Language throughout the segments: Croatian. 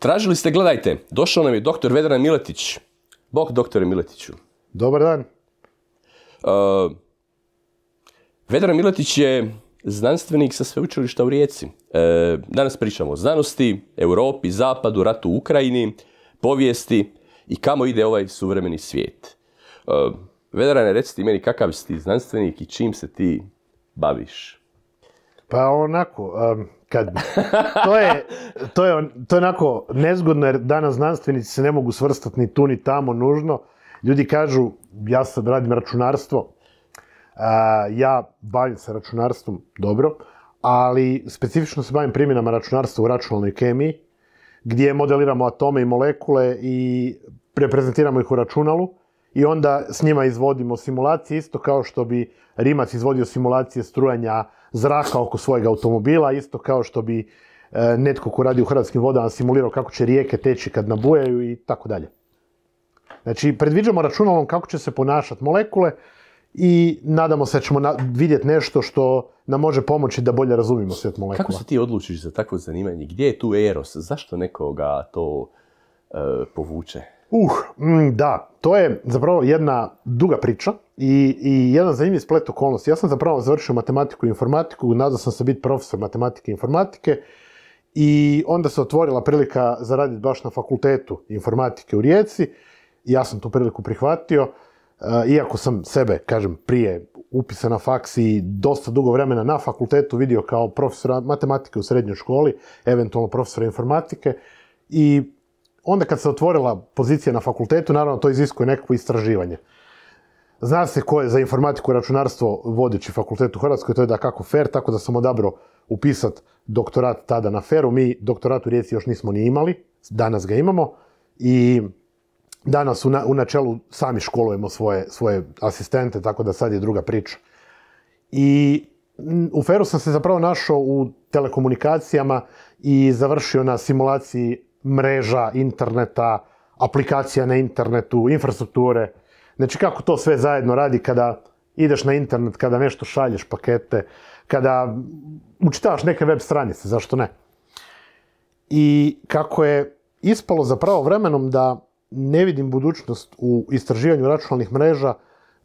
Tražili ste, gledajte, došao nam je doktor Vedran Miletić. Bog doktore Miletiću. Dobar dan. Uh, e, Vedran Miletić je znanstvenik sa sveučilišta u Rijeci. E, danas pričamo o znanosti, Europi, Zapadu, ratu u Ukrajini, povijesti i kamo ide ovaj suvremeni svijet. E, Vedrane, recite meni kakav si ti znanstvenik i čim se ti baviš? Pa onako, kad, to, je, to, je, to je onako nezgodno jer danas znanstvenici se ne mogu svrstati ni tu ni tamo nužno. Ljudi kažu, ja sad radim računarstvo, ja bavim se računarstvom, dobro, ali specifično se bavim primjenama računarstva u računalnoj kemiji, gdje modeliramo atome i molekule i reprezentiramo ih u računalu i onda s njima izvodimo simulacije, isto kao što bi Rimac izvodio simulacije strujanja zraka oko svojeg automobila, isto kao što bi e, netko ko radi u Hrvatskim vodama simulirao kako će rijeke teći kad nabujaju i tako dalje. Znači, predviđamo računalom kako će se ponašati molekule i nadamo se da ćemo vidjeti nešto što nam može pomoći da bolje razumijemo svijet molekula. Kako se ti odlučiš za takvo zanimanje? Gdje je tu eros? Zašto nekoga to e, povuče? Uh, mm, da, to je zapravo jedna duga priča i, i jedan zanimljiv splet okolnosti. Ja sam zapravo završio matematiku i informatiku, nadao sam se biti profesor matematike i informatike i onda se otvorila prilika za raditi baš na fakultetu informatike u Rijeci. Ja sam tu priliku prihvatio, eh, iako sam sebe, kažem, prije upisa na faks i dosta dugo vremena na fakultetu vidio kao profesora matematike u srednjoj školi, eventualno profesora informatike i onda kad se otvorila pozicija na fakultetu, naravno to iziskuje nekakvo istraživanje. Zna se ko je za informatiku i računarstvo vodeći fakultet u Hrvatskoj, to je da kako FER, tako da sam odabrao upisati doktorat tada na feru. Mi doktorat u Rijeci još nismo ni imali, danas ga imamo i danas u, načelu sami školujemo svoje, asistente, tako da sad je druga priča. I u feru sam se zapravo našao u telekomunikacijama i završio na simulaciji mreža, interneta, aplikacija na internetu, infrastrukture. Znači kako to sve zajedno radi kada ideš na internet, kada nešto šalješ pakete, kada učitavaš neke web stranice, zašto ne? I kako je ispalo za pravo vremenom da ne vidim budućnost u istraživanju računalnih mreža,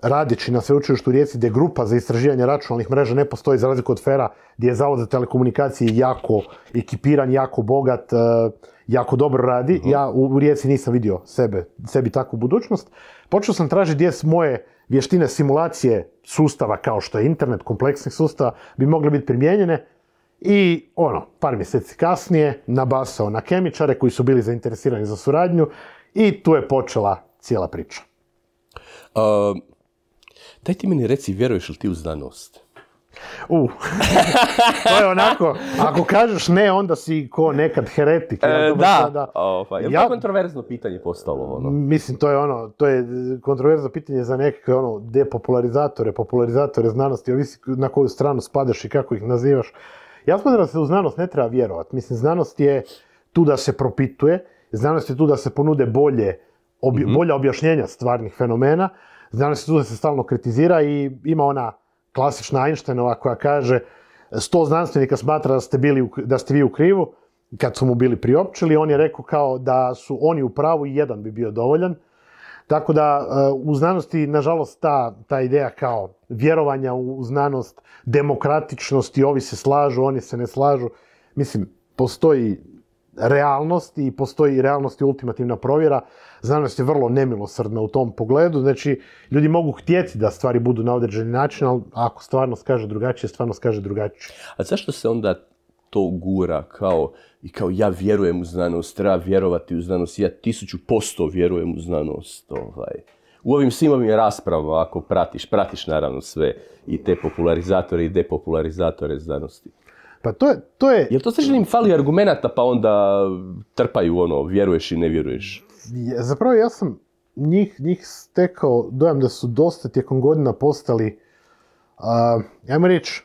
radići na sveučilištu u Rijeci, gdje grupa za istraživanje računalnih mreža ne postoji za razliku od FERA, gdje je Zavod za telekomunikacije jako ekipiran, jako bogat, e, jako dobro radi. Ja u Rijeci nisam vidio sebe, sebi takvu budućnost. Počeo sam tražiti gdje su moje vještine simulacije sustava kao što je internet, kompleksnih sustava, bi mogle biti primijenjene. I ono, par mjeseci kasnije nabasao na kemičare koji su bili zainteresirani za suradnju i tu je počela cijela priča. Uh, daj ti meni reci, vjeruješ li ti u znanost? U, to je onako, ako kažeš ne, onda si ko nekad heretik. E, da, Opa, je ja, to kontroverzno pitanje postalo? Ono? Mislim, to je ono, to je kontroverzno pitanje za nekakve ono, depopularizatore, popularizatore znanosti, ovisi na koju stranu spadaš i kako ih nazivaš. Ja smatram da se u znanost ne treba vjerovati. Mislim, znanost je tu da se propituje, znanost je tu da se ponude bolje, mhm. bolja objašnjenja stvarnih fenomena, znanost je tu da se stalno kritizira i ima ona klasična Einsteinova koja kaže sto znanstvenika smatra da ste, bili, da ste vi u krivu, kad su mu bili priopćili, on je rekao kao da su oni u pravu i jedan bi bio dovoljan. Tako da eh, u znanosti, nažalost, ta, ta ideja kao vjerovanja u znanost, demokratičnosti, ovi se slažu, oni se ne slažu, mislim, postoji realnosti i postoji realnost i ultimativna provjera. Znanost je vrlo nemilosrdna u tom pogledu, znači ljudi mogu htjeti da stvari budu na određeni način, ali ako stvarno kaže drugačije, stvarno kaže drugačije. A zašto se onda to gura kao i kao ja vjerujem u znanost, treba vjerovati u znanost, ja tisuću posto vjerujem u znanost. Ovaj. U ovim svim je rasprava ako pratiš, pratiš naravno sve i te popularizatore i depopularizatore znanosti. Pa to je... To je... Jel to sve im fali argumenata pa onda trpaju ono, vjeruješ i ne vjeruješ? zapravo ja sam njih, njih stekao dojam da su dosta tijekom godina postali, uh, ajmo reći,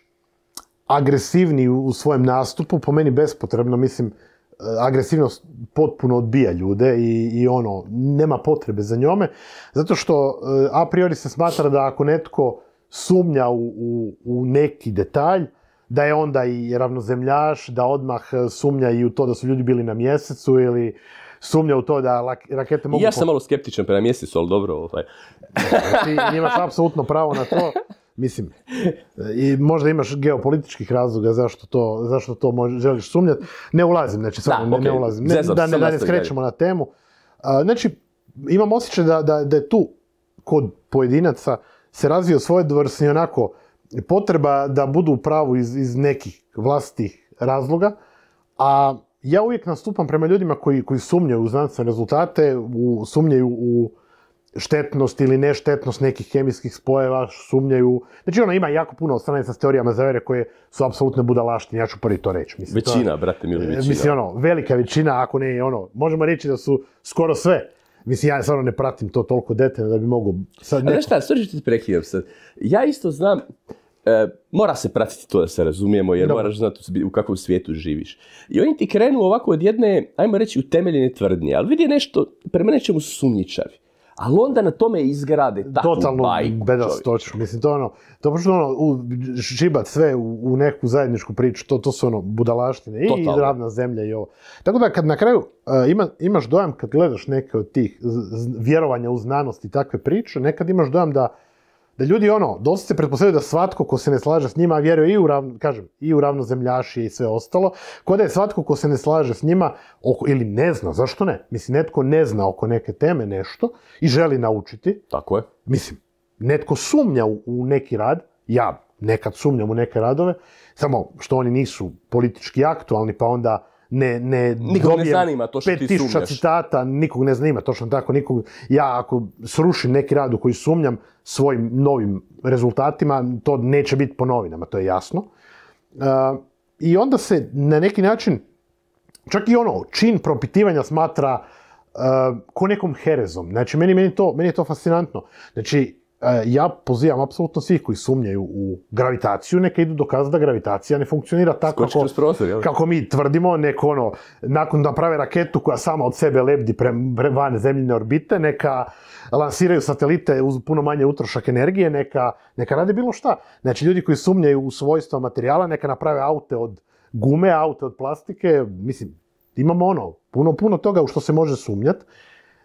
agresivni u, svojem nastupu, po meni bespotrebno, mislim, e, agresivnost potpuno odbija ljude i, i ono, nema potrebe za njome, zato što e, a priori se smatra da ako netko sumnja u, u neki detalj, da je onda i ravnozemljaš, da odmah e, sumnja i u to da su ljudi bili na mjesecu ili sumnja u to da rakete mogu... Ja sam malo skeptičan prema mjesecu, ali dobro... Ovaj. Ti imaš apsolutno pravo na to. Mislim, i možda imaš geopolitičkih razloga zašto to, želiš sumnjati. Ne ulazim, znači, samo ne, ulazim. da, ne, da skrećemo na temu. znači, imam osjećaj da, da je tu kod pojedinaca se razvio svoje dvrsni onako potreba da budu u pravu iz, nekih vlastitih razloga, a ja uvijek nastupam prema ljudima koji, koji sumnjaju u znanstvene rezultate, u, sumnjaju u štetnost ili neštetnost nekih kemijskih spojeva, sumnjaju... Znači ono, ima jako puno stranica s teorijama zavere koje su apsolutne budalaštine, ja ću prvi to reći. većina, brate, mili većina. Mislim, ono, velika većina, ako ne, ono, možemo reći da su skoro sve. Mislim, ja stvarno ne pratim to toliko detaljno da bi mogu... Sad A šta, sorry prekidam Ja isto znam, E, mora se pratiti to da se razumijemo, jer moraš znati u kakvom svijetu živiš. I oni ti krenu ovako od jedne, ajmo reći, utemeljene tvrdnje, ali vidi nešto, prema nečemu su sumnjičavi. Ali onda na tome izgrade takvu Totalno bajku. mislim, to je ono, to ono, u, šibat sve u, neku zajedničku priču, to, su ono budalaštine i ravna zemlja i ovo. Tako da kad na kraju e, imaš dojam kad gledaš neke od tih vjerovanja u znanost i takve priče, nekad imaš dojam da da ljudi ono, dosta se pretpostavljaju da svatko ko se ne slaže s njima, a vjeruje i u, ravno, kažem, i u ravnozemljaši i sve ostalo, ko da je svatko ko se ne slaže s njima, oko, ili ne zna, zašto ne? Mislim, netko ne zna oko neke teme nešto i želi naučiti. Tako je. Mislim, netko sumnja u, u neki rad, ja nekad sumnjam u neke radove, samo što oni nisu politički aktualni, pa onda ne, ne nikog ne zanima to što ti citata, nikog ne zanima točno tako, nikog, ja ako srušim neki rad u koji sumnjam svojim novim rezultatima, to neće biti po novinama, to je jasno. Uh, I onda se na neki način, čak i ono, čin propitivanja smatra uh, ko nekom herezom. Znači, meni, meni je to fascinantno. Znači, E, ja pozivam apsolutno svih koji sumnjaju u gravitaciju, neka idu dokazati da gravitacija ne funkcionira tako kako, kako mi tvrdimo, neko ono, nakon da prave raketu koja sama od sebe lebdi pre, pre van zemljine orbite, neka lansiraju satelite uz puno manje utrošak energije, neka, neka rade bilo šta. Znači, ljudi koji sumnjaju u svojstva materijala, neka naprave aute od gume, aute od plastike, mislim, imamo ono, puno, puno toga u što se može sumnjati.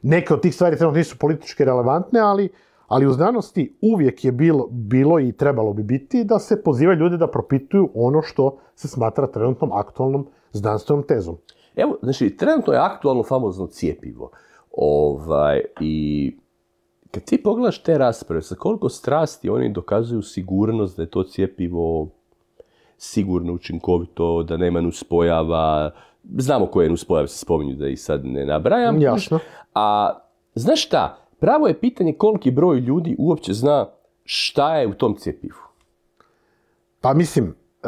Neke od tih stvari trenutno nisu politički relevantne, ali ali u znanosti uvijek je bilo, bilo i trebalo bi biti da se poziva ljude da propituju ono što se smatra trenutnom aktualnom znanstvenom tezom. Evo, znači, trenutno je aktualno famozno cijepivo. Ovaj, I kad ti pogledaš te rasprave, sa koliko strasti oni dokazuju sigurnost da je to cijepivo sigurno učinkovito, da nema nuspojava, znamo koje nuspojave se spominju da i sad ne nabrajam. Jasno. A znaš šta, Pravo je pitanje koliki broj ljudi uopće zna šta je u tom cjepivu. Pa mislim, e,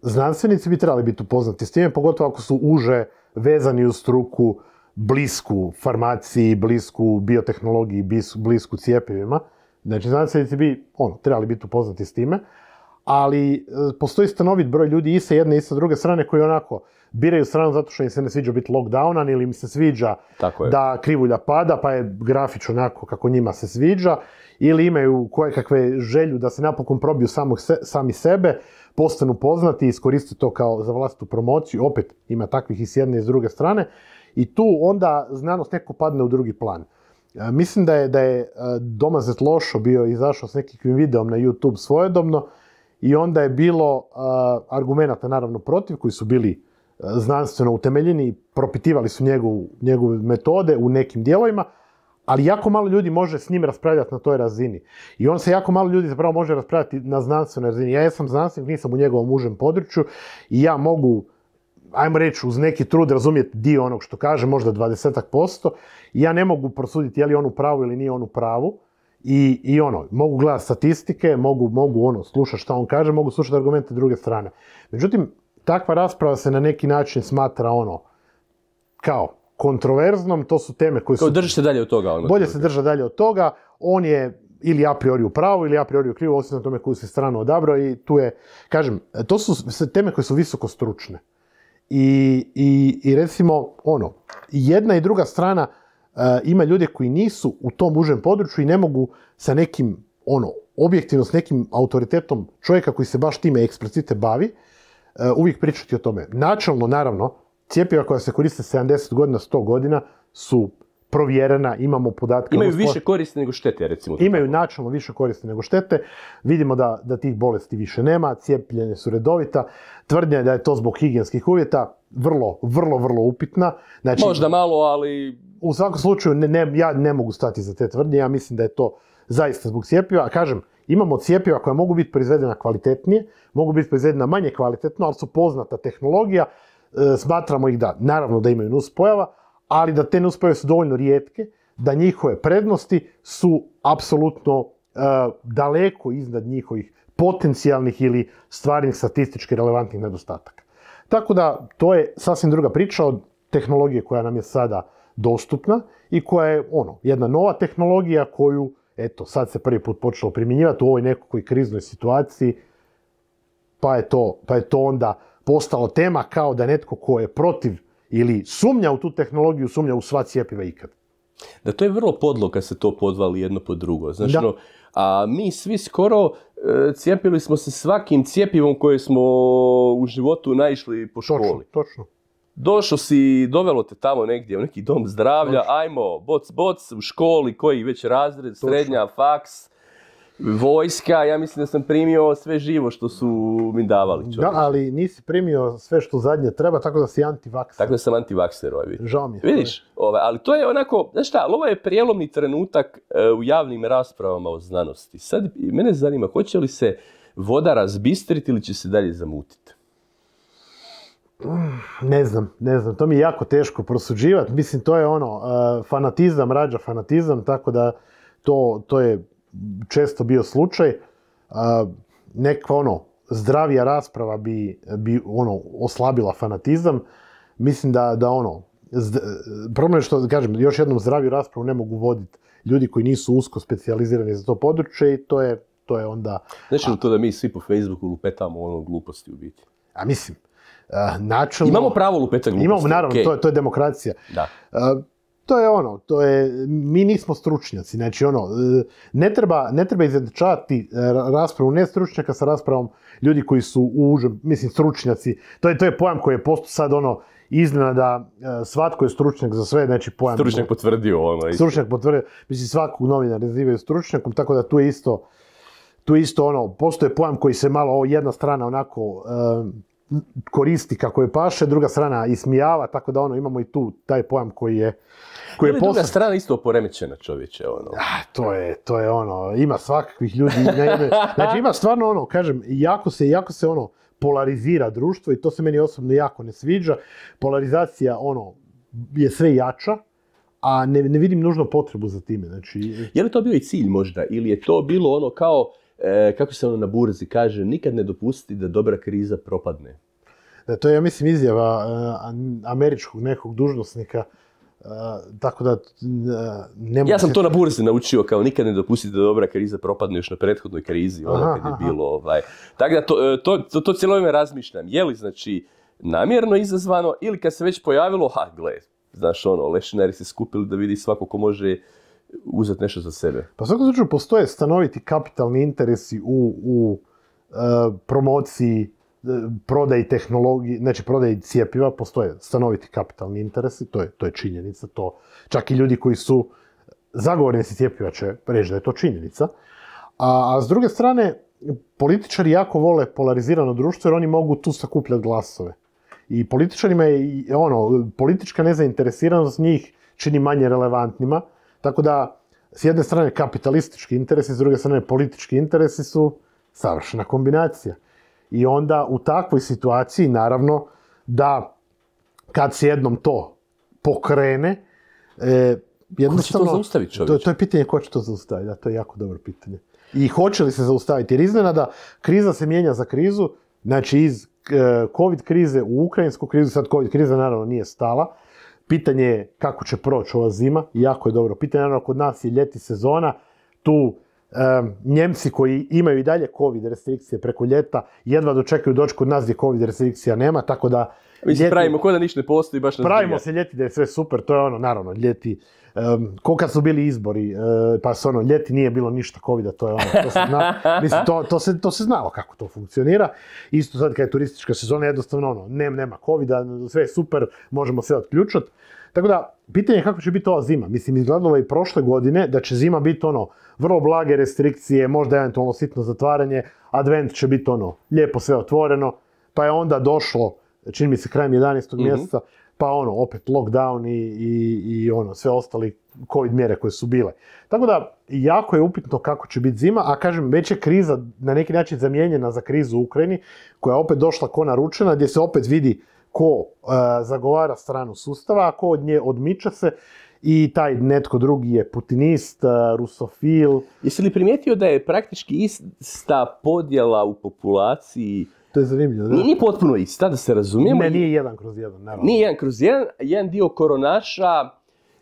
znanstvenici bi trebali biti upoznati s time, pogotovo ako su uže vezani u struku blisku farmaciji, blisku biotehnologiji, blisku cijepivima. Znači, znanstvenici bi ono, trebali biti upoznati s time, ali e, postoji stanovit broj ljudi i sa jedne i sa druge strane koji onako biraju stranu zato što im se ne sviđa biti lockdownan ili im se sviđa da krivulja pada pa je grafič onako kako njima se sviđa ili imaju koje kakve želju da se napokon probiju samog sami sebe, postanu poznati i iskoriste to kao za vlastitu promociju, opet ima takvih i s jedne i s druge strane i tu onda znanost neko padne u drugi plan. E, mislim da je, da je e, Domazet Lošo bio izašao s nekim videom na YouTube svojedobno i onda je bilo uh, argumenata naravno protiv koji su bili znanstveno utemeljeni, propitivali su njegove metode u nekim dijelovima, ali jako malo ljudi može s njim raspravljati na toj razini. I on se jako malo ljudi zapravo može raspravljati na znanstvenoj razini. Ja jesam znanstvenik, nisam u njegovom užem području i ja mogu, ajmo reći, uz neki trud razumjeti dio onog što kaže, možda 20%. posto ja ne mogu prosuditi je li on u pravu ili nije on u pravu. I, ono, mogu gledati statistike, mogu, mogu ono, slušati šta on kaže, mogu slušati argumente druge strane. Međutim, takva rasprava se na neki način smatra ono, kao kontroverznom, to su teme koje kao Drži se dalje od toga. Ono, bolje se drža dalje od toga, on je ili a priori u pravu ili a priori u krivu, osim na tome koju se stranu odabrao i tu je, kažem, to su teme koje su visoko stručne. I, recimo, ono, jedna i druga strana e, ima ljude koji nisu u tom užem području i ne mogu sa nekim, ono, objektivno s nekim autoritetom čovjeka koji se baš time eksplicite bavi, E, uvijek pričati o tome. Načelno, naravno, cijepiva koja se koriste 70 godina, 100 godina su provjerena, imamo podatke. Imaju ono više koriste nego štete, recimo. Imaju tako. načalno više koriste nego štete. Vidimo da, da tih bolesti više nema, cijepljenje su redovita. Tvrdnja je da je to zbog higijenskih uvjeta vrlo, vrlo, vrlo upitna. Znači, Možda malo, ali... U svakom slučaju, ne, ja ne mogu stati za te tvrdnje. Ja mislim da je to zaista zbog cijepiva. A kažem, Imamo cijepiva koja mogu biti proizvedena kvalitetnije, mogu biti proizvedena manje kvalitetno, ali su poznata tehnologija, e, smatramo ih da, naravno da imaju nuspojava, ali da te nuspojave su dovoljno rijetke, da njihove prednosti su apsolutno e, daleko iznad njihovih potencijalnih ili stvarnih statistički relevantnih nedostataka. Tako da, to je sasvim druga priča od tehnologije koja nam je sada dostupna i koja je ono, jedna nova tehnologija koju eto, sad se prvi put počelo primjenjivati u ovoj nekoj kriznoj situaciji, pa je to, pa je to onda postalo tema kao da netko ko je protiv ili sumnja u tu tehnologiju, sumnja u sva cijepiva ikad. Da, to je vrlo podlo kad se to podvali jedno po drugo. Znači, No, a mi svi skoro e, cijepili smo se svakim cijepivom koje smo u životu naišli po školi. Točno, točno. Došao si, dovelo te tamo negdje u neki dom zdravlja, ajmo, boc, boc, u školi, koji već razred, srednja, faks, vojska, ja mislim da sam primio sve živo što su mi davali. Da, ali nisi primio sve što zadnje treba, tako da si antivakser. Tako da sam antivakser, ovaj Žao mi je. Vidiš, ovaj, ali to je onako, znaš šta, ali ovo je prijelomni trenutak e, u javnim raspravama o znanosti. Sad, mene zanima, hoće li se voda razbistriti ili će se dalje zamutiti? Ne znam, ne znam, to mi je jako teško prosuđivati, mislim to je ono, e, fanatizam rađa fanatizam, tako da to, je često bio slučaj. E, Neka ono, zdravija rasprava bi, ono, oslabila fanatizam, mislim da, ono, e, problem je što, kažem, još jednom zdraviju raspravu ne mogu voditi ljudi koji nisu usko specijalizirani za to područje i to je, to je onda... Znači li to da mi svi po Facebooku lupetamo ono gluposti u biti? A mislim, Eh, načelno... Imamo pravo lupetati gluposti. Imamo, naravno, to, je, to je demokracija. Da. Eh, to je ono, to je, mi nismo stručnjaci, znači ono, eh, ne treba, ne treba izjednačavati raspravu stručnjaka sa raspravom ljudi koji su u užem, mislim stručnjaci, to je, to je pojam koji je postao sad ono, da svatko je stručnjak za sve, znači pojam... Stručnjak potvrdio ono. Stručnjak potvrdio, mislim svaku novinar nazivaju stručnjakom, tako da tu je isto, tu isto ono, postoje pojam koji se malo, ovo jedna strana onako koristi kako je paše, druga strana ismijava, tako da ono, imamo i tu taj pojam koji je koji je druga strana isto poremećena čovječe, ono. to je, to je ono, ima svakakvih ljudi, ne, znači ima stvarno ono, kažem, jako se, jako se ono, polarizira društvo i to se meni osobno jako ne sviđa. Polarizacija, ono, je sve jača, a ne, ne vidim nužno potrebu za time, znači... Je li to bio i cilj možda, ili je to bilo ono kao, E, kako se ono na burzi kaže, nikad ne dopustiti da dobra kriza propadne. Da, e, to je, ja mislim, izjava e, američkog nekog dužnosnika tako da Ja sam to na burzi naučio, kao nikad ne dopustiti da dobra kriza propadne još na prethodnoj krizi, ono kad je bilo ovaj. Tako da to, to, cijelo vrijeme razmišljam, je li znači namjerno izazvano ili kad se već pojavilo, ha gle, znaš ono, lešinari se skupili da vidi svako ko može uzeti nešto za sebe. Pa svakom slučaju postoje stanoviti kapitalni interesi u, e, promociji e, prodaji tehnologije, znači prodaji cijepiva, postoje stanoviti kapitalni interesi, to je, to je činjenica, to čak i ljudi koji su zagovornici cijepiva će reći da je to činjenica. A, a s druge strane, političari jako vole polarizirano društvo jer oni mogu tu sakupljati glasove. I političarima je, ono, politička nezainteresiranost njih čini manje relevantnima, tako da, s jedne strane kapitalistički interesi, s druge strane politički interesi su savršena kombinacija. I onda u takvoj situaciji, naravno, da kad se jednom to pokrene, e, jednostavno... Ko će to zaustaviti To, je pitanje ko će to zaustaviti, da, to je jako dobro pitanje. I hoće li se zaustaviti? Jer iznenada kriza se mijenja za krizu, znači iz e, covid krize u ukrajinsku krizu, sad covid kriza naravno nije stala, Pitanje je kako će proći ova zima, jako je dobro. Pitanje je naravno kod nas je ljeti sezona, tu Njemci koji imaju i dalje COVID restrikcije preko ljeta, jedva dočekaju doći kod nas gdje COVID restrikcija nema, tako da... Mi se pravimo da ništa ne postoji, baš Pravimo se ljeti da je sve super, to je ono, naravno, ljeti um, su bili izbori, e, pa se ono, ljeti nije bilo ništa covida, to je ono, to se, mislim, to, se, znalo kako to funkcionira. Isto sad kad je turistička sezona, jednostavno ono, nem, nema covida, sve je super, možemo sve otključati. Tako da, pitanje je kako će biti ova zima. Mislim, izgledalo je i prošle godine da će zima biti ono, vrlo blage restrikcije, možda eventualno sitno zatvaranje, advent će biti ono, lijepo sve otvoreno, pa je onda došlo, čini mi se krajem 11. Mhm. mjeseca, pa ono, opet lockdown i, i, i ono, sve ostali covid mjere koje su bile. Tako da, jako je upitno kako će biti zima, a kažem, već je kriza na neki način zamijenjena za krizu u Ukrajini, koja je opet došla ko naručena, gdje se opet vidi ko e, zagovara stranu sustava, a ko od nje odmiče se i taj netko drugi je putinist, e, rusofil. Jesi li primijetio da je praktički ista podjela u populaciji to je zanimljivo. Da? Nije, potpuno ista, da se razumijemo. Ne, nije jedan kroz jedan, naravno. Nije jedan kroz jedan, jedan dio koronaša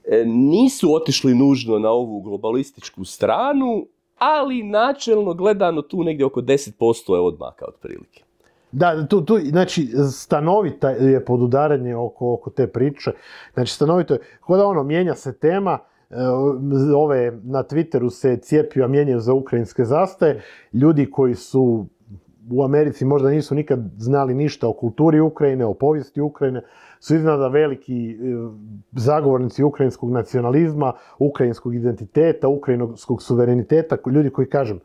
e, nisu otišli nužno na ovu globalističku stranu, ali načelno gledano tu negdje oko 10% je odmaka otprilike. Da, tu, tu, znači, stanovita je podudaranje oko, oko te priče. Znači, stanovito je, da ono, mijenja se tema, e, ove na Twitteru se cijepio, a mijenjaju za ukrajinske zastaje. Ljudi koji su u Americi možda nisu nikad znali ništa o kulturi Ukrajine, o povijesti Ukrajine, su da veliki e, zagovornici ukrajinskog nacionalizma, ukrajinskog identiteta, ukrajinskog suvereniteta, ljudi koji, kažem,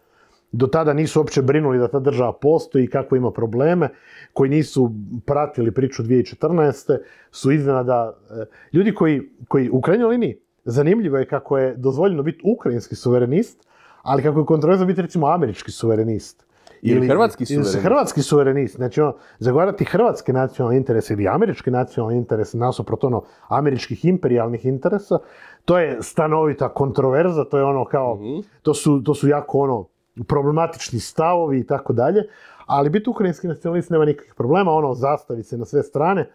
do tada nisu uopće brinuli da ta država postoji i kako ima probleme, koji nisu pratili priču 2014. su iznenada e, ljudi koji, koji u krajnjoj liniji zanimljivo je kako je dozvoljeno biti ukrajinski suverenist, ali kako je kontroverzno biti recimo američki suverenist. Ili hrvatski suverenist. Hrvatski suverenist. Znači, ono, zagovarati hrvatske nacionalne interese ili američki nacionalni interes nasuprot ono američkih imperialnih interesa, to je stanovita kontroverza, to je ono kao, mhm. to, su, jako ono problematični stavovi i tako dalje, ali biti ukrajinski nacionalist nema nikakvih problema, ono zastavi se na sve strane,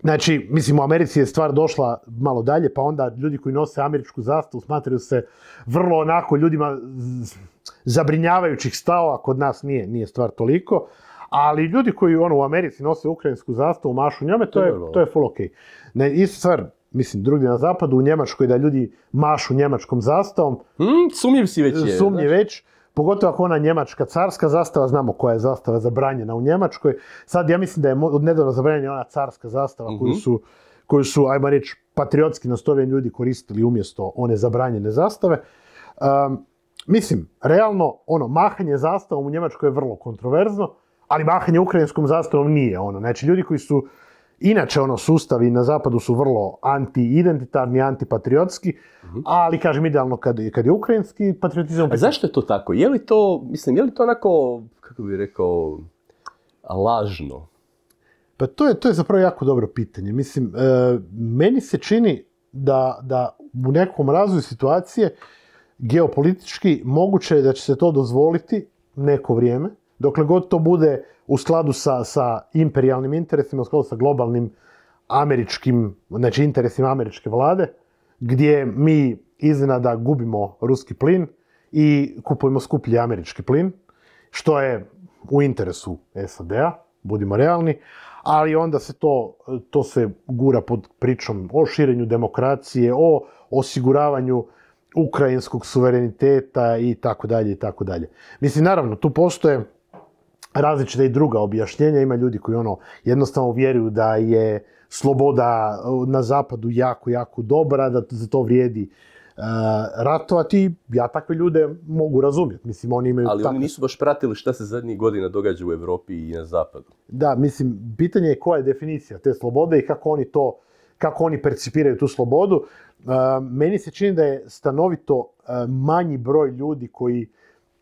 Znači, mislim, u Americi je stvar došla malo dalje, pa onda ljudi koji nose američku zastavu smatraju se vrlo onako ljudima zabrinjavajućih stavova, kod nas nije, nije stvar toliko, ali ljudi koji ono u Americi nose ukrajinsku zastavu, mašu njome, to je, to je full okej. Ne, isto stvar, mislim, drugi na zapadu, u Njemačkoj, da ljudi mašu njemačkom zastavom. Mm, sumnjiv si već je. već. Pogotovo ako ona njemačka carska zastava, znamo koja je zastava zabranjena u Njemačkoj. Sad ja mislim da je od nedavno zabranjena ona carska zastava mm koju mhm. su, koju su, ajmo reći, patriotski nastojen ljudi koristili umjesto one zabranjene zastave. Ehm, Mislim, realno, ono, mahanje zastavom u Njemačkoj je vrlo kontroverzno, ali mahanje ukrajinskom zastavom nije ono. Znači, ljudi koji su, inače, ono, sustavi na zapadu su vrlo anti-identitarni, antipatriotski, mhm. ali, kažem, idealno kad, kad je ukrajinski patriotizam... A zašto je to tako? Je li to, mislim, je li to onako, kako bih rekao, lažno? Pa to je, to je zapravo jako dobro pitanje. Mislim, e, meni se čini da, da u nekom razvoju situacije geopolitički moguće je da će se to dozvoliti neko vrijeme, dokle god to bude u skladu sa, sa imperialnim interesima, u skladu sa globalnim američkim, znači interesima američke vlade, gdje mi iznenada gubimo ruski plin i kupujemo skuplji američki plin, što je u interesu SAD-a, budimo realni, ali onda se to, to se gura pod pričom o širenju demokracije, o osiguravanju ukrajinskog suvereniteta i tako dalje i tako dalje. Mislim, naravno, tu postoje različita i druga objašnjenja. Ima ljudi koji ono jednostavno vjeruju da je sloboda uh, na zapadu jako, jako dobra, da za to vrijedi uh, ratovati. Ja takve ljude mogu razumjeti. Mislim, oni imaju Ali oni nisu baš pratili šta se zadnjih godina događa u Europi i na zapadu. Da, mislim, pitanje je koja je definicija te slobode i kako oni to kako oni percipiraju tu slobodu. Meni se čini da je stanovito manji broj ljudi koji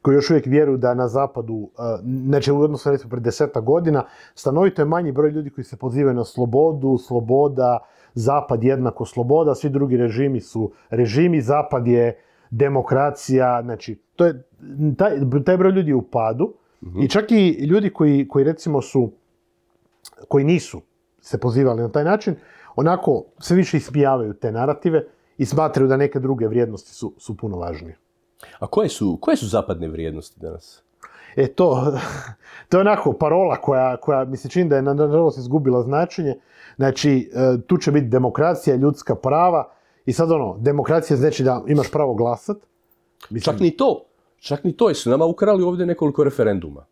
koji još uvijek vjeruju da na zapadu, znači u odnosu recimo pred deseta godina, stanovito je manji broj ljudi koji se pozivaju na slobodu, sloboda, zapad jednako sloboda, svi drugi režimi su režimi, zapad je demokracija, znači to je, taj, broj ljudi je u padu mhm. i čak i ljudi koji, koji recimo su, koji nisu se pozivali na taj način, onako sve više ispijavaju te narative i smatraju da neke druge vrijednosti su, su puno važnije. A koje su, koje su zapadne vrijednosti danas? E to, to je onako parola koja, koja mi se čini da je nažalost izgubila značenje. Znači, e, tu će biti demokracija, ljudska prava i sad ono, demokracija znači da imaš pravo glasat. Mislim... Čak ni to, čak ni to, jer su nama ukrali ovdje nekoliko referenduma.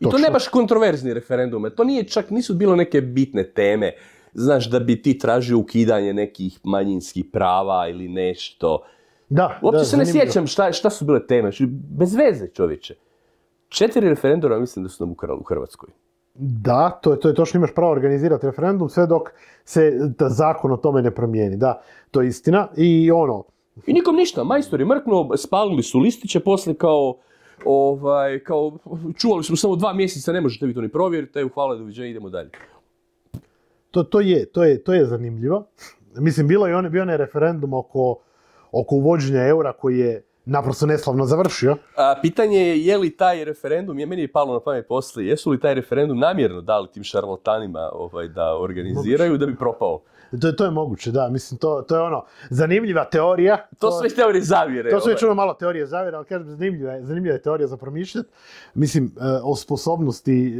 I to ne baš kontroverzni referendume, to nije čak, nisu bilo neke bitne teme znaš, da bi ti tražio ukidanje nekih manjinskih prava ili nešto. Da, Uopće se ne sjećam šta, šta su bile teme, znači, bez veze čovječe. Četiri referenduma mislim da su nam ukrali u Hrvatskoj. Da, to je, to je imaš pravo organizirati referendum sve dok se zakon o tome ne promijeni, da, to je istina i ono. I nikom ništa, majstor je mrknuo, spalili su listiće, poslije kao, ovaj, kao, čuvali smo samo dva mjeseca, ne možete vi to ni provjeriti, evo hvala, doviđaj, idemo dalje to, to, je, to, je, to je zanimljivo. Mislim, bilo je on, bio onaj referendum oko, oko uvođenja eura koji je naprosto neslavno završio. A, pitanje je je li taj referendum, je meni je palo na pamet poslije, jesu li taj referendum namjerno dali tim šarlatanima ovaj, da organiziraju da bi propao? To, to je moguće, da, mislim, to, to je ono, zanimljiva teorija. To, su sve teorije zavire. To su već ovaj. ono malo teorije zavire, ali kažem, zanimljiva je, zanimljiva je teorija za promišljati. Mislim, e, o sposobnosti e,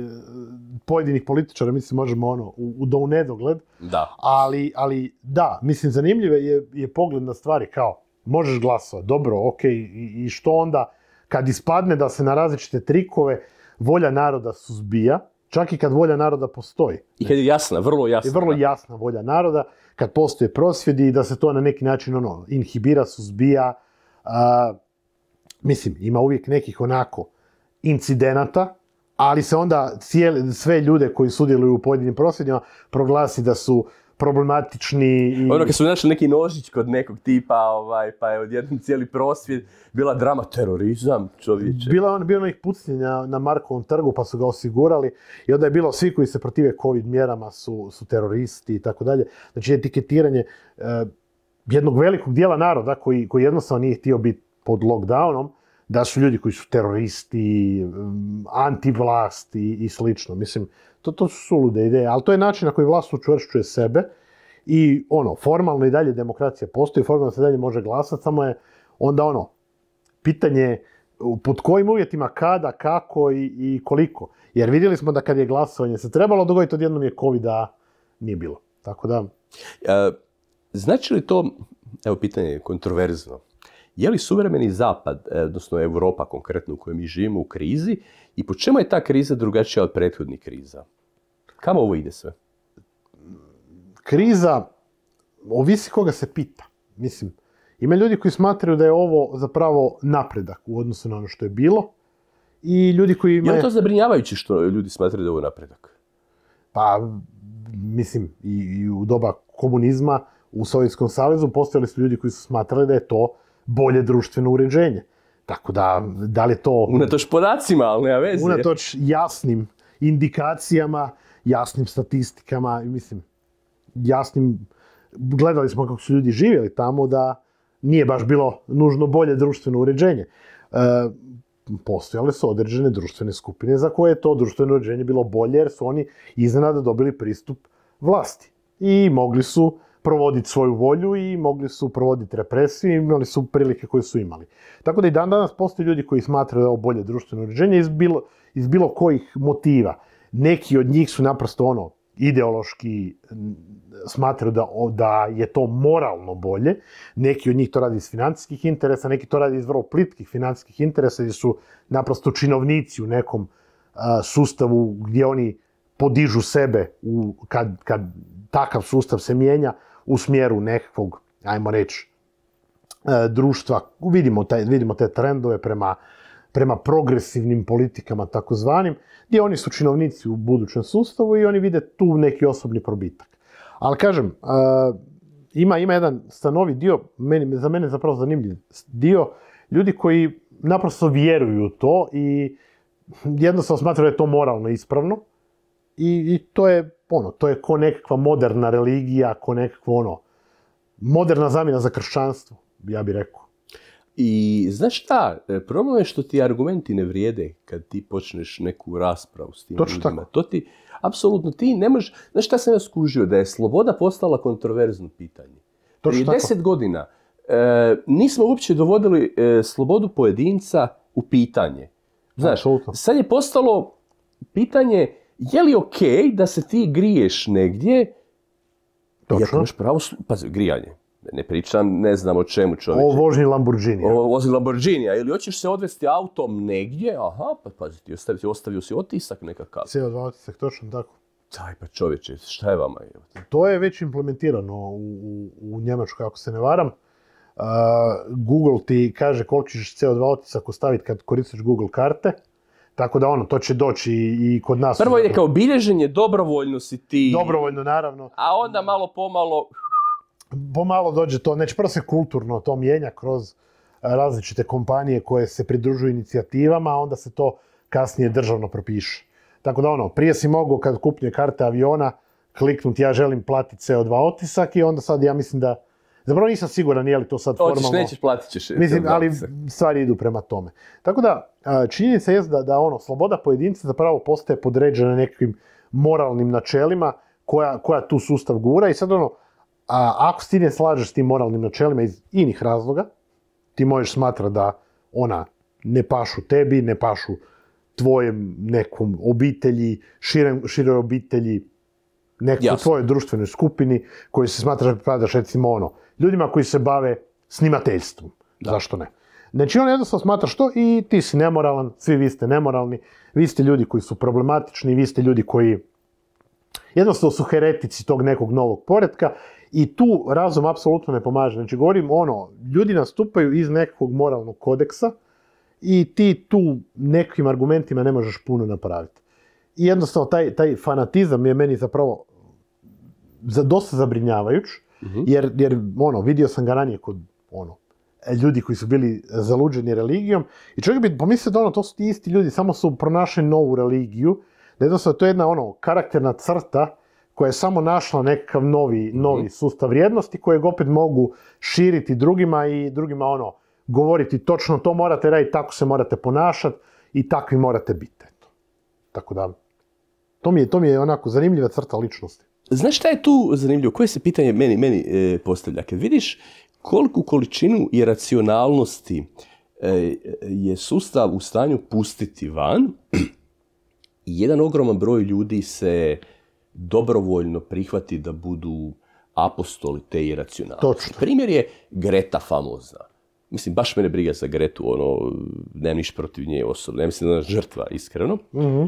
pojedinih političara, mislim, možemo ono, u, do nedogled. Da. Ali, ali, da, mislim, zanimljiva je, je pogled na stvari kao, možeš glasovati, dobro, ok, i, i što onda kad ispadne da se na različite trikove volja naroda suzbija, Čak i kad volja naroda postoji. I kad je jasna, vrlo jasna. vrlo jasna volja naroda, kad postoje prosvjedi i da se to na neki način ono, inhibira, suzbija. mislim, ima uvijek nekih onako incidenata, ali se onda cijeli, sve ljude koji sudjeluju u pojedinim prosvjedima proglasi da su problematični. I... Ono su našli neki nožić kod nekog tipa, ovaj, pa je odjednom cijeli prosvjed, bila drama terorizam, čovječe. Bila on, bilo onih pucnjenja na Markovom trgu, pa su ga osigurali i onda je bilo svi koji se protive COVID mjerama su, su teroristi i tako dalje. Znači etiketiranje e, jednog velikog dijela naroda koji, koji jednostavno nije htio biti pod lockdownom, da su ljudi koji su teroristi, antivlasti i slično. Mislim, to, to su sulude ideje, ali to je način na koji vlast učvršćuje sebe i ono, formalno i dalje demokracija postoji, formalno se dalje može glasati, samo je onda ono, pitanje pod kojim uvjetima, kada, kako i, i koliko. Jer vidjeli smo da kad je glasovanje se trebalo dogoditi, odjednom je covid nije bilo. Tako da... E, znači li to, evo pitanje je kontroverzno, je li suvremeni zapad, e, odnosno Europa konkretno u kojoj mi živimo u krizi i po čemu je ta kriza drugačija od prethodnih kriza? Kamo ovo ide sve? Kriza, ovisi koga se pita. Mislim, ima ljudi koji smatraju da je ovo zapravo napredak u odnosu na ono što je bilo. I ljudi koji Je to zabrinjavajuće što ljudi smatraju da je ovo napredak? Pa, mislim, i, u doba komunizma u Sovjetskom savezu postojali su ljudi koji su smatrali da je to bolje društveno uređenje. Tako da, da li je to... Unatoč podacima, ali nema veze. Unatoč jasnim indikacijama jasnim statistikama i mislim, jasnim, gledali smo kako su ljudi živjeli tamo da nije baš bilo nužno bolje društveno uređenje. E, postojale su određene društvene skupine za koje je to društveno uređenje bilo bolje jer su oni iznenada dobili pristup vlasti i mogli su provoditi svoju volju i mogli su provoditi represiju i imali su prilike koje su imali. Tako da i dan danas postoje ljudi koji smatraju da je ovo bolje društveno uređenje iz bilo kojih motiva. Neki od njih su naprosto ono, ideološki smatraju da, da je to moralno bolje. Neki od njih to radi iz financijskih interesa, neki to radi iz vrlo plitkih financijskih interesa gdje su naprosto činovnici u nekom sustavu gdje oni podižu sebe u, kad, kad takav sustav se mijenja u smjeru nekakvog, ajmo reći, e, društva. Vidimo, vidimo te trendove prema prema progresivnim politikama takozvanim, gdje oni su činovnici u budućem sustavu i oni vide tu neki osobni probitak. Ali kažem, e, ima, ima jedan stanovi dio, za mene zapravo zanimljiv dio, ljudi koji naprosto vjeruju u to i jednostavno smatraju da je to moralno ispravno i, to je ono, to je ko nekakva moderna religija, ko nekakvo ono, moderna zamjena za kršćanstvo, ja bih rekao. I znaš šta, e, problem je što ti argumenti ne vrijede kad ti počneš neku raspravu s tim Točno ljudima. To ti, apsolutno, ti ne možeš, znaš šta sam ja skužio, da je sloboda postala kontroverzno pitanje. To Prije deset godina e, nismo uopće dovodili e, slobodu pojedinca u pitanje. Znaš, sad je postalo pitanje je li ok da se ti griješ negdje, Točno. Jer imaš pravo, pazi, grijanje ne pričam, ne znam o čemu čovjek. O vožnji Lamborghini. O vozi Lamborghini, ili hoćeš se odvesti autom negdje, aha, pa pazi ti, ostavio, si otisak nekakav. CO2 otisak, točno tako. Aj pa čovječe, šta je vama? To je već implementirano u, u, u ako se ne varam. Google ti kaže koliko ćeš CO2 otisak ostaviti kad koristiš Google karte. Tako da ono, to će doći i, i kod nas. Prvo je kao bilježenje, dobrovoljno si ti. Dobrovoljno, naravno. A onda malo pomalo pomalo dođe to, neće znači, prvo se kulturno to mijenja kroz e, različite kompanije koje se pridružuju inicijativama, a onda se to kasnije državno propiše. Tako da ono, prije si mogao kad kupnje karte aviona kliknuti ja želim platiti CO2 otisak i onda sad ja mislim da Zapravo nisam siguran je li to sad formalno... Oćeš, nećeš, platit ćeš. Mislim, ali stvari idu prema tome. Tako da, e, činjenica je da, ono, sloboda pojedinca zapravo postaje podređena nekim moralnim načelima koja, koja tu sustav gura i sad ono, a ako se ti ne slažeš s tim moralnim načelima iz inih razloga, ti možeš smatrati da ona ne pašu tebi, ne pašu tvojem nekom obitelji, široj obitelji, nekoj Jasne. tvojoj društvenoj skupini koji se smatra da pripadaš recimo ono, ljudima koji se bave snimateljstvom. Da. Zašto ne? Znači on jednostavno smatra što i ti si nemoralan, svi vi ste nemoralni, vi ste ljudi koji su problematični, vi ste ljudi koji jednostavno su heretici tog nekog novog poretka i tu razum apsolutno ne pomaže. Znači, govorim ono, ljudi nastupaju iz nekakvog moralnog kodeksa i ti tu nekim argumentima ne možeš puno napraviti. I jednostavno, taj, taj fanatizam je meni zapravo za, dosta zabrinjavajuć, mhm. jer, jer ono, vidio sam ga ranije kod ono, ljudi koji su bili zaluđeni religijom i čovjek bi pomislio da ono, to su ti isti ljudi, samo su pronašli novu religiju, da jednostavno to je jedna ono, karakterna crta koja je samo našla nekakav novi, mhm. novi sustav vrijednosti kojeg opet mogu širiti drugima i drugima ono, govoriti točno to morate raditi, tako se morate ponašati i takvi morate biti. Eto. Tako da, to mi, je, to mi je onako zanimljiva crta ličnosti. Znaš šta je tu zanimljivo? Koje se pitanje meni, meni e, postavlja? Kad vidiš koliku količinu i racionalnosti e, je sustav u stanju pustiti van, jedan ogroman broj ljudi se dobrovoljno prihvati da budu apostoli te iracionalnosti. Primjer je Greta famozna. Mislim, baš mene briga za Gretu, ono, nemam niš protiv nje osobno, ja mislim da je žrtva, iskreno. Mhm.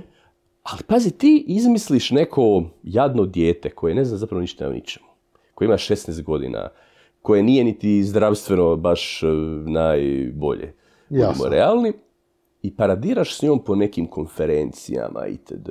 Ali pazi, ti izmisliš neko jadno dijete koje ne zna zapravo ništa o ničemu, koje ima 16 godina, koje nije niti zdravstveno baš e, najbolje, budimo realni, i paradiraš s njom po nekim konferencijama itd.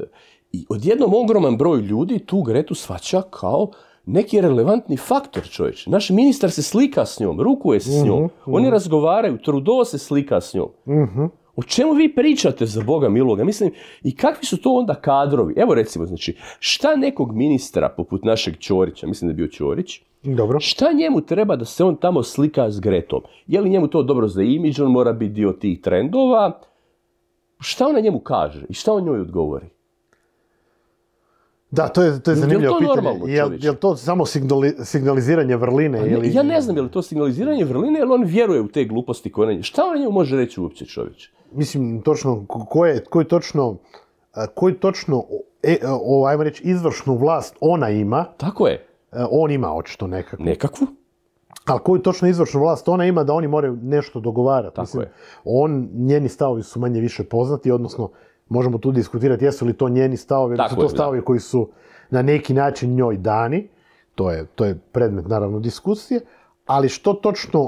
I odjednom ogroman broj ljudi tu Gretu svaća kao neki relevantni faktor čovječ. Naš ministar se slika s njom, rukuje se s njom, mhm, mhm. oni razgovaraju, trudo se slika s njom. Mhm. O čemu vi pričate za Boga miloga? Mislim, i kakvi su to onda kadrovi? Evo recimo, znači, šta nekog ministra poput našeg Ćorića, mislim da je bio Ćorić, dobro. Šta njemu treba da se on tamo slika s Gretom? Je li njemu to dobro za imidž, on mora biti dio tih trendova? Šta ona njemu kaže i šta on njoj odgovori? Da, to je, to je zanimljivo to pitanje. je, li to samo signaliziranje vrline? Pa ili... Ja ne znam je li to signaliziranje vrline, jer on vjeruje u te gluposti koje na Šta on njemu može reći uopće čovječ? Mislim, točno, koje, koji točno, koji točno e, e ajmo reći, izvršnu vlast ona ima. Tako je. E, on ima očito nekakvu. Nekakvu? Ali koju točno izvršnu vlast ona ima da oni moraju nešto dogovarati. Tako je. On, njeni stavovi su manje više poznati, odnosno možemo tu diskutirati jesu li to njeni stavovi, jesu su to stavovi koji su na neki način njoj dani, to je, predmet naravno diskusije, ali što točno,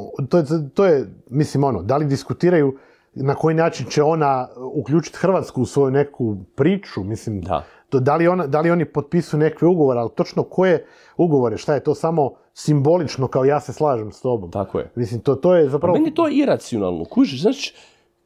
to je, mislim ono, da li diskutiraju na koji način će ona uključiti Hrvatsku u svoju neku priču, mislim, da. da, li oni potpisuju neki ugovore, ali točno koje ugovore, šta je to samo simbolično kao ja se slažem s tobom. Tako je. Mislim, to, je zapravo... A meni to je iracionalno, kužiš, znači,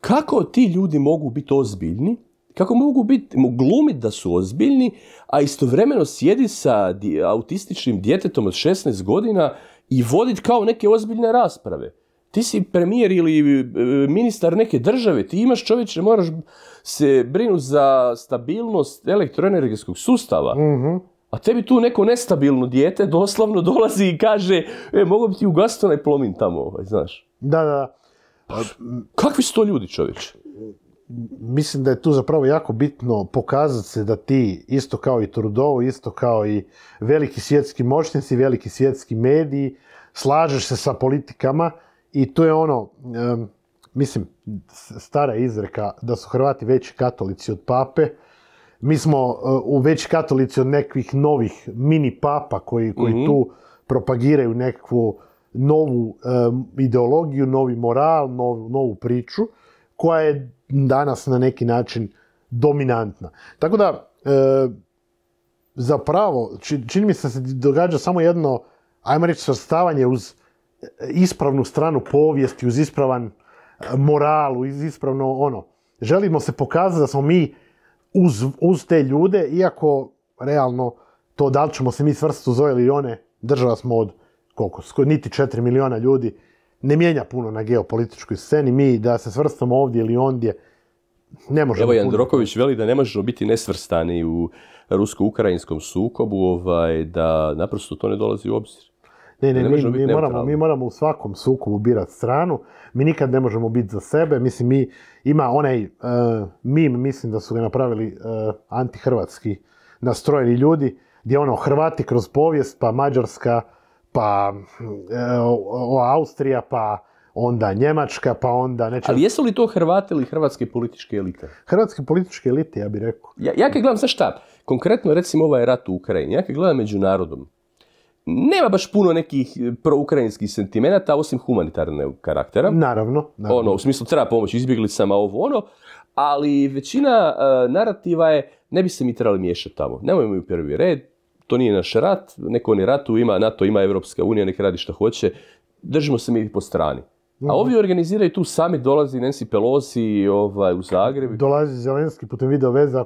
kako ti ljudi mogu biti ozbiljni kako mogu biti, glumit da su ozbiljni, a istovremeno sjedi sa autističnim djetetom od 16 godina i vodit kao neke ozbiljne rasprave. Ti si premijer ili e, ministar neke države, ti imaš čovječe, moraš se brinuti za stabilnost elektroenergetskog sustava. mm A tebi tu neko nestabilno dijete doslovno dolazi i kaže, e, mogu bi ti ugasiti onaj plomin tamo, ovaj, znaš. Da, da, da. kakvi su to ljudi, čovječe? mislim da je tu zapravo jako bitno pokazati se da ti, isto kao i Trudeau, isto kao i veliki svjetski moćnici, veliki svjetski mediji, slažeš se sa politikama i tu je ono, mislim, stara izreka da su Hrvati veći katolici od pape, mi smo e, u veći katolici od nekih novih mini papa koji, koji mhm. tu propagiraju nekakvu novu ideologiju, novi moral, novu priču koja je danas na neki način dominantna. Tako da, e, zapravo, čini mi se da se događa samo jedno, ajmo reći, svrstavanje uz ispravnu stranu povijesti, uz ispravan e, moralu, uz ispravno ono. Želimo se pokazati da smo mi uz, uz te ljude, iako realno to da li ćemo se mi svrstati uz ove ili one, država smo od koliko, niti 4 milijuna ljudi, ne mijenja puno na geopolitičkoj sceni. Mi da se svrstamo ovdje ili ondje, ne možemo... Evo, Jandroković veli da ne možemo biti nesvrstani u rusko-ukrajinskom sukobu, ovaj, da naprosto to ne dolazi u obzir. Ne, ne, mi, mi, moramo, mi moramo u svakom sukobu birati stranu. Mi nikad ne možemo biti za sebe. Mislim, mi, ima onaj uh, mim, mislim da su ga napravili e, antihrvatski nastrojeni ljudi, gdje ono Hrvati kroz povijest, pa Mađarska, pa o, Austrija, pa onda Njemačka, pa onda Ali jesu li to Hrvati ili hrvatske političke elite? Hrvatske političke elite, ja bih rekao. Ja, kad gledam, znaš šta, konkretno recimo ovaj rat u Ukrajini, ja kad gledam međunarodom, nema baš puno nekih proukrajinskih sentimenata, osim humanitarnog karaktera. Naravno, naravno. Ono, u smislu treba pomoći izbjeglicama, ovo, ono, ali većina e, narativa je ne bi se mi trebali miješati tamo. Nemojmo u prvi red, to nije naš rat, neko oni ratu ima, NATO ima, Evropska unija, nek radi što hoće, držimo se mi po strani. A mhm. ovi organiziraju tu sami, dolazi Nancy Pelosi ovaj, u Zagreb. Dolazi Zelenski putem video veze.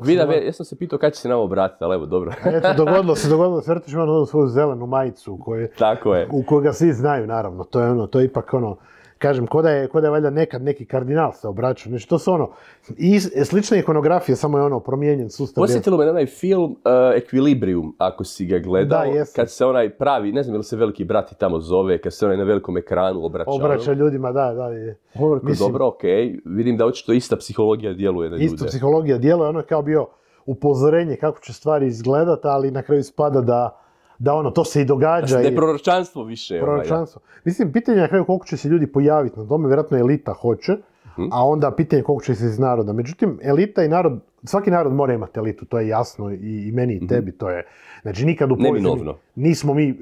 ja sam se pitao kada će se nama obratiti, ali evo, dobro. Eto, dogodilo se, dogodilo se. Vrtić ima svoju zelenu majicu koje Tako je. u koga svi znaju, naravno. To je ono, to je ipak ono, kažem, ko da je, je valjda nekad neki kardinal se obraćao, Nešto, znači, to su ono, i slična ikonografija, samo je ono promijenjen sustav. Posjetilo me na onaj film uh, Equilibrium, ako si ga gledao, da, kad se onaj pravi, ne znam je se veliki brati tamo zove, kad se onaj na velikom ekranu obraća. Obraća ono. ljudima, da, da. Je. Mislim, dobro, ok, vidim da očito ista psihologija djeluje na ljude. Ista psihologija djeluje, ono je kao bio upozorenje kako će stvari izgledati, ali na kraju spada da da ono, to se i događa. Znači, da, je proročanstvo više. Ovaj, proročanstvo. Mislim, pitanje je koliko će se ljudi pojaviti na tome, vjerojatno elita hoće, mhm. a onda pitanje je koliko će se iz naroda. Međutim, elita i narod, svaki narod mora imati elitu, to je jasno i, meni i mhm. tebi, to je, znači nikad u povijesti nismo, mi,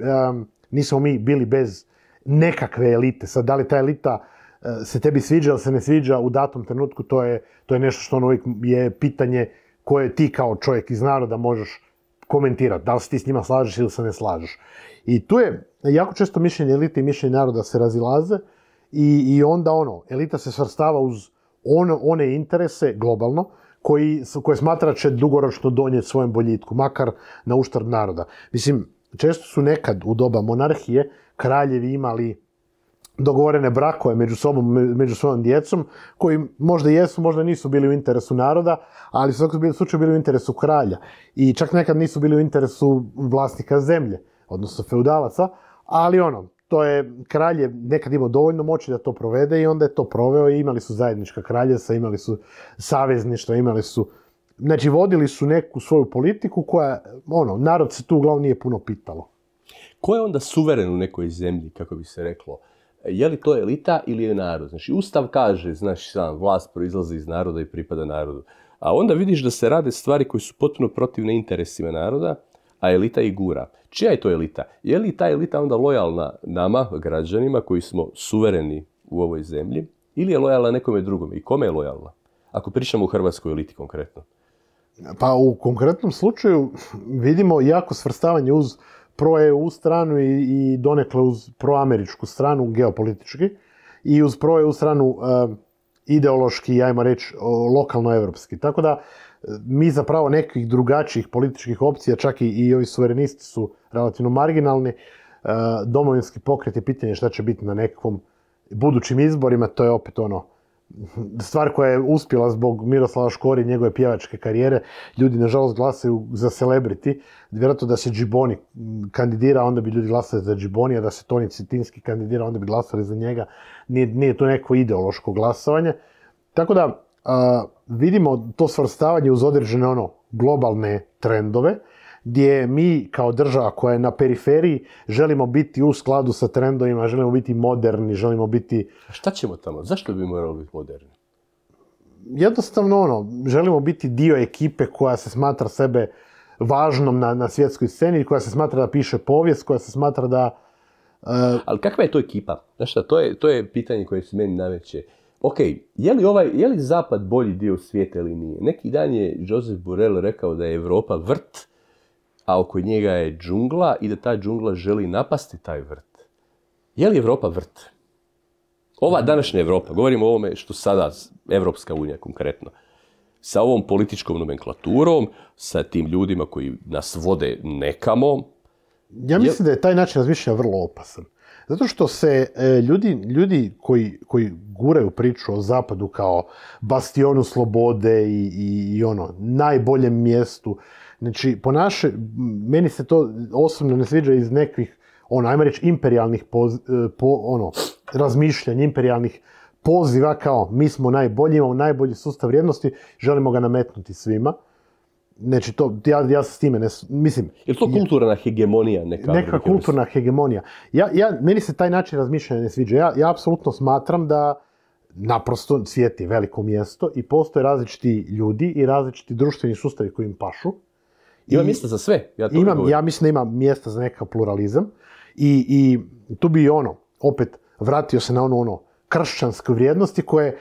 nismo mi bili bez nekakve elite. Sad, da li ta elita e, se tebi sviđa ili se ne sviđa u datom trenutku, to je, to je nešto što ono uvijek je pitanje koje ti kao čovjek iz naroda možeš komentirati, da li se ti s njima slažeš ili se ne slažeš. I tu je jako često mišljenje elite i mišljenje naroda se razilaze i, onda ono, elita se svrstava uz one interese globalno koji, koje smatra će dugoročno donijeti svojem boljitku, makar na uštrb naroda. Mislim, često su nekad u doba monarhije kraljevi imali dogovorene brakove među sobom, među svojom djecom, koji možda jesu, možda nisu bili u interesu naroda, ali u slučaju bili u interesu kralja. I čak nekad nisu bili u interesu vlasnika zemlje, odnosno feudalaca, ali ono, to je, kralj je nekad imao dovoljno moći da to provede i onda je to proveo i imali su zajednička kraljesa, imali su savezništva, imali su Znači, vodili su neku svoju politiku koja, ono, narod se tu uglavnom nije puno pitalo. Ko je onda suveren u nekoj zemlji, kako bi se reklo? je li to elita ili je narod. Znači, Ustav kaže, znači sam, vlast proizlazi iz naroda i pripada narodu. A onda vidiš da se rade stvari koje su potpuno protivne interesima naroda, a elita i gura. Čija je to elita? Je li ta elita onda lojalna nama, građanima, koji smo suvereni u ovoj zemlji, ili je lojalna nekome drugom I kome je lojalna? Ako pričamo o hrvatskoj eliti konkretno. Pa u konkretnom slučaju vidimo jako svrstavanje uz pro-EU stranu i, i donekle uz proameričku stranu geopolitički i uz pro-EU stranu e, ideološki, ajmo reći, lokalno-evropski. Tako da e, mi zapravo nekih drugačijih političkih opcija, čak i, i ovi suverenisti su relativno marginalni, e, domovinski pokret je pitanje šta će biti na nekom budućim izborima, to je opet ono, stvar koja je uspjela zbog Miroslava Škori i njegove pjevačke karijere, ljudi nažalost glasaju za celebrity, vjerojatno da se Džiboni kandidira, onda bi ljudi glasali za Džiboni, a da se Toni Citinski kandidira, onda bi glasali za njega, nije, to neko ideološko glasovanje. Tako da, vidimo to svrstavanje uz određene ono globalne trendove, gdje mi kao država koja je na periferiji želimo biti u skladu sa trendovima, želimo biti moderni, želimo biti... šta ćemo tamo? Zašto bi morali biti moderni? Jednostavno ono, želimo biti dio ekipe koja se smatra sebe važnom na, svjetskoj sceni, koja se smatra da piše povijest, koja se smatra da... Eh, Ali kakva je to ekipa? Znaš to je, pitanje koje se meni najveće? Ok, je li, ovaj, je li zapad bolji dio svijeta ili nije? Neki dan je Joseph Burel rekao da je Europa vrt a oko njega je džungla i da ta džungla želi napasti taj vrt. Je li Europa vrt? Ova današnja Europa, govorimo o ovome što sada Evropska unija konkretno, sa ovom političkom nomenklaturom, sa tim ljudima koji nas vode nekamo. Ja mislim da je taj način razmišljanja vrlo opasan. Zato što se e, ljudi, koji, guraju priču o zapadu kao bastionu slobode i, i ono najboljem mjestu, Znači, po meni se to osobno ne sviđa iz nekih, ono, ajmo reći, imperialnih e, ono, razmišljanja, imperijalnih poziva kao mi smo najbolji, imamo najbolji sustav vrijednosti, želimo ga nametnuti svima. Znači, ja, se s time ne... Mislim... Je to kulturna hegemonija neka? Neka kulturna hegemonija. Ja, meni se taj način razmišljanja ne sviđa. Ja, ja apsolutno smatram da naprosto svijet je veliko mjesto i postoje različiti ljudi i različiti društveni sustavi koji im pašu. Ima mjesta za sve. Ja, to imam, ja mislim da ima mjesta za nekakav pluralizam. I, I tu bi ono, opet vratio se na ono, ono, kršćanske vrijednosti koje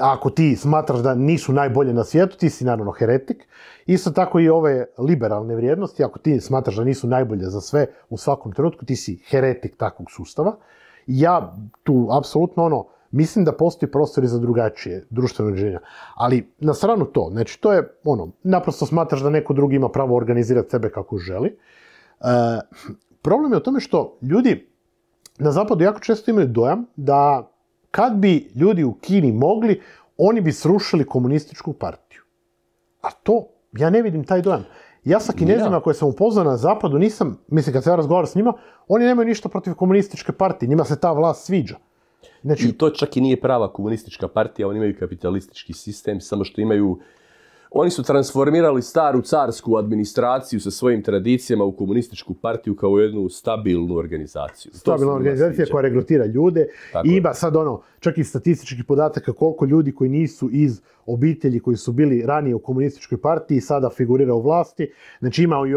ako ti smatraš da nisu najbolje na svijetu, ti si naravno heretik. Isto tako i ove liberalne vrijednosti, ako ti smatraš da nisu najbolje za sve u svakom trenutku, ti si heretik takvog sustava. Ja tu apsolutno ono, Mislim da postoji prostor i za drugačije društveno uređenja. Ali na stranu to, znači to je ono, naprosto smatraš da neko drugi ima pravo organizirati sebe kako želi. E, problem je u tome što ljudi na zapadu jako često imaju dojam da kad bi ljudi u Kini mogli, oni bi srušili komunističku partiju. A to, ja ne vidim taj dojam. Ja sa kinezima koje sam upoznao na zapadu nisam, mislim kad se ja razgovaram s njima, oni nemaju ništa protiv komunističke partije, njima se ta vlast sviđa. Znači- I to čak i nije prava komunistička partija, oni imaju kapitalistički sistem, samo što imaju... Oni su transformirali staru carsku administraciju sa svojim tradicijama u komunističku partiju kao jednu stabilnu organizaciju. Stabilna organizacija koja regrutira ljude i ima sad ono, čak i statistički podataka koliko ljudi koji nisu iz obitelji koji su bili ranije u komunističkoj partiji sada figurira u vlasti. Znači imao i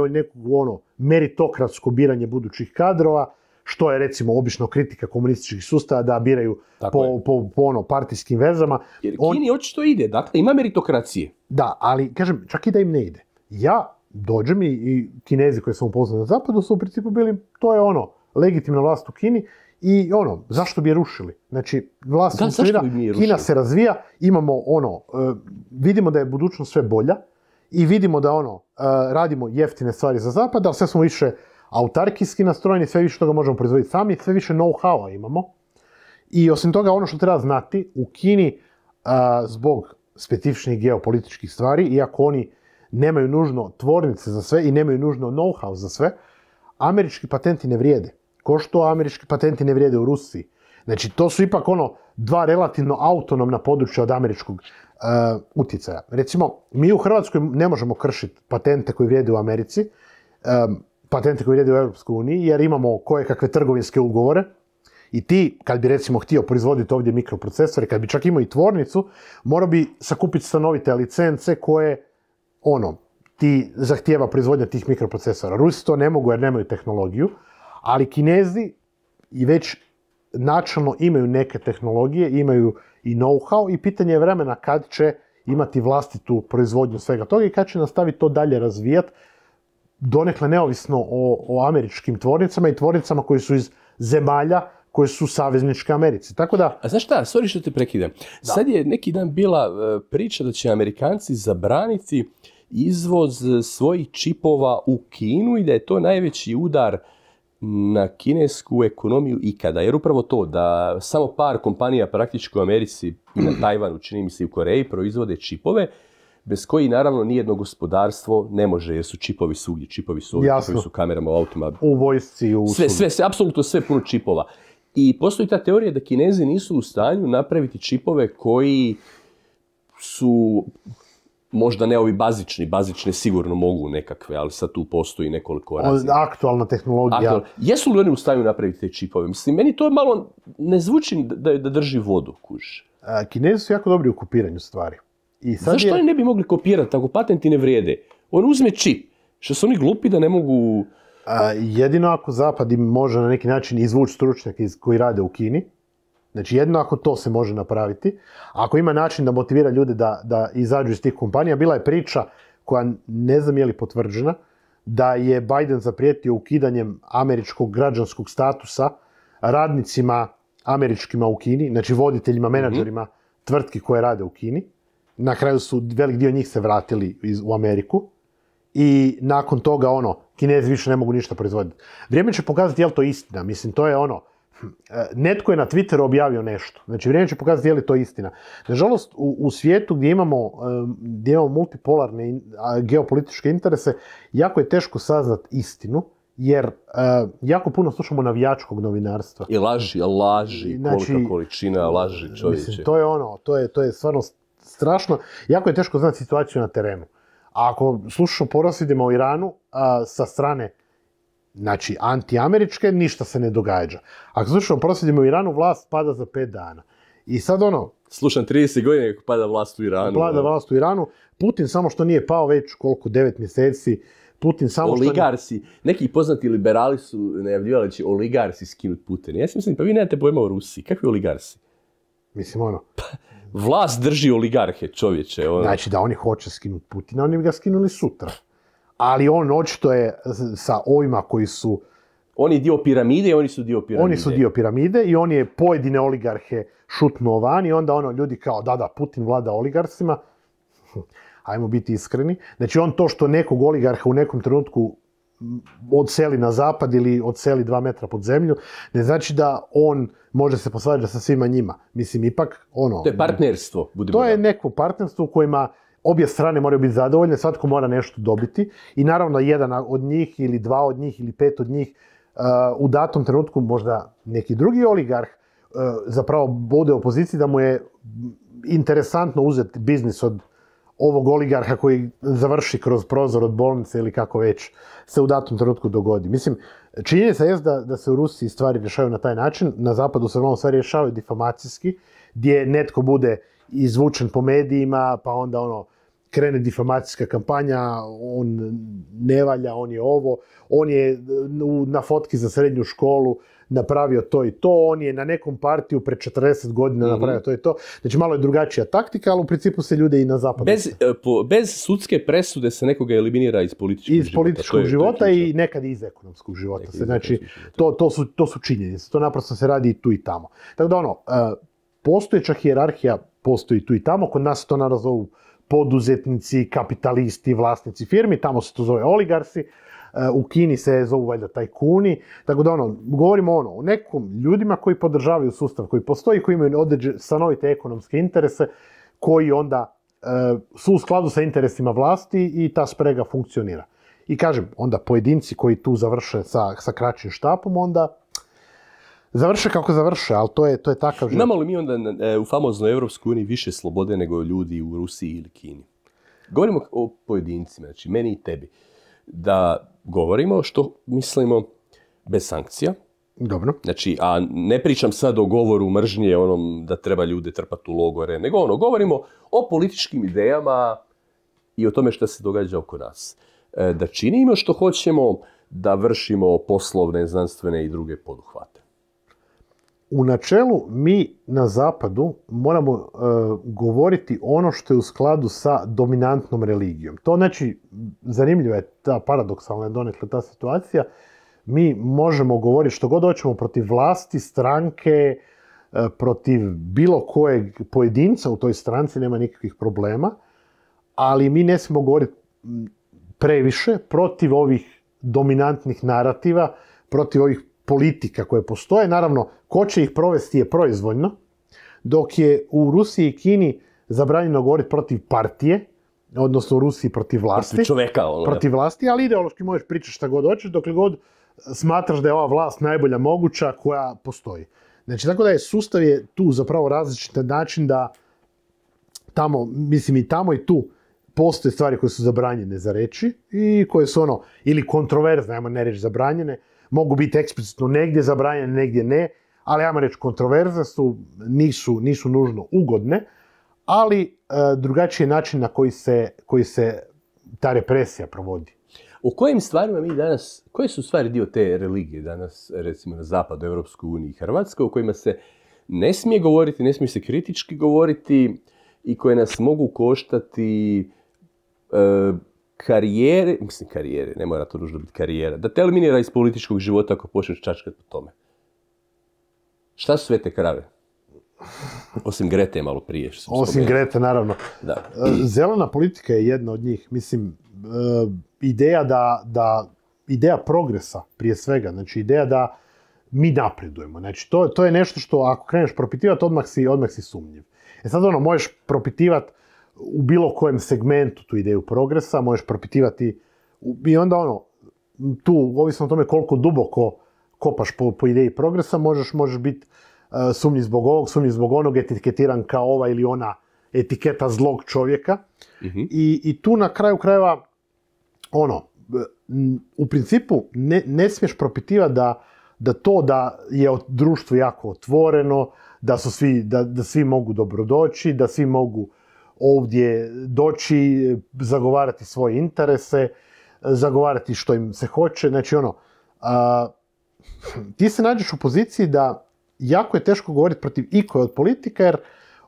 ono meritokratsko biranje budućih kadrova što je recimo obično kritika komunističkih sustava da biraju po, po, po, ono partijskim vezama. Jer Kini očito ide, dakle ima meritokracije. Da, ali kažem, čak i da im ne ide. Ja dođem i, i kinezi koje sam upoznao na zapadu su u principu bili, to je ono, legitimna vlast u Kini i ono, zašto bi je rušili? Znači, vlast da, Kina se razvija, imamo ono, e, vidimo da je budućnost sve bolja i vidimo da ono, e, radimo jeftine stvari za zapad, ali sve smo više autarkijski nastrojeni, sve više toga možemo proizvoditi sami, sve više know-howa imamo. I osim toga, ono što treba znati, u Kini zbog specifičnih geopolitičkih stvari, iako oni nemaju nužno tvornice za sve i nemaju nužno know-how za sve, američki patenti ne vrijede. Ko što američki patenti ne vrijede u Rusiji. Znači, to su ipak ono dva relativno autonomna područja od američkog e, utjecaja. Recimo, mi u Hrvatskoj ne možemo kršiti patente koji vrijede u Americi. E, patente koji vrijede u Europskoj uniji, jer imamo koje kakve trgovinske ugovore i ti, kad bi recimo htio proizvoditi ovdje mikroprocesore, kad bi čak imao i tvornicu, mora bi sakupiti stanovite licence koje, ono, ti zahtijeva proizvodnja tih mikroprocesora. Rusi to ne mogu jer nemaju tehnologiju, ali Kinezi i već načalno imaju neke tehnologije, imaju i know-how i pitanje je vremena kad će imati vlastitu proizvodnju svega toga i kad će nastaviti to dalje razvijati donekle neovisno o, američkim tvornicama i tvornicama koji su iz zemalja koje su u savezničke Americi. Tako da... A znaš šta, sorry što te prekidam. Sad je neki dan bila e, priča da će Amerikanci zabraniti izvoz e, svojih čipova u Kinu i da je to najveći udar na kinesku ekonomiju ikada. Jer upravo to da samo par kompanija praktički u Americi i na Tajvanu, čini mi se i u Koreji, proizvode čipove bez koji naravno nijedno gospodarstvo ne može, jer su čipovi svugdje, čipovi su ovdje, čipovi su kamerama, u autima. U vojsci, u... Sve, sve, sve, apsolutno sve puno čipova. I postoji ta teorija da kinezi nisu u stanju napraviti čipove koji su možda ne ovi bazični, bazične sigurno mogu nekakve, ali sad tu postoji nekoliko razine. Aktualna tehnologija. Jesu li oni u stanju napraviti te čipove? Mislim, meni to malo, ne zvuči da, da drži vodu, kuž. Kinezi su jako dobri u kupiranju stvari. I sad Zašto oni ne bi mogli kopirati ako patenti ne vrijede? On uzme čip, što su oni glupi da ne mogu... A, jedino ako zapad im može na neki način izvući iz koji rade u Kini, Znači jedino ako to se može napraviti, ako ima način da motivira ljude da, da izađu iz tih kompanija, bila je priča koja ne znam je li potvrđena, da je Biden zaprijetio ukidanjem američkog građanskog statusa radnicima američkima u Kini, znači voditeljima, mhm. menadžerima tvrtki koje rade u Kini na kraju su velik dio njih se vratili iz, u Ameriku i nakon toga ono, kinezi više ne mogu ništa proizvoditi. Vrijeme će pokazati je li to istina, mislim to je ono, hm, e, netko je na Twitteru objavio nešto, znači vrijeme će pokazati je li to istina. Nažalost, u, svijetu gdje imamo, gdje multipolarne geopolitičke interese, jako je teško saznat istinu, jer e, jako puno slušamo navijačkog novinarstva. I laži, laži, znači, kolika količina laži čovječe. Mislim, to je ono, to je, to je stvarno strašno. Jako je teško znati situaciju na terenu. A ako slušaš o u Iranu, a, sa strane znači antiameričke, ništa se ne događa. Ako slušaš o u Iranu, vlast pada za pet dana. I sad ono... Slušam 30 godina kako pada vlast u Iranu. Pada ono. vlast u Iranu. Putin samo što nije pao već koliko, devet mjeseci. Putin samo oligarsi, neki poznati liberali su najavljivali da će oligarsi skinuti Putin. Ja sam mislim, pa vi nemate pojma o Rusiji. Kakvi oligarsi? Mislim ono... Pa, vlast drži oligarhe, čovječe. Ono. Znači da oni hoće skinuti Putina, oni bi ga skinuli sutra. Ali on očito je sa ovima koji su... Oni je dio piramide i oni su dio piramide. Oni su dio piramide i on je pojedine oligarhe šutnuo van i onda ono ljudi kao da, da, Putin vlada oligarsima. Ajmo biti iskreni. Znači on to što nekog oligarha u nekom trenutku odseli na zapad ili odseli dva metra pod zemlju, ne znači da on može se posvađati sa svima njima. Mislim, ipak, ono... To je partnerstvo, To je neko partnerstvo u kojima obje strane moraju biti zadovoljne, svatko mora nešto dobiti i naravno jedan od njih ili dva od njih ili pet od njih uh, u datom trenutku možda neki drugi oligarh uh, zapravo bude u opoziciji da mu je interesantno uzeti biznis od ovog oligarha koji završi kroz prozor od bolnice ili kako već se u datom trenutku dogodi. Mislim, činjenica je da, da se u Rusiji stvari rješavaju na taj način, na zapadu se uglavnom stvari rješavaju difamacijski, gdje netko bude izvučen po medijima, pa onda ono, krene difamacijska kampanja, on ne valja, on je ovo, on je na fotki za srednju školu, napravio to i to, on je na nekom partiju pre 40 godina mhm. napravio to i to. Znači malo je drugačija taktika, ali u principu se ljude i na zapadu. Bez, e, bez sudske presude se nekoga eliminira iz političkog života. Iz političkog života i nekad iz ekonomskog života. znači, to, to, su, to činjenice. To naprosto se radi i tu i tamo. Tako da ono, e, postojeća hijerarhija postoji tu i tamo. Kod nas to narazovu poduzetnici, kapitalisti, vlasnici firmi, tamo se to zove oligarsi. E, u Kini se zovu valjda tajkuni, tako da ono, govorimo ono, o nekom ljudima koji podržavaju sustav koji postoji, koji imaju određene stanovite ekonomske interese, koji onda e, su u skladu sa interesima vlasti i ta sprega funkcionira. I kažem, onda pojedinci koji tu završe sa, sa kraćim štapom, onda završe kako završe, ali to je, to je takav život. Imamo li mi onda e, u famoznoj Evropskoj uniji više slobode nego ljudi u Rusiji ili Kini? Govorimo o pojedincima, znači meni i tebi. Da govorimo, što mislimo bez sankcija. Dobro. Znači, a ne pričam sad o govoru mržnje, onom da treba ljude trpati u logore, nego ono, govorimo o političkim idejama i o tome što se događa oko nas. E, da činimo što hoćemo, da vršimo poslovne, znanstvene i druge poduhvate u načelu mi na zapadu moramo e, govoriti ono što je u skladu sa dominantnom religijom. To znači, zanimljiva je ta paradoksalna je donekle ta situacija, mi možemo govoriti što god hoćemo protiv vlasti, stranke, e, protiv bilo kojeg pojedinca u toj stranci, nema nikakvih problema, ali mi ne smijemo govoriti previše protiv ovih dominantnih narativa, protiv ovih politika koje postoje. Naravno, ko će ih provesti je proizvoljno, dok je u Rusiji i Kini zabranjeno govoriti protiv partije, odnosno u Rusiji protiv vlasti. Protiv čoveka, ono, Protiv vlasti, ali ideološki možeš pričati šta god hoćeš, dokle god smatraš da je ova vlast najbolja moguća koja postoji. Znači, tako da je sustav je tu zapravo različit način da tamo, mislim i tamo i tu postoje stvari koje su zabranjene za reći i koje su ono, ili kontroverzne, ajmo ne reći zabranjene, mogu biti eksplicitno negdje zabranjene, negdje ne, ali ja reći kontroverze su, nisu, nisu nužno ugodne, ali e, drugačiji je način na koji se, koji se ta represija provodi. U kojim stvarima mi danas, koje su stvari dio te religije danas, recimo na zapadu, Europskoj uniji i Hrvatskoj, u kojima se ne smije govoriti, ne smije se kritički govoriti i koje nas mogu koštati e, karijere, mislim karijere, ne mora to nužno biti karijera, da te eliminira iz političkog života ako počneš čačkati po tome. Šta su sve te krave? Osim Grete malo prije. Osim Greta, Grete, naravno. Da. E, zelena politika je jedna od njih. Mislim, e, ideja da, ideja progresa prije svega, znači ideja da mi napredujemo. Znači, to, je nešto što ako kreneš propitivati, odmah si, odmah si sumnjiv. E sad ono, možeš propitivati u bilo kojem segmentu tu ideju progresa, možeš propitivati i onda ono, tu, ovisno o tome koliko duboko kopaš po, po ideji progresa, možeš, možeš biti uh, eh, sumnji zbog ovog, sumnji zbog onog, etiketiran kao ova ili ona etiketa zlog čovjeka. Mhm. I, I tu na kraju krajeva, ono, u principu ne, ne smiješ propitivati da, da to da je društvo jako otvoreno, da su svi, da, da svi mogu dobrodoći, da svi mogu ovdje doći, zagovarati svoje interese, zagovarati što im se hoće, znači ono, ti se nađeš u poziciji da jako je teško govoriti protiv ikoje od politika, jer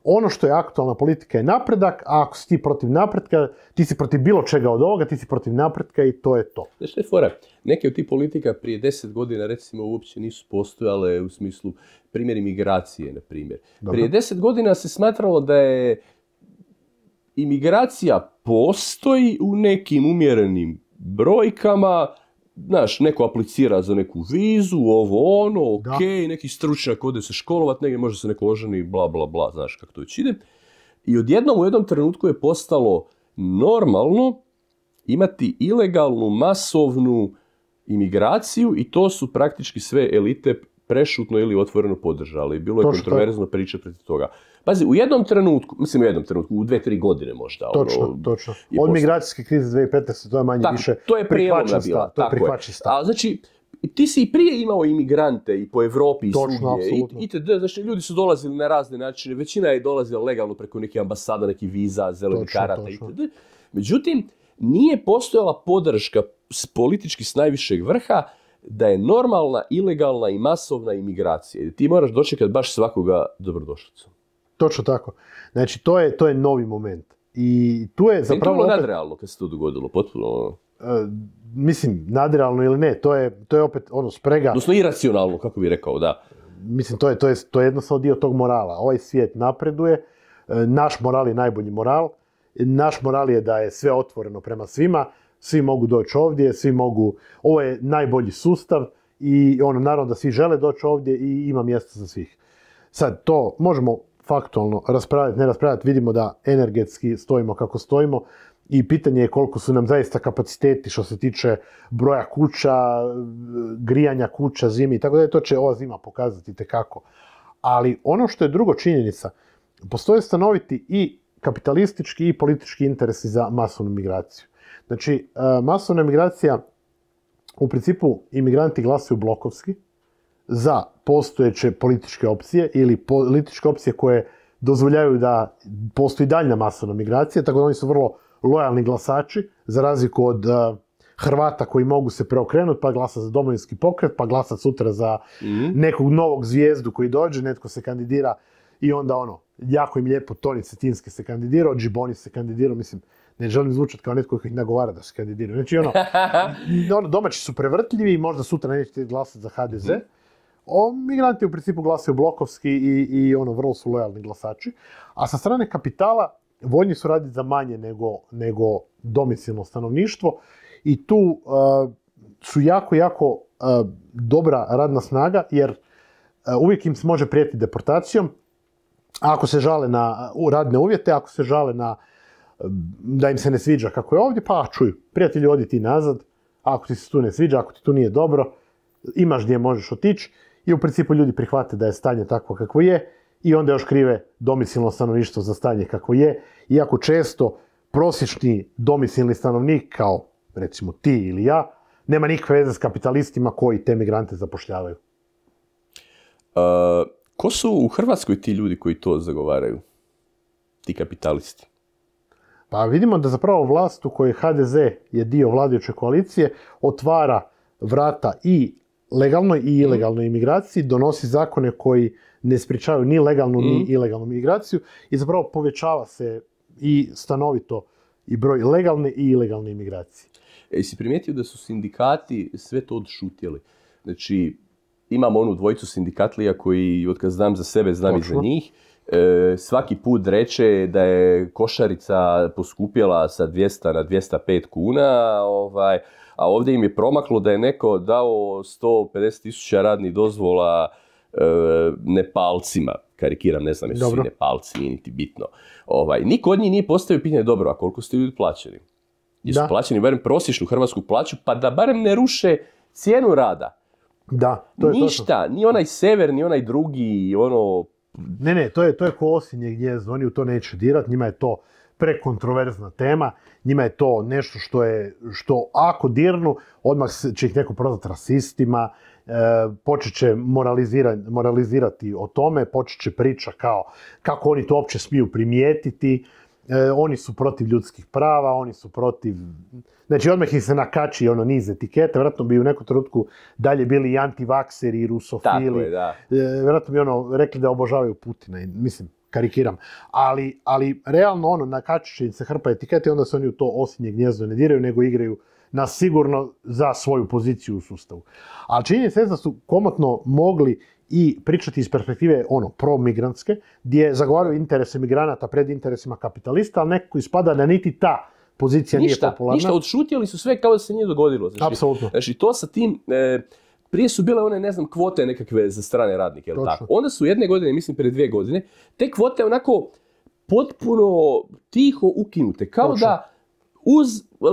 ono što je aktualna politika je napredak, a ako si ti protiv napretka, ti si protiv bilo čega od ovoga, ti si protiv napretka i to je to. Znači, je fora? Neke od tih politika prije deset godina, recimo, uopće nisu postojale u smislu primjer imigracije, na primjer. Prije deset godina se smatralo da je imigracija postoji u nekim umjerenim brojkama, znaš, neko aplicira za neku vizu, ovo ono, ok, neki stručnjak ode se školovat, negdje može se neko oženi, bla bla bla, znaš kako to već ide. I odjednom u jednom trenutku je postalo normalno imati ilegalnu masovnu imigraciju i to su praktički sve elite prešutno ili otvoreno podržali. Bilo je kontroverzno priča protiv toga. Pazi, u jednom trenutku, mislim u jednom trenutku, u dve, tri godine možda. Ono, točno, točno. Od migracijske krize 2015. to je manje više to je prihvaćen znači, ti si i prije imao imigrante i po Europi i svugdje. I, i znači, ljudi su dolazili na razne načine. Većina je dolazila legalno preko neke ambasada, nekih viza, zelenih karata itd. Međutim, nije postojala podrška politički s najvišeg vrha da je normalna, ilegalna i masovna imigracija. Ti moraš dočekati baš svakoga dobrodošlicu. Točno tako. Znači, to je, to je novi moment. I tu je zapravo... Nije to bilo nadrealno kad se to dogodilo, potpuno... Ono. E, mislim, nadrealno ili ne, to je, to je opet ono sprega... Odnosno iracionalno, kako bi rekao, da. Mislim, to je, to je, to je jednostavno dio tog morala. Ovaj svijet napreduje, e, naš moral je najbolji moral, naš moral je da je sve otvoreno prema svima, svi mogu doći ovdje, svi mogu, ovo je najbolji sustav i ono, naravno da svi žele doći ovdje i ima mjesta za svih. Sad, to možemo faktualno raspravljati, ne raspravljati, vidimo da energetski stojimo kako stojimo i pitanje je koliko su nam zaista kapaciteti što se tiče broja kuća, grijanja kuća zimi i tako da to će ova zima pokazati tekako. Ali ono što je drugo činjenica, postoje stanoviti i kapitalistički i politički interesi za masovnu migraciju. Znači, e, masovna migracija, u principu, imigranti glasuju blokovski, za postojeće političke opcije ili političke opcije koje dozvoljavaju da postoji daljna masovna migracija, tako da oni su vrlo lojalni glasači, za razliku od eh, Hrvata koji mogu se preokrenuti, pa glasa za domovinski pokret, pa glasa sutra za mhm. nekog novog zvijezdu koji dođe, netko se kandidira i onda ono, jako im lijepo Toni Cetinski se kandidirao, Džiboni se kandidirao, mislim, ne želim zvučati kao netko koji ih nagovara da se kandidiraju. Znači ono, ono domaći su prevrtljivi, možda sutra nećete glasati za HDZ, mhm. O, migranti u principu glasaju blokovski i, ono, vrlo su lojalni glasači. A sa strane kapitala voljni su raditi za manje nego, nego domicilno stanovništvo i tu e, su jako, jako e, dobra radna snaga jer e, uvijek im se može prijeti deportacijom ako se žale na radne uvjete, ako se žale na da im se ne sviđa kako je ovdje, pa ah, čuj, prijatelji, odi ti nazad, ako ti se tu ne sviđa, ako ti tu nije dobro, imaš gdje možeš otići i u principu ljudi prihvate da je stanje takvo kakvo je i onda još krive domicilno stanovništvo za stanje kako je, iako često prosječni domicilni stanovnik kao recimo ti ili ja, nema nikakve veze s kapitalistima koji te migrante zapošljavaju. ko su u Hrvatskoj ti ljudi koji to zagovaraju? Ti kapitalisti? Pa vidimo da zapravo vlast u kojoj HDZ je dio vladajuće koalicije otvara vrata i legalnoj i mm. ilegalnoj imigraciji, donosi zakone koji ne sprječavaju ni legalnu ni mm. ilegalnu imigraciju i zapravo povećava se i stanovito i broj legalne i ilegalne imigracije. E, si primijetio da su sindikati sve to odšutjeli? Znači, imamo onu dvojicu sindikatlija koji, kad znam za sebe, znam i za njih. E, svaki put reče da je košarica poskupjela sa 200 na 205 kuna, ovaj, a ovdje im je promaklo da je neko dao 150 tisuća radnih dozvola e, Nepalcima karikiram, ne znam jesu Nepalci, nije niti bitno. Ovaj, niko od njih nije postavio pitanje, dobro, a koliko ste ljudi plaćeni? Jesu su plaćeni barem prosječnu hrvatsku plaću, pa da barem ne ruše cijenu rada. Da, to je Ništa, ni onaj sever, ni onaj drugi, ono... Ne, ne, to je, to je ko oni u to neće dirat, njima je to prekontroverzna tema, njima je to nešto što je, što ako dirnu, odmah će ih neko prozvati rasistima, e, počet će moralizirati o tome, počet će priča kao kako oni to uopće smiju primijetiti, e, oni su protiv ljudskih prava, oni su protiv... Znači, odmah ih se nakači ono niz etiketa. vjerojatno bi u nekom trenutku dalje bili i antivakseri i rusofili. Tako e, vjerojatno bi ono rekli da obožavaju Putina, mislim, karikiram. Ali, ali realno ono, na im se hrpa etikete onda se oni u to osinje gnjezdo ne diraju, nego igraju na sigurno za svoju poziciju u sustavu. Ali činjenica se da su komotno mogli i pričati iz perspektive ono promigrantske, gdje zagovaraju interese migranata pred interesima kapitalista, ali nekako ispada da niti ta pozicija ništa, nije popularna. Ništa, odšutjeli su sve kao da se nije dogodilo. Znači, Apsolutno. Znači, to sa tim, e, prije su bile one, ne znam, kvote nekakve za strane radnike, tako? Onda su jedne godine, mislim prije dvije godine, te kvote onako potpuno tiho ukinute. Kao da uz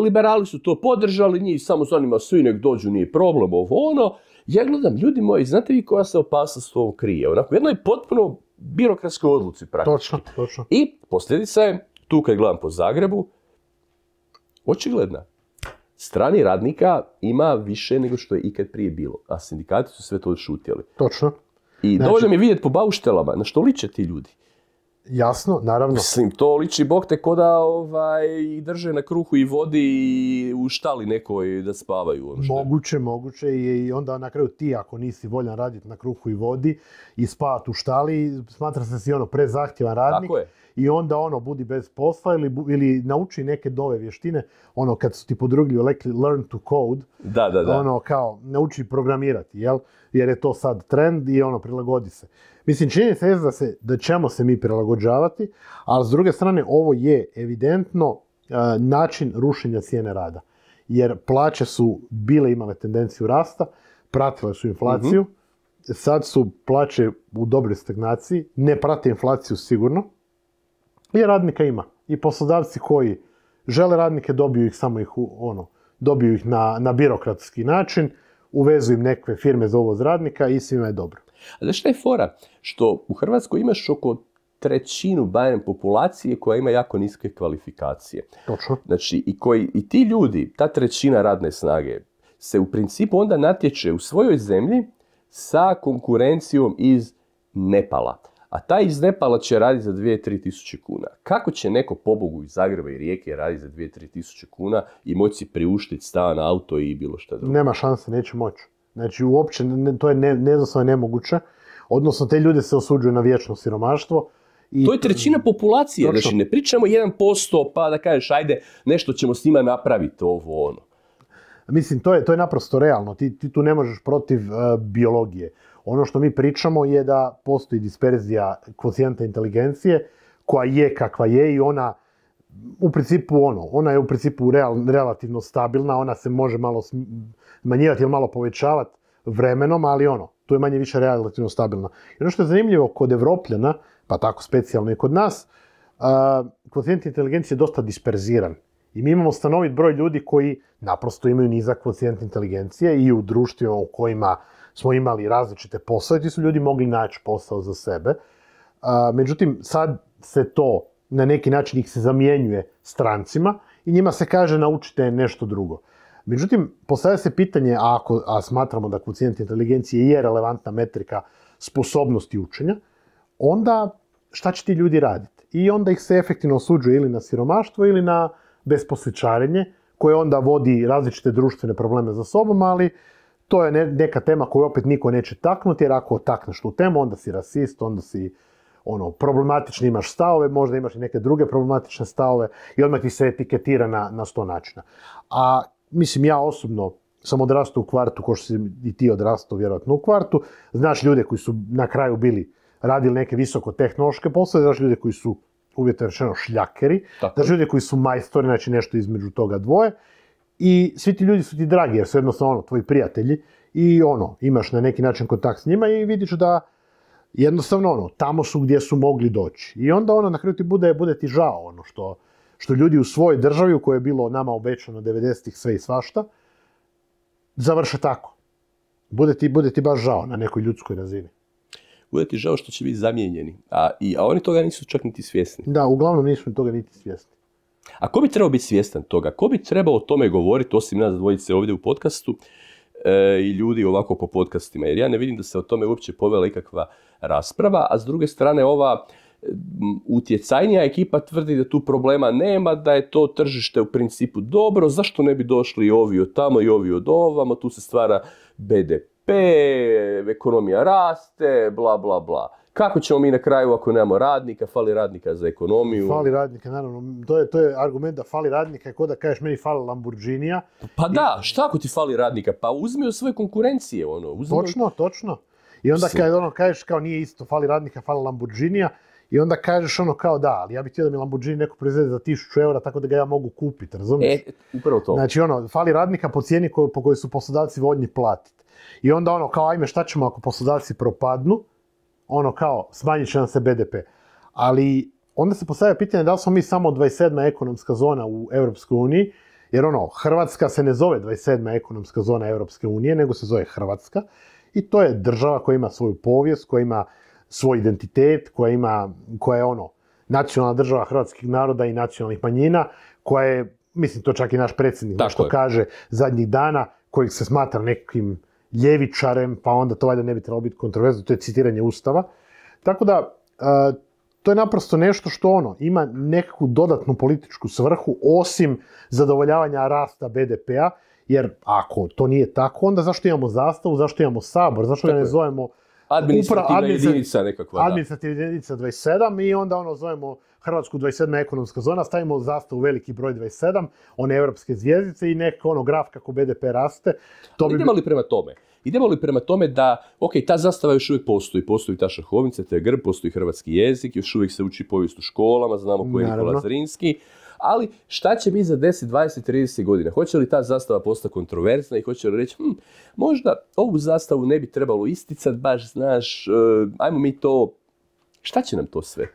liberali su to podržali, njih samo zanima svi nek dođu, nije problem, ovo ono. Ja gledam, ljudi moji, znate vi koja se opasa s ovom krije? Onako, jedno je potpuno birokratskoj odluci praktički. Točno, točno. I posljedica je, tu kad gledam po Zagrebu, očigledna strani radnika ima više nego što je ikad prije bilo, a sindikati su sve to odšutjeli. Točno. I znači... dovoljno mi je vidjeti po bauštelama na što liče ti ljudi. Jasno, naravno. Mislim, to liči bog te ko da ovaj, drže na kruhu i vodi i u štali nekoj da spavaju. Ono što moguće, moguće. I onda na kraju ti ako nisi voljan raditi na kruhu i vodi i spavati u štali, smatra se si ono prezahtjevan radnik. Tako je. I onda ono, budi bez posla ili, nauči neke nove vještine. Ono, kad su ti podrugljivo rekli learn to code. Da, da, da. Ono, kao, nauči programirati, jel? jer je to sad trend i ono, prilagodi se. Mislim, čini se da, se, da ćemo se mi prilagođavati, ali s druge strane, ovo je evidentno e, način rušenja cijene rada. Jer plaće su bile imale tendenciju rasta, pratile su inflaciju, mhm. sad su plaće u dobroj stagnaciji, ne prate inflaciju sigurno, i radnika ima. I poslodavci koji žele radnike, dobiju ih samo ih, ono, dobiju ih na, na birokratski način, uvezu im nekve firme za ovo radnika i svima je dobro. A šta je fora? Što u Hrvatskoj imaš oko trećinu barem populacije koja ima jako niske kvalifikacije. Točno. Znači, i, koji, i ti ljudi, ta trećina radne snage, se u principu onda natječe u svojoj zemlji sa konkurencijom iz Nepala. A taj iz Nepala će raditi za 2-3 tisuće kuna. Kako će neko pobogu iz Zagreba i Rijeke raditi za 2-3 tisuće kuna i moći priuštiti stan, auto i bilo što drugo? Nema šanse, neće moći. Znači uopće, to je ne, nemoguće. Odnosno, te ljude se osuđuju na vječno siromaštvo. I... To je trećina populacije, znači ne pričamo 1% pa da kažeš ajde nešto ćemo s njima napraviti ovo ono. Mislim, to je, to je naprosto realno, ti, tu ne možeš protiv eh, biologije. Ono što mi pričamo je da postoji disperzija kvocijenta inteligencije koja je kakva je i ona u principu ono, ona je u principu relativno stabilna, ona se može malo smanjivati ili malo povećavati vremenom, ali ono, tu je manje više relativno stabilna. I ono što je zanimljivo kod Evropljana, pa tako specijalno i kod nas, kvocijent inteligencije je dosta disperziran. I mi imamo stanovit broj ljudi koji naprosto imaju nizak kvocijent inteligencije i u društvima u kojima smo imali različite posao ti su ljudi mogli naći posao za sebe. A, međutim, sad se to na neki način ih se zamjenjuje strancima i njima se kaže naučite nešto drugo. Međutim, postavlja se pitanje, a, ako, a smatramo da kvocijent inteligencije je relevantna metrika sposobnosti učenja, onda šta će ti ljudi raditi? I onda ih se efektivno osuđuje ili na siromaštvo ili na besposličarenje, koje onda vodi različite društvene probleme za sobom, ali to je neka tema koju opet niko neće taknuti, jer ako takneš tu temu, onda si rasist, onda si ono, problematični imaš stavove, možda imaš i neke druge problematične stavove i odmah ti se etiketira na, na sto načina. A mislim, ja osobno sam odrastao u kvartu, ko što si i ti odrastao vjerojatno u kvartu, znaš ljude koji su na kraju bili, radili neke visoko tehnološke poslove, znaš ljude koji su uvjetno rečeno šljakeri, znaš ljude koji su majstori, znači nešto između toga dvoje, i svi ti ljudi su ti dragi jer su jednostavno ono, tvoji prijatelji i ono, imaš na neki način kontakt s njima i vidiš da jednostavno ono, tamo su gdje su mogli doći. I onda ono, na kraju ti bude, bude ti žao ono što, što ljudi u svojoj državi u kojoj je bilo nama obećano 90-ih sve i svašta, završe tako. Bude ti, bude ti baš žao na nekoj ljudskoj razini. Bude ti žao što će biti zamijenjeni, a, i, a oni toga nisu čak niti svjesni. Da, uglavnom nisu toga niti svjesni. A ko bi trebao biti svjestan toga? Ko bi trebao o tome govoriti, osim nas dvojice ovdje u podcastu e, i ljudi ovako po podcastima? Jer ja ne vidim da se o tome uopće povela ikakva rasprava, a s druge strane ova utjecajnija ekipa tvrdi da tu problema nema, da je to tržište u principu dobro, zašto ne bi došli i ovi od tamo i ovi od ovamo, tu se stvara BDP, ekonomija raste, bla bla bla. Kako ćemo mi na kraju ako nemamo radnika, fali radnika za ekonomiju? Fali radnika, naravno. To je, to je argument da fali radnika, kao da kažeš meni fali Lamborghinija. Pa da, šta ako ti fali radnika? Pa uzmi od svoje konkurencije, ono. Uzmi... Točno, točno. I onda kad ono kažeš kao nije isto, fali radnika, fali Lamborghinija, i onda kažeš ono kao da, ali ja bih htio da mi Lamborghini neko proizvede za 1000 eura tako da ga ja mogu kupiti, razumiješ? E, upravo to. Znači ono, fali radnika po cijeni po kojoj su poslodavci voljni platiti. I onda ono kao ajme šta ćemo ako poslodavci propadnu, ono kao, smanjit će nam se BDP. Ali onda se postavlja pitanje da li smo mi samo 27. ekonomska zona u Europskoj uniji, jer ono, Hrvatska se ne zove 27. ekonomska zona Europske unije, nego se zove Hrvatska. I to je država koja ima svoju povijest, koja ima svoj identitet, koja ima, koja je ono, nacionalna država hrvatskih naroda i nacionalnih manjina, koja je, mislim, to čak i naš predsjednik što kaže zadnjih dana, kojeg se smatra nekim ljevičarem, pa onda to valjda ne bi trebalo biti kontroverzno, to je citiranje Ustava. Tako da, e, to je naprosto nešto što ono, ima nekakvu dodatnu političku svrhu, osim zadovoljavanja rasta BDP-a, jer ako to nije tako, onda zašto imamo zastavu, zašto imamo sabor, zašto ga ne zovemo... Administrativna jedinica nekakva, da. Administrativna jedinica 27 i onda ono zovemo Hrvatsku 27. ekonomska zona, stavimo zastavu veliki broj 27, one evropske zvijezdice i neka ono graf kako BDP raste. To idemo li prema tome? Idemo li prema tome da, ok, ta zastava još uvijek postoji, postoji ta šahovnica, te grb, postoji hrvatski jezik, još uvijek se uči povijest u školama, znamo koji je Nikola Zrinski, ali šta će mi za 10, 20, 30 godina? Hoće li ta zastava postati kontroverzna i hoće li reći, hm, možda ovu zastavu ne bi trebalo isticati, baš znaš, eh, ajmo mi to, šta će nam to sve?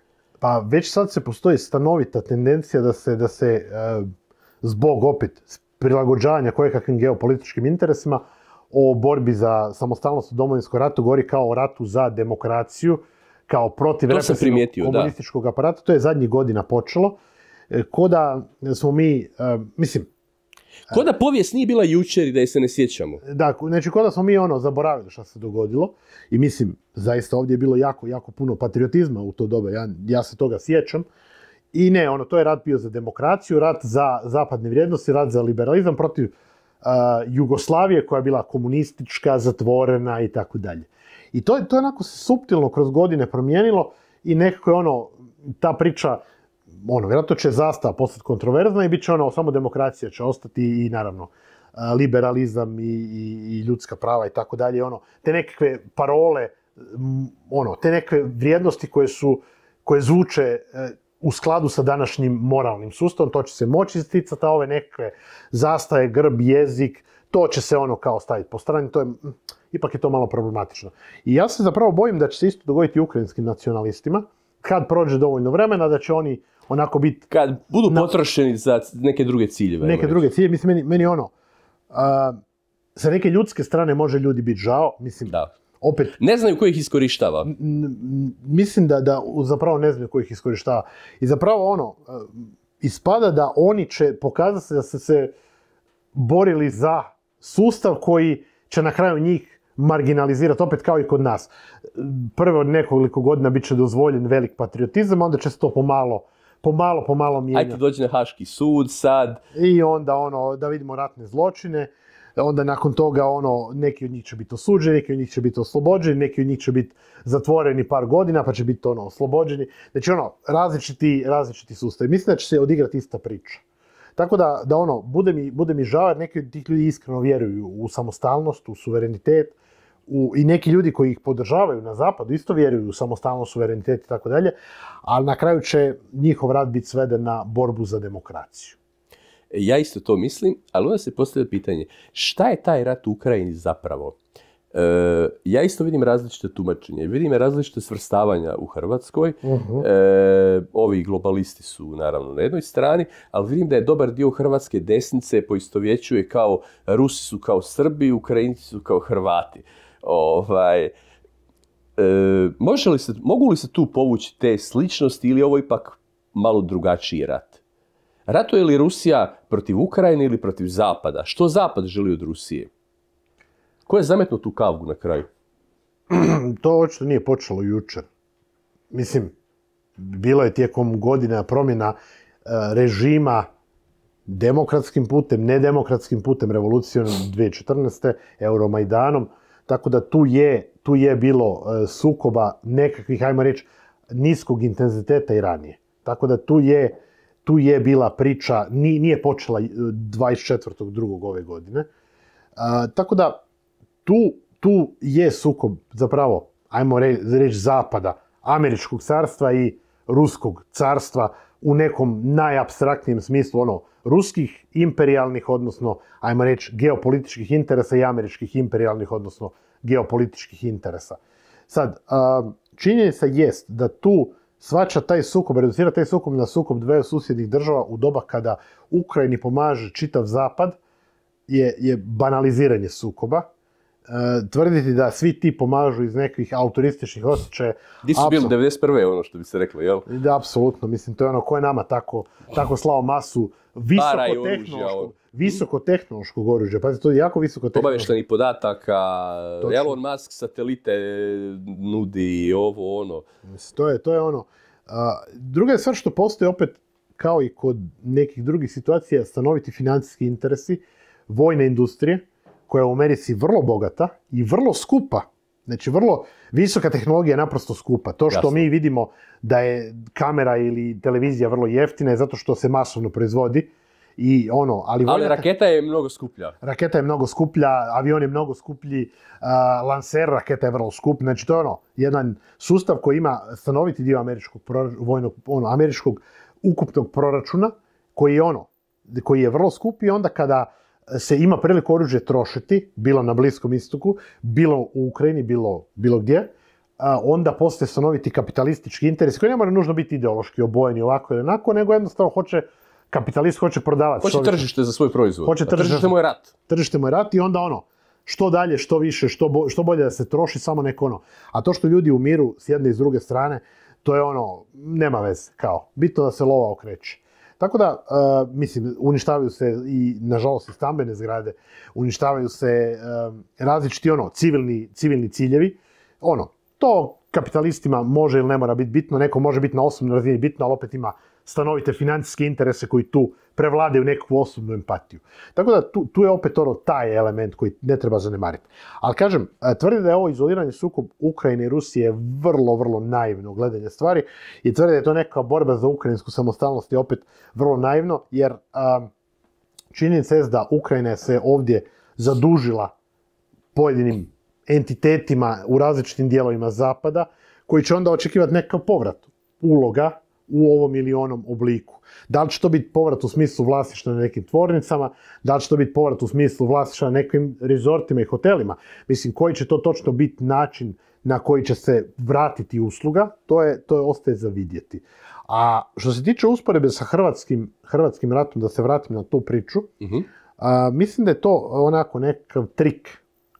Pa već sad se postoji stanovita tendencija da se, da se e, zbog opet prilagođavanja kojekakvim geopolitičkim interesima o borbi za samostalnost u domovinskom ratu govori kao o ratu za demokraciju, kao protiv represivnog komunističkog aparata. To je zadnjih godina počelo. E, Koda smo mi, e, mislim, Ko da povijest nije bila jučer i da je se ne sjećamo. Da, znači ko da smo mi ono zaboravili što se dogodilo i mislim, zaista ovdje je bilo jako, jako puno patriotizma u to doba, ja, ja se toga sjećam. I ne, ono, to je rad bio za demokraciju, rat za zapadne vrijednosti, rat za liberalizam protiv Jugoslavije koja je bila komunistička, zatvorena i tako dalje. I to to je onako se suptilno kroz godine promijenilo i nekako je ono, ta priča ono, vjerojatno će zastava postati kontroverzna i bit će ono, samo demokracija će ostati i naravno e, liberalizam i, i, ljudska prava i tako dalje, ono, te nekakve parole, ono, te neke vrijednosti koje su, koje zvuče e, u skladu sa današnjim moralnim sustavom, to će se moći isticati, a ove nekakve zastaje, grb, jezik, to će se ono kao staviti po strani, to je, ipak je to malo problematično. I ja se zapravo bojim da će se isto dogoditi ukrajinskim nacionalistima, kad prođe dovoljno vremena, da će oni onako biti... Kad budu potrošeni za neke druge ciljeve. Neke druge cilje, mislim, meni, ono, sa neke ljudske strane može ljudi biti žao, mislim, da. opet... Ne znaju ko ih iskorištava. mislim da, da zapravo ne znaju ko ih iskorištava. I zapravo ono, ispada da oni će pokazati se da su se borili za sustav koji će na kraju njih marginalizirati, opet kao i kod nas. Prvo nekoliko godina bit će dozvoljen velik patriotizam, onda će se to pomalo pomalo, pomalo mijenja. Ajde dođi na Haški sud sad. I onda ono, da vidimo ratne zločine, onda nakon toga ono, neki od njih će biti osuđeni, neki od njih će biti oslobođeni, neki od njih će biti zatvoreni par godina, pa će biti ono, oslobođeni. Znači ono, različiti, različiti sustav. Mislim da će se odigrati ista priča. Tako da, da ono, bude mi, bude mi žao jer neki od tih ljudi iskreno vjeruju u samostalnost, u suverenitet, i neki ljudi koji ih podržavaju na zapadu isto vjeruju u samostalno suverenitet i tako dalje, ali na kraju će njihov rad biti sveden na borbu za demokraciju. E, ja isto to mislim, ali onda se postavlja pitanje, šta je taj rat u Ukrajini zapravo? E, ja isto vidim različite tumačenje, vidim različite svrstavanja u Hrvatskoj. Mhm. E, ovi globalisti su naravno na jednoj strani, ali vidim da je dobar dio hrvatske desnice poistovjećuje kao Rusi su kao Srbi, Ukrajinci su kao Hrvati. Ovaj, e, se, mogu li se tu povući te sličnosti ili ovo ipak malo drugačiji rat? Rato je li Rusija protiv Ukrajine ili protiv Zapada? Što Zapad želi od Rusije? Ko je zametno tu kavgu na kraju? To očito nije počelo jučer. Mislim, bilo je tijekom godina promjena e, režima demokratskim putem, nedemokratskim putem, revolucijom 2014. Euromajdanom, tako da tu je, tu je bilo e, sukoba nekakvih, ajmo reći, niskog intenziteta i ranije. Tako da tu je, tu je bila priča, nije počela 24.2. E, ove godine. E, tako da tu, tu je sukob zapravo, ajmo reći, zapada, američkog carstva i ruskog carstva u nekom najapstraktnijem smislu ono ruskih imperijalnih, odnosno, ajmo reći, geopolitičkih interesa i američkih imperijalnih, odnosno, geopolitičkih interesa. Sad, činjenica jest da tu svača taj sukob, reducira taj sukob na sukob dve susjednih država u doba kada Ukrajini pomaže čitav zapad, je banaliziranje sukoba E, tvrditi da svi ti pomažu iz nekih autorističnih osjećaja. Di su bili 91. ono što bi se reklo, jel? Da, apsolutno. Mislim, to je ono ko je nama tako, slao masu visoko ono. hm? tehnološkog oružja. Pazi, to je jako tehnološko. Obavješteni podataka, Elon Musk satelite nudi, i ovo, ono. to je, to je ono. druga je stvar što postoji opet, kao i kod nekih drugih situacija, stanoviti financijski interesi, vojne industrije, koja je u Americi vrlo bogata i vrlo skupa. Znači, vrlo visoka tehnologija je naprosto skupa. To što mi vidimo da je kamera ili televizija vrlo jeftina je zato što se masovno proizvodi. I ono, ali, ali raketa je mnogo skuplja. Raketa je mnogo skuplja, avion je mnogo skuplji, uh, lanser raketa je vrlo skup. Znači to je ono, jedan sustav koji ima stanoviti dio američkog, vojnog, ono, američkog ukupnog proračuna, koji je ono, koji je vrlo skup i onda kada se ima priliku oružje trošiti, bilo na Bliskom istoku, bilo u Ukrajini, bilo, bilo gdje, onda postoje stanoviti kapitalistički interes koji ne mora nužno biti ideološki obojeni ovako ili onako, nego jednostavno hoće kapitalist hoće prodavati. Hoće tržište za svoj proizvod. Hoće tržište, mu rat. Tržište mu je rat i onda ono, što dalje, što više, što, što bolje da se troši, samo neko ono. A to što ljudi umiru s jedne i s druge strane, to je ono, nema veze, kao, bitno da se lova okreće. Tako da, e, mislim, uništavaju se i, nažalost, i stambene zgrade, uništavaju se e, različiti, ono, civilni, civilni ciljevi. Ono, to kapitalistima može ili ne mora biti bitno, neko može biti na osobnoj razini bitno, ali opet ima stanovite financijske interese koji tu prevladaju nekakvu osobnu empatiju. Tako da tu, tu je opet ono taj element koji ne treba zanemariti. Ali kažem, tvrde da je ovo izoliranje sukob Ukrajine i Rusije vrlo, vrlo naivno gledanje stvari i tvrde da je to neka borba za ukrajinsku samostalnost je opet vrlo naivno jer činjenica je da Ukrajina se ovdje zadužila pojedinim entitetima u različitim dijelovima Zapada koji će onda očekivati nekakav povrat uloga u ovom ili onom obliku. Da li će to biti povrat u smislu vlasništva na nekim tvornicama, da li će to biti povrat u smislu vlasništva na nekim rezortima i hotelima. Mislim, koji će to točno biti način na koji će se vratiti usluga, to je, to je ostaje za vidjeti. A što se tiče usporedbe sa hrvatskim, hrvatskim ratom, da se vratim na tu priču, mhm. a, mislim da je to onako nekakav trik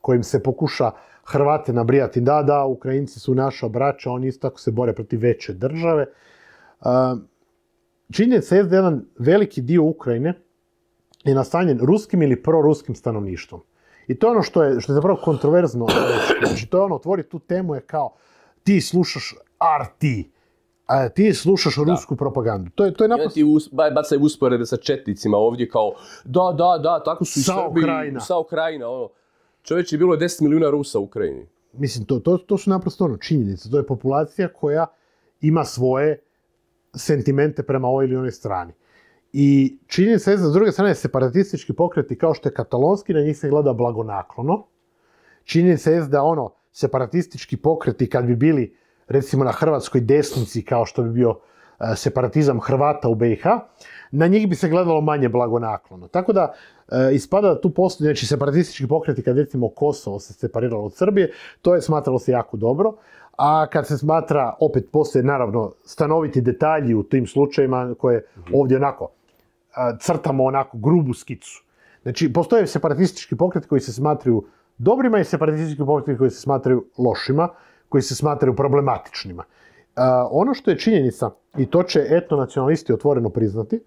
kojim se pokuša Hrvate nabrijati. Da, da, Ukrajinci su naša braća, oni isto tako se bore protiv veće države Ehm, Činjenica je da jedan veliki dio Ukrajine je nastanjen ruskim ili proruskim stanovništvom. I to je ono što je, što je zapravo kontroverzno Znači, to je ono, otvori tu temu je kao ti slušaš RT, a ti slušaš rusku propagandu. To je, to je bacaj usporede sa četnicima ovdje kao da, da, da, tako su i Sa Ukrajina. Sa Ukrajina, ono. Čovječ je bilo 10 milijuna Rusa u Ukrajini. Mislim, to, su naprosto ono činjenice. To je populacija koja ima svoje sentimente prema ovoj ili onoj strani. I činjenica je, s druge strane, separatistički pokreti kao što je katalonski, na njih se gleda blagonaklono. Činjenica je da ono, separatistički pokreti kad bi bili, recimo na hrvatskoj desnici, kao što bi bio e, separatizam Hrvata u BiH, na njih bi se gledalo manje blagonaklono. Tako da, e, ispada da tu postoji, znači separatistički pokreti kad recimo Kosovo se separiralo od Srbije, to je smatralo se jako dobro, a kad se smatra, opet postoje naravno stanoviti detalji u tim slučajima koje mhm. ovdje onako crtamo onako grubu skicu. Znači, postoje separatistički pokret koji se smatraju dobrima i separatistički pokreti koji se smatraju lošima, koji se smatraju problematičnima. ono što je činjenica, i to će etnonacionalisti otvoreno priznati,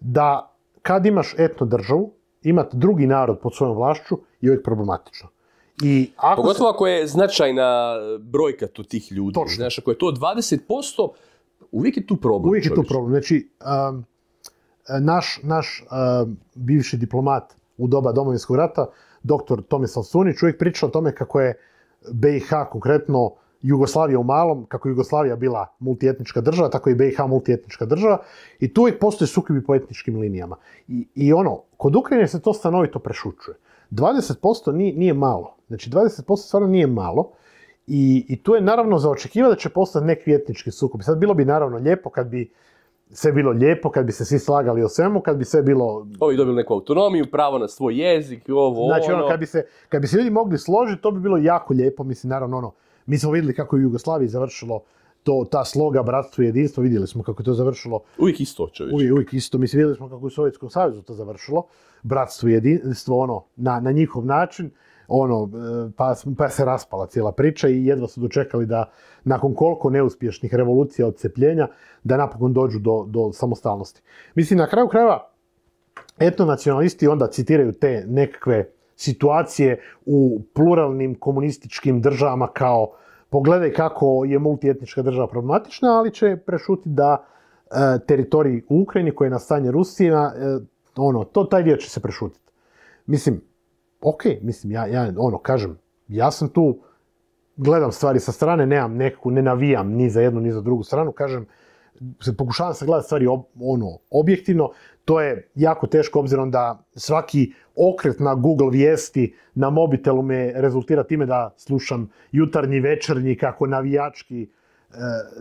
da kad imaš etno državu, imati drugi narod pod svojom vlašću je uvijek problematično. I ako Pogotovo ako je značajna eh, brojka tu tih ljudi. Točno. Znaš, ako je to 20%, uvijek je tu problem. Uvijek je tu problem. Znači, eh, naš, naš bivši diplomat u doba domovinskog rata, doktor Tomislav Sunić, uvijek priča o tome kako je BiH, konkretno Jugoslavija u malom, kako je Jugoslavija bila multietnička država, tako i BiH multietnička država. I tu uvijek postoje sukobi po etničkim linijama. I, I ono, kod Ukrajine se to stanovito prešučuje. 20% nije, nije malo. Znači 20% stvarno nije malo. I, tu je naravno za da će postati neki etnički sukob. Sad bilo bi naravno lijepo kad bi sve bilo lijepo, kad bi se svi slagali o svemu, kad bi sve bilo... Ovi dobili neku autonomiju, pravo na svoj jezik i ovo, ono. znači, ono... kad, bi se, kad ljudi mogli složiti, to bi bilo jako lijepo. Mislim, naravno, ono, mi smo vidjeli kako je u Jugoslaviji završilo to, ta sloga bratstvo i jedinstvo, vidjeli smo kako je to završilo. Uvijek isto, Uvijek, isto. Mislim, vidjeli smo kako je u Sovjetskom savezu to završilo. Bratstvo i jedinstvo, ono, na, na njihov način ono, e, pa, pa se raspala cijela priča i jedva su dočekali da nakon koliko neuspješnih revolucija, odcepljenja, da napokon dođu do, do samostalnosti. Mislim, na kraju krajeva, etnonacionalisti onda citiraju te nekakve situacije u pluralnim komunističkim državama kao pogledaj kako je multietnička država problematična, ali će prešuti da teritoriji teritorij u Ukrajini koji je na stanje Rusije, e, ono, to taj dio će se prešutiti. Mislim, ok, mislim, ja, ja ono, kažem, ja sam tu, gledam stvari sa strane, nemam neku, ne navijam ni za jednu ni za drugu stranu, kažem, se pokušavam sagledati stvari ono, objektivno, to je jako teško obzirom da svaki okret na Google vijesti na mobitelu me rezultira time da slušam jutarnji, večernji, kako navijački e,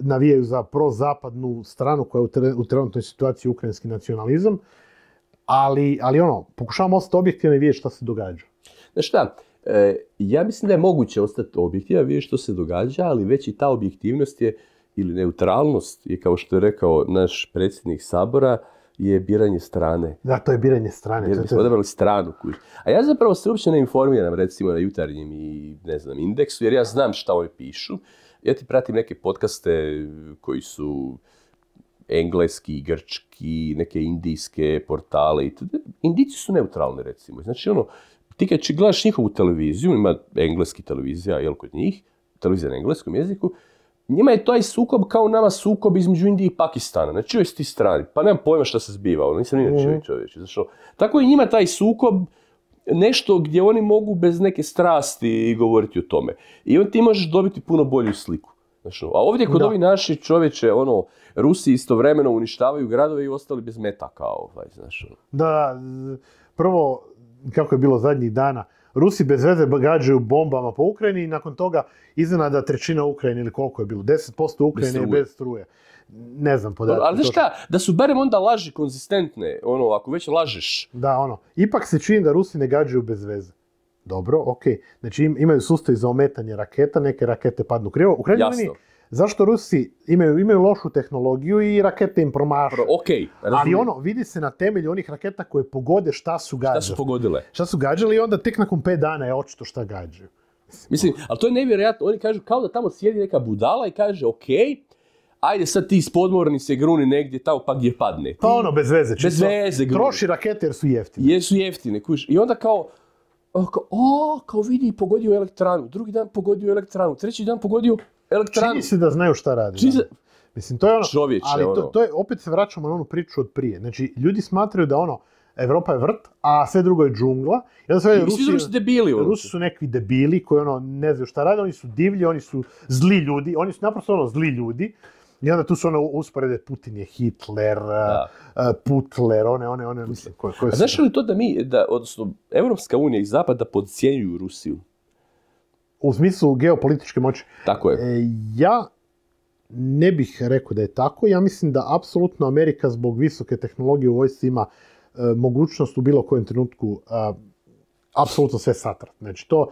navijaju za prozapadnu stranu koja je u, trenutnoj situaciji ukrajinski nacionalizam. Ali, ono, pokušavam ostati objektivno i vidjeti šta se događa. Znaš šta, e, ja mislim da je moguće ostati i vidjeti što se događa, ali već i ta objektivnost je ili neutralnost je kao što je rekao naš predsjednik sabora je biranje strane. Da, to je biranje strane. Jer je smo odabrali stranu. A ja zapravo se uopće ne informiram recimo na jutarnjem i ne znam indeksu jer ja znam šta oni pišu. Ja ti pratim neke podcaste koji su engleski, grčki, neke indijske portale. Indici su neutralni recimo. Znači ono, ti kad gledaš njihovu televiziju, ima engleski televizija, jel kod njih, televizija na engleskom jeziku, njima je taj sukob kao nama sukob između Indije i Pakistana. Na čijoj ti strani? Pa nemam pojma šta se zbiva, ono, nisam ni čovjek mhm. čovječe. Ono. Tako je njima taj sukob nešto gdje oni mogu bez neke strasti govoriti o tome. I onda ti možeš dobiti puno bolju sliku. Znači, a ovdje kod ovi naši čovječe, ono, Rusi istovremeno uništavaju gradove i ostali bez metaka, ovaj, znaš. Ono. Da, prvo, kako je bilo zadnjih dana, Rusi bez veze gađaju bombama po Ukrajini i nakon toga iznenada trećina Ukrajine ili koliko je bilo, 10% Ukrajine je bez struje. Ne znam podatak. Ali znaš šta, da su barem onda laži konzistentne, ono, ako već lažeš. Da, ono, ipak se čini da Rusi ne gađaju bez veze. Dobro, ok. Znači imaju sustav za ometanje raketa, neke rakete padnu krivo. U Zašto Rusi imaju, imaju lošu tehnologiju i rakete im promašu? Pro, okay, Ali ono, vidi se na temelju onih raketa koje pogode šta su gađali. Šta su pogodile? Šta su gađali i onda tek nakon 5 dana je očito šta gađaju. Mislim, ali to je nevjerojatno. Oni kažu kao da tamo sjedi neka budala i kaže, ok, ajde sad ti iz se gruni negdje tamo pa gdje padne. Pa ono, bez veze. Bez veze gruni. Troši rakete jer su jeftine. Jer su jeftine, I onda kao, o, kao vidi, pogodio elektranu. Drugi dan pogodio elektranu. Treći dan pogodio elektranu. Čini se da znaju šta radi. Mislim, to je ono... Čovječe, ali to, ono. to je, opet se vraćamo na onu priču od prije. Znači, ljudi smatraju da ono, Evropa je vrt, a sve drugo je džungla. I onda sve I Rusi, su debili. Rusi su neki debili koji ono, ne znaju šta rade, oni su divlji, oni su zli ljudi, oni su naprosto ono zli ljudi. I onda tu su ono usporede Putin je Hitler, da. Putler, one, one, one, mislim, koje, koje a Znaš li to da mi, da, odnosno, Evropska unija i Zapad da podcijenjuju Rusiju? u smislu geopolitičke moći. Tako je. E, ja ne bih rekao da je tako. Ja mislim da apsolutno Amerika zbog visoke tehnologije u vojsci ima e, mogućnost u bilo kojem trenutku e, apsolutno sve satrat. Znači to,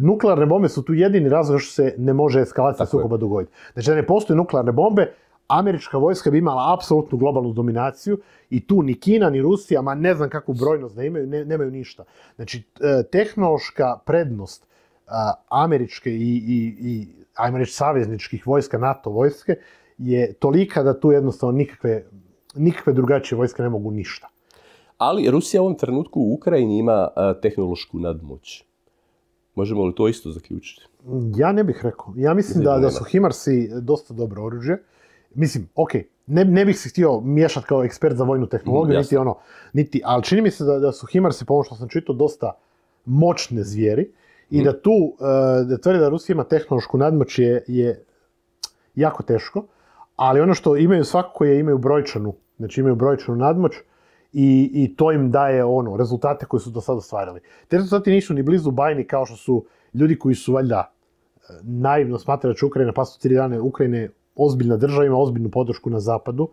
nuklearne bombe su tu jedini razlog što se ne može eskalacija sukoba dogoditi. Znači da ne postoje nuklearne bombe, američka vojska bi imala apsolutnu globalnu dominaciju i tu ni Kina ni Rusija, ma ne znam kakvu brojnost da imaju, nemaju ništa. Znači, tehnološka prednost američke i, i, i ajmo reći, savezničkih vojska, NATO vojske, je tolika da tu jednostavno nikakve, nikakve drugačije vojske ne mogu ništa. Ali Rusija u ovom trenutku u Ukrajini ima tehnološku nadmoć. Možemo li to isto zaključiti? Ja ne bih rekao. Ja mislim da, da su Himarsi dosta dobro oruđe. Mislim, ok, ne, bih se htio miješati kao ekspert za vojnu tehnologiju, mm, niti ono, niti, ali čini mi se da, da su Himarsi, po što sam čitao, dosta moćne zvijeri i da tu, e, da tvrde da Rusija ima tehnološku nadmoć je, jako teško, ali ono što imaju svakako je imaju brojčanu, znači imaju brojčanu nadmoć i, i to im daje ono, rezultate koje su do sada ostvarili. Te rezultati nisu ni blizu bajni kao što su ljudi koji su valjda e, naivno smatrali da će Ukrajina past u tri dane Ukrajine ozbiljna država, ima ozbiljnu podršku na zapadu.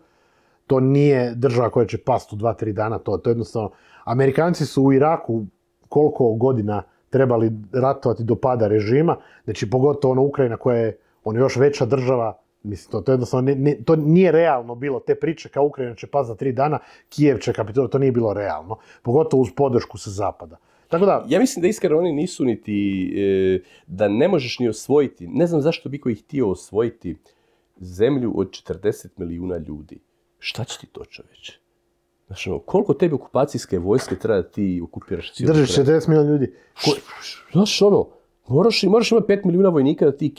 To nije država koja će past u dva, tri dana, to, to jednostavno... Amerikanci su u Iraku koliko godina trebali ratovati do pada režima, znači pogotovo ona Ukrajina koja je ona još veća država, mislim, to, to jednostavno, to nije realno bilo, te priče kao Ukrajina će pati za tri dana, Kijev će kapitulirati, to nije bilo realno, pogotovo uz podršku sa zapada. Tako da... Ja mislim da iskreno oni nisu niti, e, da ne možeš ni osvojiti, ne znam zašto bi koji htio osvojiti zemlju od 40 milijuna ljudi. Šta će ti to čoveče? Znači, koliko tebi okupacijske vojske treba da ti okupiraš cijelu Držiš 40 milijuna ljudi. Ko... Znaš, ono, moraš, moraš imati 5 milijuna vojnika da ti,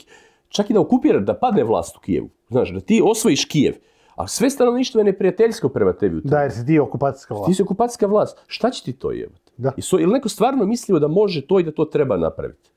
čak i da okupiraš, da padne vlast u Kijevu. Znaš, da ti osvojiš Kijev. A sve stanovništvo je neprijateljsko prema tebi. U tebi. da, jer si ti okupacijska vlast. Ti si okupacijska vlast. Šta će ti to jebati? Da. ili neko stvarno mislio da može to i da to treba napraviti?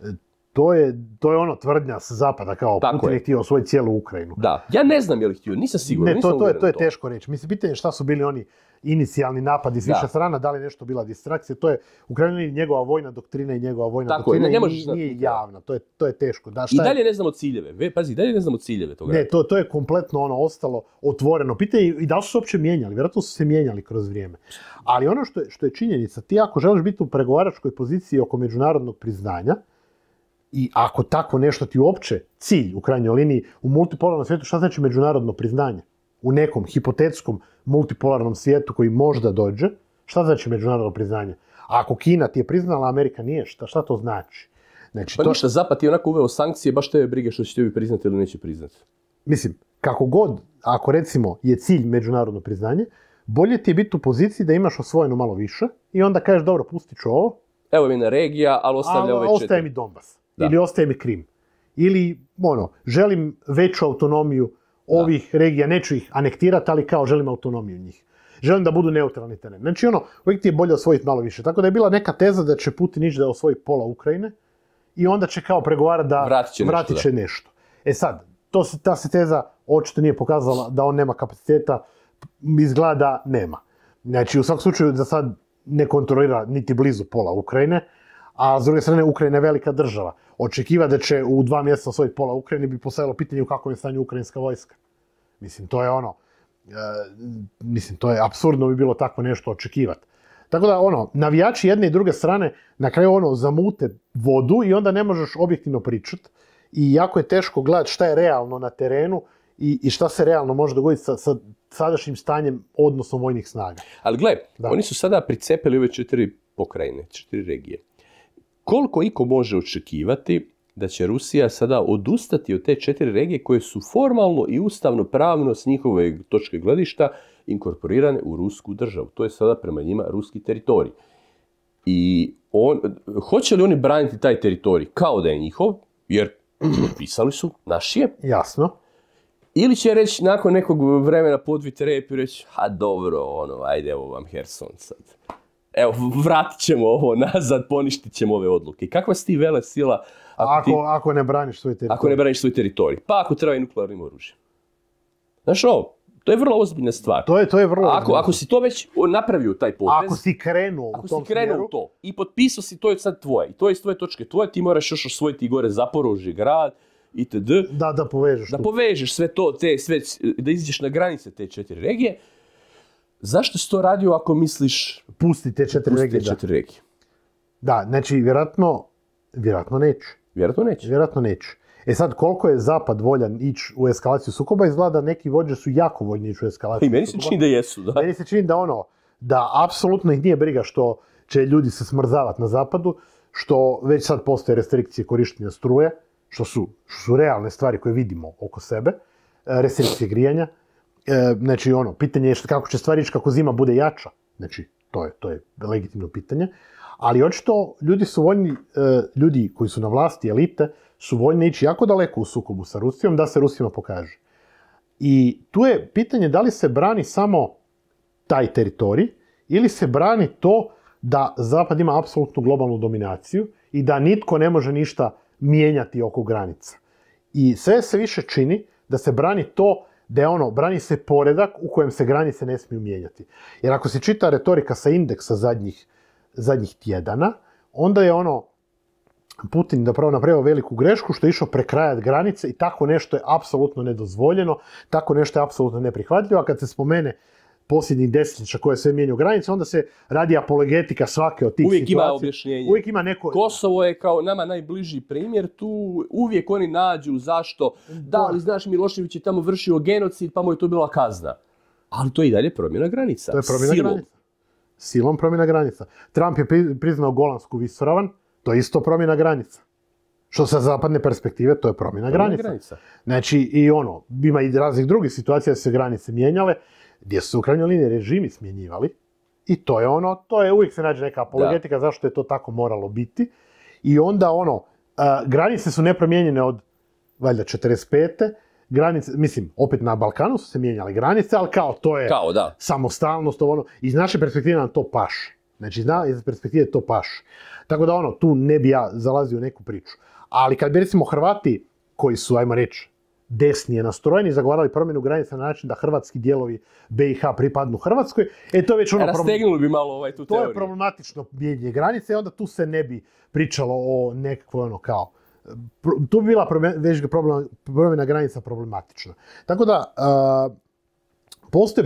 E, to je, to je ono tvrdnja sa zapada, kao Tako Putin je htio osvojiti cijelu Ukrajinu. Da, ja ne znam je li htio, nisam siguran. Ne, to, to, je, to je teško reći. Mislim, pitanje šta su bili oni inicijalni napadi s više strana, da li nešto bila distrakcija, to je u njegova vojna doktrina i njegova vojna doktrina nije javna, to je, to je teško. I dalje ne znamo ciljeve, Ve, pazi, dalje ne znamo ciljeve toga. Ne, to, je kompletno ono ostalo otvoreno. Pitanje i da li su se uopće mijenjali, vjerojatno su se mijenjali kroz vrijeme. Ali ono što je činjenica, ti ako želiš biti u pregovaračkoj poziciji oko međunarodnog priznanja, i ako tako nešto ti uopće cilj u krajnjoj liniji u multipolarnom svijetu, šta znači međunarodno priznanje? U nekom hipotetskom multipolarnom svijetu koji možda dođe, šta znači međunarodno priznanje? A ako Kina ti je priznala, Amerika nije, šta, to znači? Znači, pa to... ništa, Zapad je onako uveo sankcije, baš te brige što će ti priznati ili neće priznati. Mislim, kako god, ako recimo je cilj međunarodno priznanje, bolje ti je biti u poziciji da imaš osvojeno malo više i onda kažeš, dobro, pustit ću ovo. Evo mi na regija, ali ostavlja ove Ostaje mi Donbas. Ili ostaje mi Krim. Ili, ono, želim veću autonomiju ovih regija, neću ih anektirati, ali kao želim autonomiju njih. Želim da budu neutralni teren. Znači, ono, uvijek ti je bolje osvojiti malo više. Tako da je bila neka teza da će Putin ići da osvoji pola Ukrajine i onda će kao pregovarati da vratit će, nešto, E sad, to ta se teza očito nije pokazala da on nema kapaciteta, izgleda nema. Znači, u svakom slučaju, za sad ne kontrolira niti blizu pola Ukrajine, a s druge strane Ukrajina je velika država. Očekiva da će u dva mjeseca svoj pola Ukrajine bi postavilo pitanje u kakvom je stanju ukrajinska vojska. Mislim, to je ono, e, mislim, to je absurdno bi bilo tako nešto očekivati. Tako da, ono, navijači jedne i druge strane na kraju, ono, zamute vodu i onda ne možeš objektivno pričat i jako je teško gledati šta je realno na terenu i, i šta se realno može dogoditi sa, sadašnjim stanjem, odnosno vojnih snaga. Ali gle, oni su sada pricepili ove četiri pokrajine, četiri regije. Koliko iko može očekivati da će Rusija sada odustati od te četiri regije koje su formalno i ustavno pravno s njihove točke gledišta inkorporirane u rusku državu. To je sada prema njima ruski teritorij. I on, hoće li oni braniti taj teritorij kao da je njihov, jer pisali su, naš je. Jasno. Ili će reći nakon nekog vremena podvit rep i reći, ha dobro, ono, ajde, evo vam Herson sad evo, vratit ćemo ovo nazad, poništit ćemo ove odluke. Kakva si ti vele sila ako, ne braniš svoj teritorij? Ako ne braniš svoj teritorij. Pa ako treba i nuklearnim oružjem. Znaš ovo, to je vrlo ozbiljna stvar. To je, to je vrlo ako, ako si to već napravio, taj potez... Ako si krenuo ako u si krenuo to i potpisao si, to je sad tvoje. I to je iz tvoje točke tvoje, ti moraš još osvojiti gore Zaporožje, grad, itd. Da, da povežeš. Da povežeš sve to, te, da iziđeš na granice te četiri regije Zašto si to radio ako misliš... Pusti te četiri regije. Pusti te četiri Da, znači, vjerojatno, vjerojatno neću. Vjerojatno neću. Vjerojatno neću. E sad, koliko je Zapad voljan ići u eskalaciju sukoba, izgleda da neki vođe su jako voljni ići u eskalaciju I meni se čini da jesu, da. Meni se čini da ono, da apsolutno ih nije briga što će ljudi se smrzavati na Zapadu, što već sad postoje restrikcije korištenja struje, što su, što su realne stvari koje vidimo oko sebe, e, restrikcije grijanja, E, znači ono, pitanje je kako će stvar ići kako zima bude jača. Znači, to je, to je legitimno pitanje. Ali očito ljudi su voljni, e, ljudi koji su na vlasti, elite, su voljni ići jako daleko u sukobu sa Rusijom da se Rusima pokaže. I tu je pitanje da li se brani samo taj teritorij ili se brani to da Zapad ima apsolutnu globalnu dominaciju i da nitko ne može ništa mijenjati oko granica. I sve se više čini da se brani to da je ono, brani se poredak u kojem se granice ne smiju mijenjati. Jer ako se čita retorika sa indeksa zadnjih, zadnjih tjedana, onda je ono, Putin zapravo napravio veliku grešku što je išao prekrajat granice i tako nešto je apsolutno nedozvoljeno, tako nešto je apsolutno neprihvatljivo, a kad se spomene posljednjih desetljeća koje sve mijenju granice, onda se radi apologetika svake od tih uvijek situacija. Ima objašnjenje. Uvijek ima neko... Kosovo je kao nama najbliži primjer tu, uvijek oni nađu zašto. Da, ali znaš Milošević je tamo vršio genocid pa mu je to bila kazna. Ali to je i dalje promjena granica. To je promjena Silom. granica. Silom promjena granica. Trump je priznao Golansku visoravan, to je isto promjena granica. Što sa zapadne perspektive, to je promjena, granica. granica. Znači, i ono, ima i raznih drugih situacija da se granice mijenjale gdje su se u krajnjoj liniji režimi smjenjivali i to je ono, to je uvijek se nađe neka apologetika zašto je to tako moralo biti i onda ono, e, granice su nepromijenjene od valjda 45. Granice, mislim, opet na Balkanu su se mijenjale granice, ali kao to je kao, da. samostalnost, ono, iz naše perspektive nam to paš. Znači, iz perspektive to paš. Tako da ono, tu ne bi ja zalazio u neku priču. Ali kad bi recimo Hrvati koji su, ajmo reći, desnije nastrojeni, zagovarali promjenu granica na način da hrvatski dijelovi BiH pripadnu Hrvatskoj. E to je već ono... E, rastegnuli bi malo ovaj tu To je problematično bije granice i onda tu se ne bi pričalo o nekakvoj ono kao... Tu bi bila promjena granica problematična. Tako da, postoje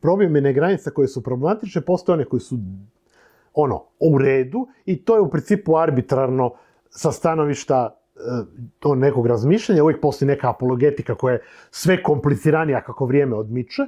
promjene granica koje su problematične, postoje one koje su ono, u redu i to je u principu arbitrarno sa stanovišta to nekog razmišljanja, uvijek postoji neka apologetika koja je sve kompliciranija kako vrijeme odmiče,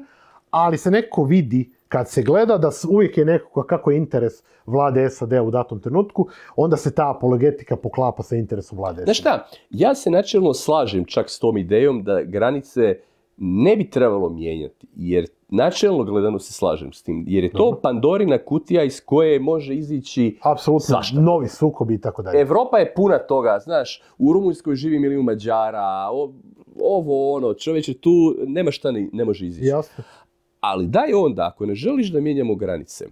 ali se neko vidi kad se gleda da uvijek je nekako kako je interes vlade SAD u datom trenutku, onda se ta apologetika poklapa sa interesom vlade SAD. Znaš šta, ja se načelno slažem čak s tom idejom da granice ne bi trebalo mijenjati, jer načelno gledano se slažem s tim, jer je to Pandorina kutija iz koje može izići Apsolutno, novi sukobi i tako dalje. Evropa je puna toga, znaš, u Rumunjskoj živi milijun Mađara, ovo ono, čovječe tu, nema šta ni, ne može izići. Jasno. Ali daj onda, ako ne želiš da mijenjamo granice,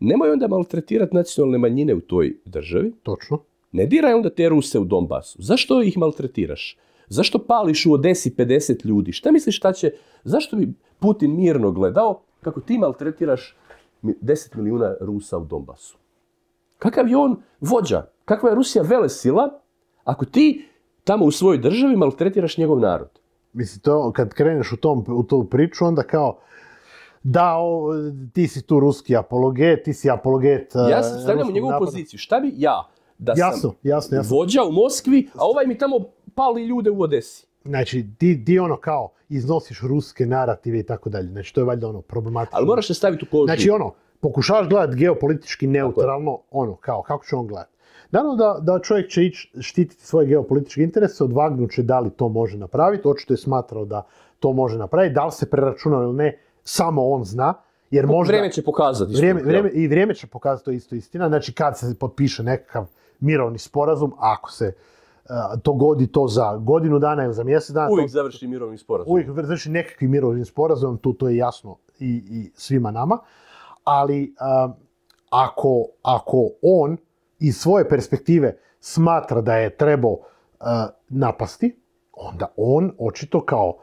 nemoj onda maltretirati nacionalne manjine u toj državi. Točno. Ne diraj onda te Ruse u Donbasu. Zašto ih maltretiraš? Zašto pališ u Odesi 50 ljudi? Šta misliš šta će, zašto bi Putin mirno gledao kako ti maltretiraš 10 milijuna Rusa u Donbasu? Kakav je on vođa? Kakva je Rusija velesila ako ti tamo u svojoj državi maltretiraš njegov narod? Mislim, to, kad kreneš u, u tu priču, onda kao, da, ti si tu ruski apologet, ti si apologet... Ja se stavljam u njegovu poziciju. Šta bi ja, da sam vođa u Moskvi, a ovaj mi tamo pali ljude u Odesi. Znači, di ono kao iznosiš ruske narative i tako dalje. Znači, to je valjda ono problematično. Ali moraš se staviti u kožu. Znači, ono, pokušavaš gledati geopolitički neutralno, ono, kao, kako će on gledati. Naravno da, da čovjek će ići štititi svoje geopolitičke interese, odvagnut će da li to može napraviti, očito je smatrao da to može napraviti, da li se preračunao ili ne, samo on zna. Jer možda, vrijeme će pokazati. I vrijeme će pokazati, to je isto istina. Znači, kad se potpiše nekakav mirovni sporazum, ako se to godi to za godinu dana ili za mjesec dana. Uvijek završi mirovni sporazum. Uvijek završi nekakvi mirovni sporazum, tu to je jasno i, svima nama. Ali ako, on iz svoje perspektive smatra da je trebao napasti, onda on očito kao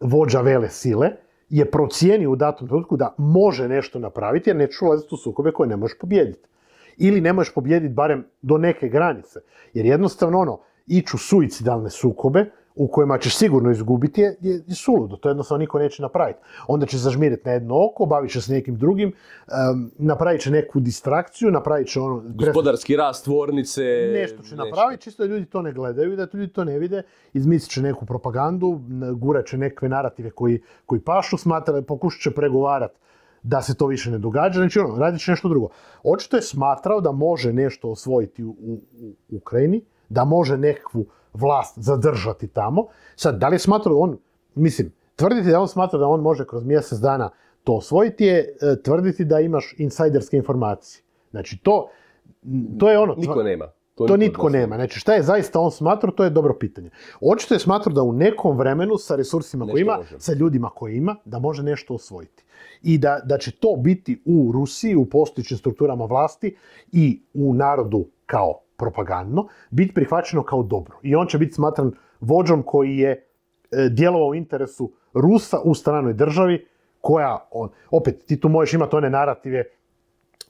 vođa vele sile je procijenio u datom trenutku da može nešto napraviti jer neću ulaziti u sukobe koje ne možeš pobijediti. Ili ne možeš pobijediti barem do neke granice. Jer jednostavno ono, ići u suicidalne sukobe, u kojima ćeš sigurno izgubiti je, suludo, to jednostavno niko neće napraviti. Onda će zažmiriti na jedno oko, bavit će se nekim drugim, napravit će neku distrakciju, napravit će ono... Gospodarski rast, tvornice... Nešto će napraviti, čisto da ljudi to ne gledaju i da ljudi to ne vide, izmislit će neku propagandu, gurat će nekakve narative koji, pašu, smatra, pokušat će pregovarati da se to više ne događa, znači ono, radit će nešto drugo. Očito je smatrao da može nešto osvojiti u, u Ukrajini, da može nekakvu vlast zadržati tamo. Sad, da li smatra on, mislim, tvrditi da on smatra da on može kroz mjesec dana to osvojiti je e, tvrditi da imaš insajderske informacije. Znači, to, to je ono... Niko nema. To, nitko nema. Znači, šta je zaista on smatrao, to je dobro pitanje. Očito je smatrao da u nekom vremenu sa resursima koje ima, sa ljudima koje ima, da može nešto osvojiti. I da, da će to biti u Rusiji, u postojećim strukturama vlasti i u narodu kao propagandno, biti prihvaćeno kao dobro. I on će biti smatran vođom koji je e, djelovao u interesu Rusa u stranoj državi, koja, opet, ti tu možeš imati one narative,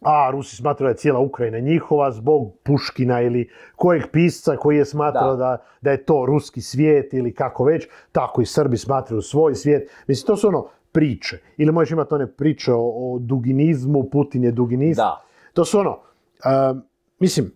a Rusi smatraju da je cijela Ukrajina njihova zbog Puškina ili kojeg pisca koji je smatrao da. je to ruski svijet ili kako već, tako i Srbi smatraju svoj svijet. Mislim, to su ono priče. Ili možeš imati one priče o, duginizmu, Putin je duginist. To su ono, e, mislim,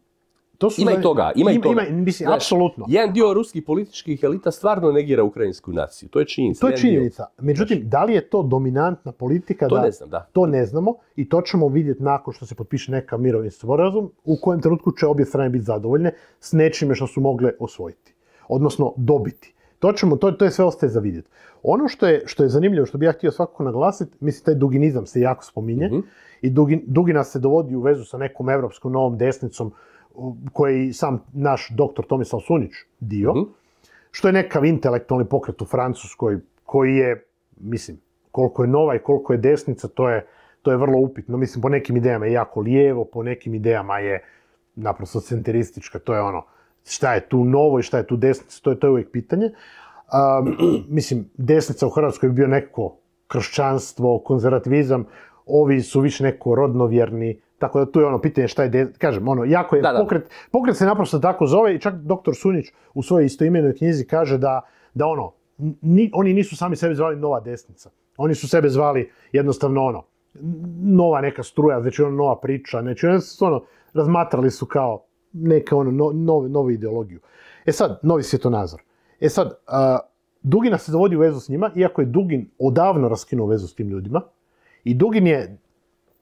to su ima i toga, ima, i toga. Ima, apsolutno. Jedan dio ruskih političkih elita stvarno negira ukrajinsku naciju. To je činjenica. To je činjenica. Međutim, da li je to dominantna politika? To da, ne To ne znamo i to ćemo vidjeti nakon što se potpiše neka mirovni sporazum u kojem trenutku će obje strane biti zadovoljne s nečime što su mogle osvojiti. Odnosno, dobiti. To, ćemo, to, to je sve ostaje za vidjeti. Ono što je, što je zanimljivo, što bih ja htio svakako naglasiti, mislim, taj duginizam se jako spominje mhm. i dugi dugina se dovodi u vezu sa nekom evropskom novom desnicom koji sam naš doktor Tomislav Sunić dio, mhm. što je nekakav intelektualni pokret u Francuskoj koji je, mislim, koliko je nova i koliko je desnica, to je, to je vrlo upitno. Mislim, po nekim idejama je jako lijevo, po nekim idejama je naprosto centristička. to je ono, šta je tu novo i šta je tu desnica, to je, to je uvijek pitanje. mislim, desnica u Hrvatskoj je bio nekako kršćanstvo, konzervativizam, ovi su više neko rodnovjerni, tako da tu je ono pitanje šta je, de... kažem, ono, jako je da, da. pokret, pokret se naprosto tako zove i čak doktor Sunjić u svojoj istoimenoj knjizi kaže da, da ono, oni nisu sami sebe zvali nova desnica. Oni su sebe zvali jednostavno ono, nova neka struja, znači ono nova priča, znači ono, ono razmatrali su kao neka ono, no, novu ideologiju. E sad, novi svjetonazor. E sad, uh, Dugina se dovodi u vezu s njima, iako je Dugin odavno raskinuo vezu s tim ljudima, i Dugin je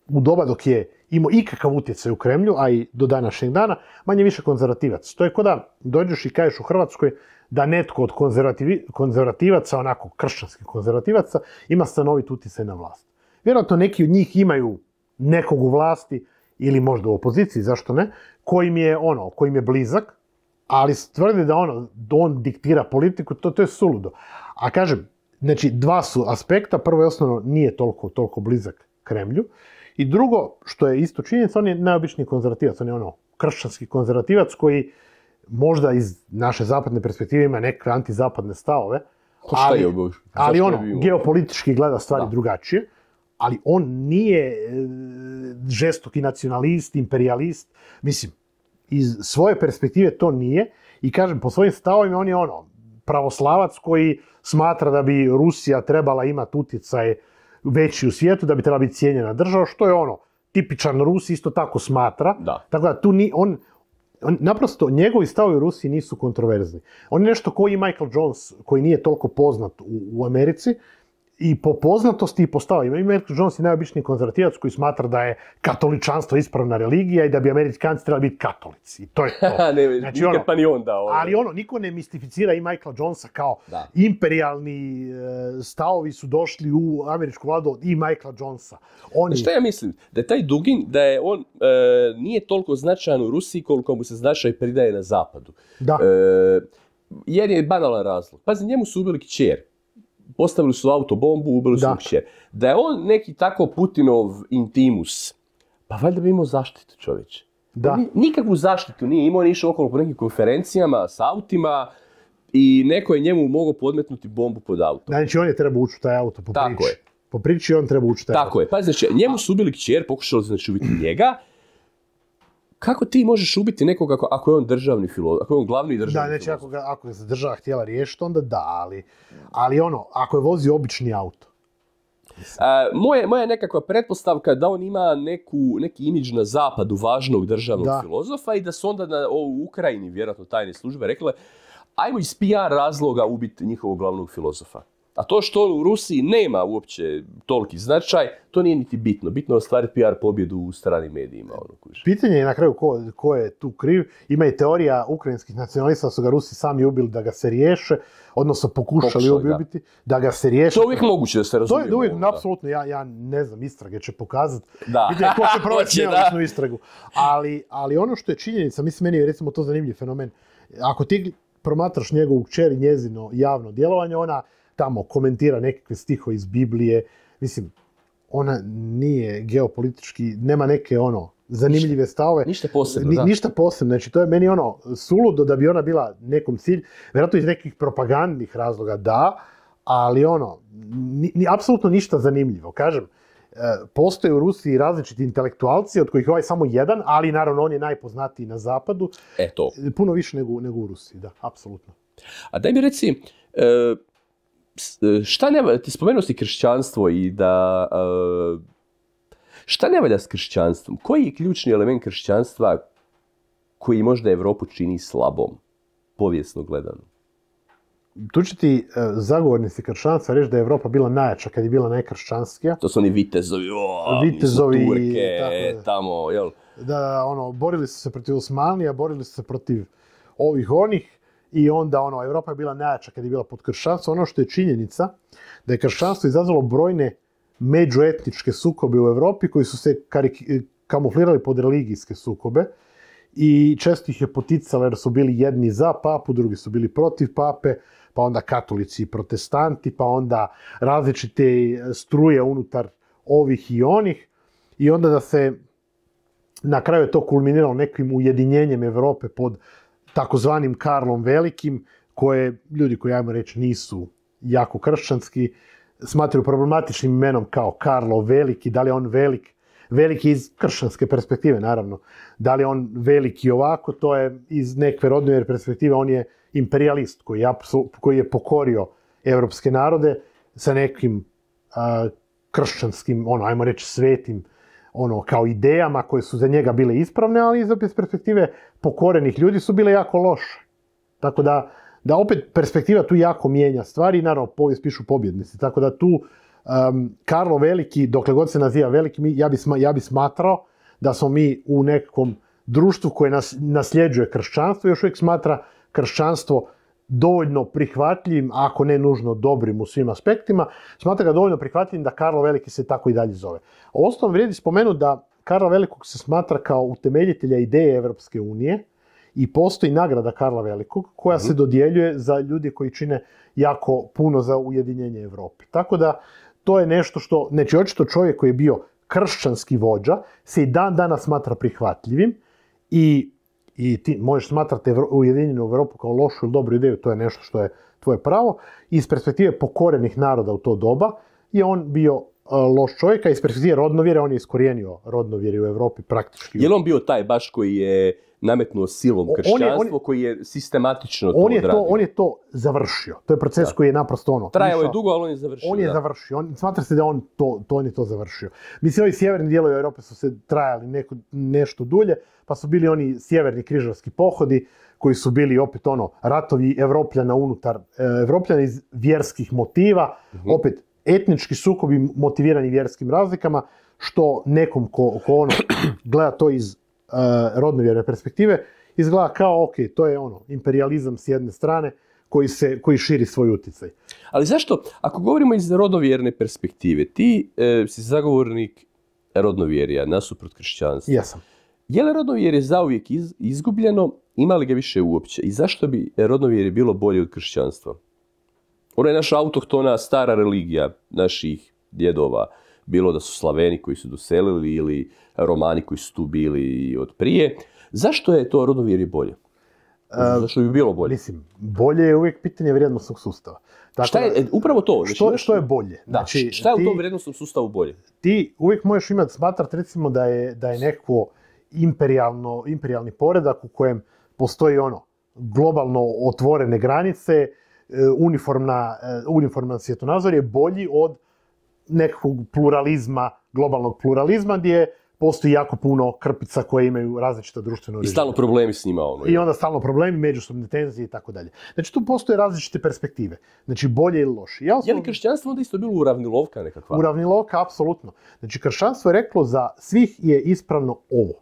u doba dok je imao ikakav utjecaj u Kremlju, a i do današnjeg dana, manje više konzervativac. To je kod da dođeš i kažeš u Hrvatskoj da netko od konzervativaca, onako kršćanskih konzervativaca, ima stanovit utjecaj na vlast. Vjerojatno neki od njih imaju nekog u vlasti ili možda u opoziciji, zašto ne, kojim je ono, kojim je blizak, ali tvrdi da ono, on diktira politiku, to, to je suludo. A kažem, Znači, dva su aspekta. Prvo i osnovno, nije toliko, toliko blizak Kremlju. I drugo, što je isto činjenica, on je najobičniji konzervativac, on je ono kršćanski konzervativac koji možda iz naše zapadne perspektive ima neke antizapadne stavove, pa šta ali, je ali ono, geopolitički gleda stvari drugačije, ali on nije e, žestoki nacionalist, imperialist, mislim, iz svoje perspektive to nije i kažem, po svojim stavovima on je ono, pravoslavac koji smatra da bi Rusija trebala imati utjecaj veći u svijetu, da bi trebala biti cijenjena država, što je ono, tipičan Rus isto tako smatra. Da. Tako da tu ni, on, naprosto, njegovi stavovi u Rusiji nisu kontroverzni. On je nešto koji i Michael Jones, koji nije toliko poznat u, u Americi, i po poznatosti i po I Michael Jones je najobičniji konzervativac koji smatra da je katoličanstvo ispravna religija i da bi amerikanci trebali biti katolici. I to je to. ne, znači, ono, pa ni ono. Ali ono, niko ne mistificira i Michaela Jonesa kao da. imperialni e, stavovi su došli u američku vladu od i Michaela Jonesa. Oni... Šta ja mislim? Da je taj Dugin, da je on e, nije toliko značajan u Rusiji koliko mu se značaj pridaje na zapadu. Da. E, jer je banalan razlog. Pazi, njemu su ubili kćer postavili su autobombu, ubili su kćer. Da je on neki tako Putinov intimus, pa valjda bi imao zaštitu čovječe. Da. Nikakvu zaštitu nije imao, nije išao okolo po nekim konferencijama s autima i neko je njemu mogao podmetnuti bombu pod auto. Znači on je trebao ući u taj auto po Tako je. Po on treba ući taj Tako je. Pa znači njemu su ubili kćer, pokušali znači ubiti njega kako ti možeš ubiti nekoga ako, ako je on državni filozof, ako je on glavni državni Da, znači ako ga, ako se država htjela riješiti, onda da, ali, ali ono, ako je vozi obični auto. A, moje, moja nekakva pretpostavka da on ima neku, neki imidž na zapadu važnog državnog filozofa i da su onda na, u Ukrajini, vjerojatno tajne službe, rekle ajmo iz PR razloga ubiti njihovog glavnog filozofa. A to što u Rusiji nema uopće toliki značaj, to nije niti bitno. Bitno je ostvariti PR pobjedu u stranim medijima. Ono Pitanje je na kraju ko, je tu kriv. Ima i teorija ukrajinskih nacionalista, su ga Rusi sami ubili da ga se riješe, odnosno pokušali Pokušaj, ubiti, da. ga se riješe. To je uvijek moguće da se razumije. To je uvijek, apsolutno, ja, ja ne znam, istrage će pokazati. Da. Vidje, će istragu. Ali, ali ono što je činjenica, mislim, meni je recimo to zanimljiv fenomen. Ako ti promatraš njegovu kćer i njezino javno djelovanje, ona tamo komentira nekakve stiho iz Biblije. Mislim, ona nije geopolitički, nema neke ono zanimljive stave. stavove. Ništa posebno, Ništa posebno, znači to je meni ono suludo da bi ona bila nekom cilj, vjerojatno iz nekih propagandnih razloga, da, ali ono, ni, apsolutno ništa zanimljivo. Kažem, e, postoje u Rusiji različiti intelektualci, od kojih je ovaj samo jedan, ali naravno on je najpoznatiji na zapadu. E Puno više nego, u Rusiji, da, apsolutno. A daj mi reci, e, E, šta ne valja, spomenuo si kršćanstvo i da... E, šta ne valja s kršćanstvom? Koji je ključni element kršćanstva koji možda Evropu čini slabom, povijesno gledano? Tu će ti e, zagovornici kršćanstva reći da je Europa bila najjača kad je bila najkršćanskija. To su oni vitezovi, o, vitezovi turke, tamo, jel? Da, ono, borili su se protiv Osmanija, borili su se protiv ovih onih, i onda ono, Europa je bila najjača kad je bila pod kršćanstvo, ono što je činjenica da je kršćanstvo izazvalo brojne međuetničke sukobe u Europi koji su se kamuflirali pod religijske sukobe i često ih je poticala jer su bili jedni za papu, drugi su bili protiv pape, pa onda katolici i protestanti, pa onda različite struje unutar ovih i onih i onda da se na kraju je to kulminiralo nekim ujedinjenjem Europe pod takozvanim Karlom Velikim, koje ljudi koji, ajmo reći, nisu jako kršćanski, smatraju problematičnim imenom kao Karlo Veliki, da li je on velik, veliki iz kršćanske perspektive, naravno. Da li je on veliki ovako, to je iz nekve rodne perspektive, on je imperialist koji je, koji je pokorio evropske narode sa nekim kršćanskim, ono, ajmo reći, svetim ono, kao idejama koje su za njega bile ispravne, ali iz perspektive pokorenih ljudi su bile jako loše. Tako da, da opet perspektiva tu jako mijenja stvari i naravno povijest pišu pobjednici. Tako da tu um, Karlo Veliki, dokle god se naziva Veliki, ja bi, ja bi smatrao da smo mi u nekom društvu koje nas nasljeđuje kršćanstvo, još uvijek smatra kršćanstvo dovoljno prihvatljivim, ako ne nužno dobrim u svim aspektima, smatra ga dovoljno prihvatljivim da Karlo Veliki se tako i dalje zove. Osnovno vrijedi spomenuti da Karla Velikog se smatra kao utemeljitelja ideje Europske unije i postoji nagrada Karla Velikog koja se mhm. dodjeljuje za ljudi koji čine jako puno za ujedinjenje Europe. Tako da to je nešto što, znači očito čovjek koji je bio kršćanski vođa se i dan danas smatra prihvatljivim i i ti možeš smatrati Ujedinjenu Europu kao lošu ili dobru ideju, to je nešto što je tvoje pravo. Iz perspektive pokorenih naroda u to doba je on bio e, loš čovjeka iz perspektive rodnovjere, on je iskorijenio rodnovjere u Europi praktički. Je li on bio taj baš koji je nametnuo silom kršćanstvo koji je sistematično on to je odradio. To, on je to završio. To je proces koji je naprosto ono... Trajao je dugo, ali on je završio. On je završio. smatra se da on to, je to završio. Mislim, ovi sjeverni dijelovi Europe su se trajali neko, nešto dulje, pa su bili oni sjeverni križarski pohodi, koji su bili opet ono ratovi Evropljana unutar, e, Evropljana iz vjerskih motiva, mhm. opet etnički sukobi motivirani vjerskim razlikama, što nekom ko, ko ono gleda to iz E, rodnovjerne perspektive, izgleda kao, ok, to je ono, imperializam s jedne strane, koji, se, koji širi svoj utjecaj. Ali zašto, ako govorimo iz rodovjerne perspektive, ti e, si zagovornik rodnovjerija nasuprot kršćanstva. sam. Je li je zauvijek iz, izgubljeno, ima li ga više uopće? I zašto bi rodnovjerje bilo bolje od kršćanstva? Ona je naša autohtona stara religija naših djedova bilo da su Slaveni koji su doselili ili Romani koji su tu bili od prije. Zašto je to rodovirje bolje? Zašto bi bilo bolje? Mislim, bolje je uvijek pitanje vrijednostnog sustava. šta je, e, upravo to. Znači, što, je bolje? Da, znači, šta je u tom vrijednostnom sustavu bolje? Ti uvijek možeš imati, smatrati recimo da je, da je imperialni poredak u kojem postoji ono, globalno otvorene granice, e, uniformna, e, uniforman svjetonazor je bolji od nekog pluralizma, globalnog pluralizma, gdje postoji jako puno krpica koje imaju različita društvena I stalno problemi s njima. Ono, I onda stalno problemi, međusobne tenzije i tako dalje. Znači tu postoje različite perspektive. Znači bolje ili loše. Ja, Je li kršćanstvo onda isto bilo uravnilovka nekakva? Uravnilovka, apsolutno. Znači kršćanstvo je reklo za svih je ispravno ovo.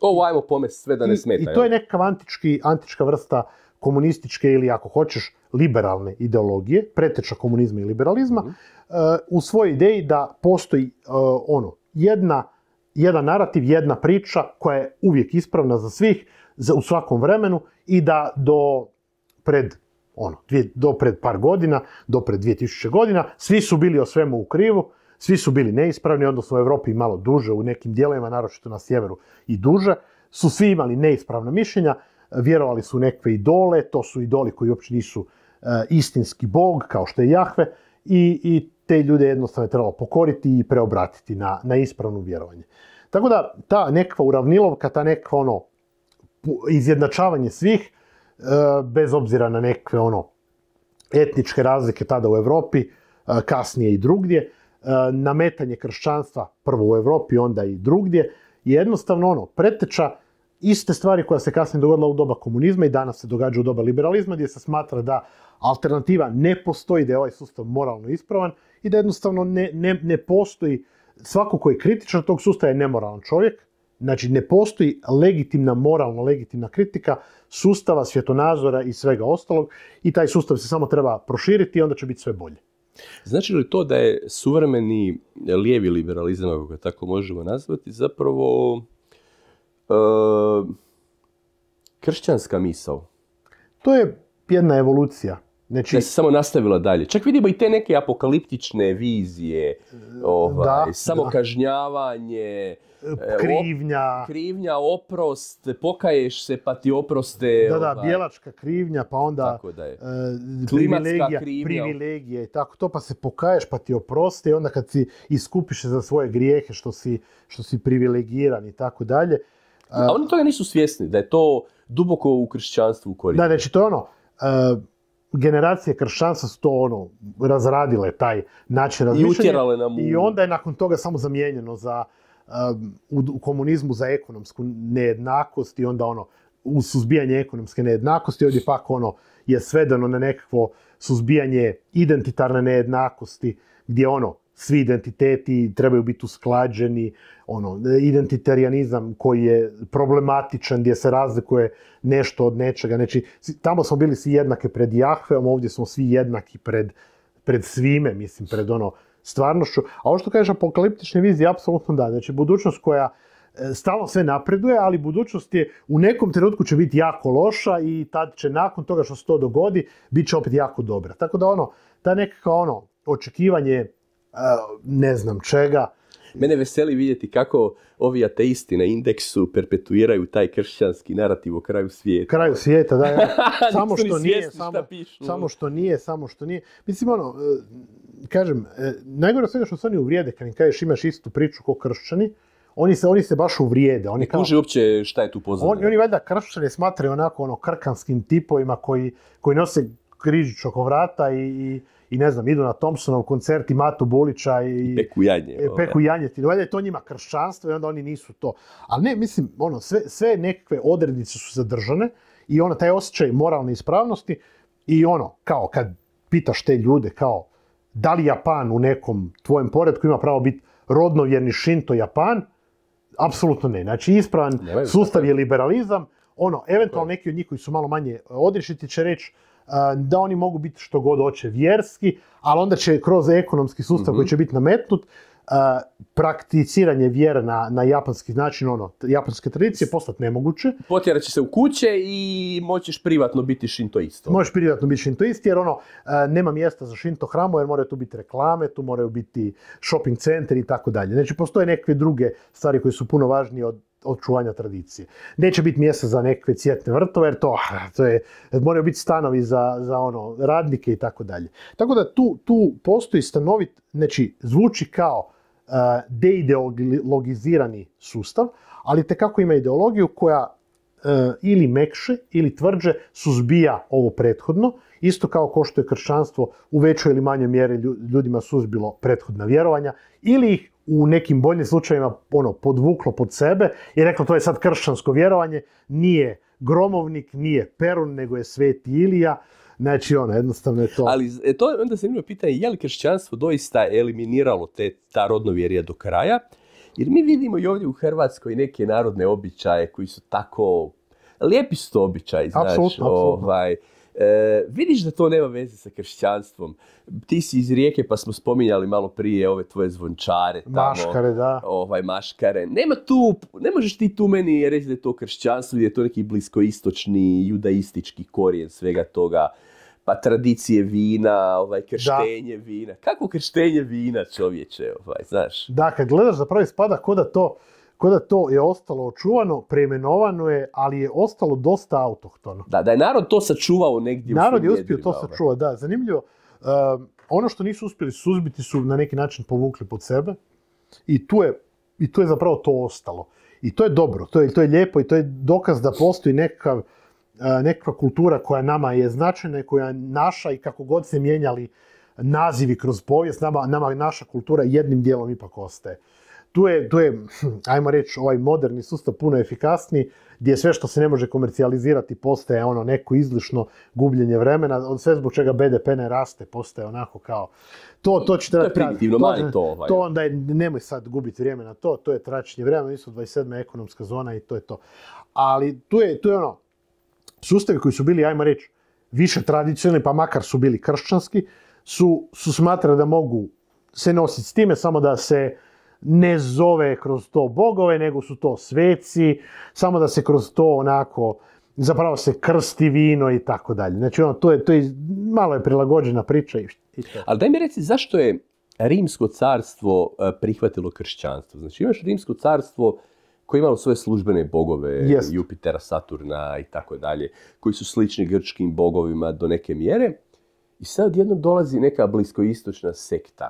Ovo ajmo pomest sve da ne smeta. I, to je nekakav antički, antička vrsta komunističke ili ako hoćeš liberalne ideologije, preteča komunizma i liberalizma, mhm. eh, u svojoj ideji da postoji eh, ono jedan narativ, jedna priča koja je uvijek ispravna za svih, za, u svakom vremenu i da do pred ono, do pred par godina, do pred 2000 godina, svi su bili o svemu u krivu, svi su bili neispravni, odnosno u Europi malo duže, u nekim dijelovima, naročito na sjeveru i duže, su svi imali neispravna mišljenja vjerovali su nekve idole, to su idoli koji uopće nisu e, istinski bog, kao što je Jahve, i, te ljude jednostavno je trebalo pokoriti i preobratiti na, na ispravno vjerovanje. Tako da, ta nekva uravnilovka, ta nekva ono, izjednačavanje svih, e, bez obzira na nekve ono, etničke razlike tada u Europi, e, kasnije i drugdje, nametanje kršćanstva prvo u Europi, onda i drugdje, jednostavno ono, preteča iste stvari koja se kasnije dogodila u doba komunizma i danas se događa u doba liberalizma gdje se smatra da alternativa ne postoji, da je ovaj sustav moralno ispravan i da jednostavno ne, postoji, svako koji je kritičan tog sustava je nemoralan čovjek, znači ne postoji legitimna, moralno legitimna kritika sustava, svjetonazora i svega ostalog i taj sustav se samo treba proširiti i onda će biti sve bolje. Znači li to da je suvremeni lijevi liberalizam, ako ga tako možemo nazvati, zapravo Ehm, kršćanska misao. To je jedna evolucija. Znači, da se samo nastavila dalje. Čak vidimo i te neke apokaliptične vizije, ovaj, da, samokažnjavanje, e, e, krivnja, krivnja, oprost, pokaješ se pa ti oproste. Da, da, ovaj. krivnja, pa onda da e, privilegija, privilegije i tako to, pa se pokaješ pa ti oproste i onda kad si iskupiš za svoje grijehe što si, što si privilegiran i tako dalje. A oni toga nisu svjesni, da je to duboko u kršćanstvu Da, znači to je ono, e, generacije kršćanstva su to ono, razradile taj način razmišljanja. I nam... U... I onda je nakon toga samo zamijenjeno za, e, u komunizmu za ekonomsku nejednakost i onda ono, u suzbijanje ekonomske nejednakosti, ovdje pak ono, je svedeno na nekakvo suzbijanje identitarne nejednakosti, gdje ono, svi identiteti trebaju biti usklađeni, ono, identitarianizam koji je problematičan, gdje se razlikuje nešto od nečega. Znači, tamo smo bili svi jednake pred Jahveom, ovdje smo svi jednaki pred, pred svime, mislim, pred ono, stvarnošću. A ovo što kažeš apokaliptične vizije, apsolutno da. Znači, budućnost koja e, stalno sve napreduje, ali budućnost je u nekom trenutku će biti jako loša i tad će nakon toga što se to dogodi, bit će opet jako dobra. Tako da ono, ta nekakva ono, očekivanje e, ne znam čega, Mene veseli vidjeti kako ovi ateisti na indeksu perpetuiraju taj kršćanski narativ o kraju svijeta. Kraju svijeta, da. Samo što nije, samo, ono. što nije, samo što nije. Mislim, ono, e, kažem, e, najgore svega ono što se oni uvrijede kad im kažeš imaš istu priču ko kršćani, oni se, oni se baš uvrijede. Oni kao, kuži uopće šta je tu pozadno. Oni, oni valjda kršćane smatraju onako ono krkanskim tipovima koji, nose križić oko vrata i i ne znam, idu na Thompsonov koncert i Matu Bolića i... Peku Janje. E, Peku Janjetinu. Valjda je to njima kršćanstvo i onda oni nisu to. Ali ne, mislim, ono, sve, sve nekakve odrednice su zadržane i ono, taj osjećaj moralne ispravnosti i ono, kao kad pitaš te ljude, kao, da li Japan u nekom tvojem poredku ima pravo biti rodnovjerni Shinto Japan? Apsolutno ne. Znači, ispravan sustav je liberalizam. Ono, eventualno neki od njih koji su malo manje odrešiti će reći, da oni mogu biti što god hoće vjerski, ali onda će kroz ekonomski sustav koji mhm. će biti nametnut, prakticiranje vjera na, japanski način, ono, japanske tradicije, postati nemoguće. Potjerat će se u kuće i moćeš privatno biti šintoist. Možeš privatno biti šintoist jer ono, nema mjesta za šinto hramu jer moraju tu biti reklame, tu moraju biti shopping centri i tako dalje. Znači, postoje neke druge stvari koje su puno važnije od očuvanja tradicije. Neće biti mjesta za nekakve cvjetne vrtove, jer to, ah, to je, moraju biti stanovi za, ono, radnike i tako dalje. Tako da tu, postoji stanovit, znači zvuči kao eh, deideologizirani sustav, ali tekako ima ideologiju koja eh, ili mekše ili tvrđe suzbija ovo prethodno, isto kao ko što je kršćanstvo u većoj ili manjoj mjeri ljudima suzbilo prethodna vjerovanja, ili ih u nekim boljim slučajevima ono, podvuklo pod sebe i reklo to je sad kršćansko vjerovanje, nije gromovnik, nije Perun, nego je Sveti Ilija. Znači, ono, jednostavno je to... Ali e, to je onda zanimljivo pitanje, je li kršćanstvo doista eliminiralo te, ta rodnovjerija do kraja? Jer mi vidimo i ovdje u Hrvatskoj neke narodne običaje koji su tako... Lijepi su to običaji, ovaj... E, vidiš da to nema veze sa kršćanstvom. Ti si iz Rijeke pa smo spominjali malo prije ove tvoje zvončare. Tamo, maškare, da. Ovaj, maškare. Nema tu, ne možeš ti tu meni reći da je to kršćanstvo, da je to neki bliskoistočni, judaistički korijen svega toga. Pa tradicije vina, ovaj, krštenje vina. Kako krštenje vina čovječe, ovaj, znaš? Da, kad gledaš zapravo ispada ko da to K'o da to je ostalo očuvano, preimenovano je, ali je ostalo dosta autohtono. Da, da je narod to sačuvao negdje. Narod je uspio to ono. sačuvati, da. Zanimljivo. Ehm, ono što nisu uspjeli suzbiti su na neki način povukli pod sebe i tu je, i je zapravo to ostalo. I to je dobro, to je, to je lijepo i to je dokaz da postoji nekakav, eh, nekakva kultura koja nama je značajna i koja je naša i kako god se mijenjali nazivi kroz povijest, nama, nama naša kultura jednim dijelom ipak ostaje. Tu je, tu je, hm, ajmo reći, ovaj moderni sustav puno efikasniji, gdje sve što se ne može komercijalizirati postaje ono neko izlišno gubljenje vremena, sve zbog čega BDP ne raste, postaje onako kao... To, to, će to je to, to. Ovaj. To onda je, nemoj sad gubiti vrijeme na to, to je tračnje vremena, mi su 27. ekonomska zona i to je to. Ali tu je, tu je ono, sustavi koji su bili, ajmo reći, više tradicionalni, pa makar su bili kršćanski, su, su smatrali da mogu se nositi s time, samo da se ne zove kroz to bogove, nego su to sveci, samo da se kroz to onako zapravo se krsti vino i tako dalje. Znači ono, to je, to je malo je prilagođena priča i, Ali daj mi reci zašto je Rimsko carstvo e, prihvatilo kršćanstvo? Znači imaš Rimsko carstvo koje imalo svoje službene bogove, yes. Jupitera, Saturna i tako dalje, koji su slični grčkim bogovima do neke mjere. I sad jednom dolazi neka bliskoistočna sekta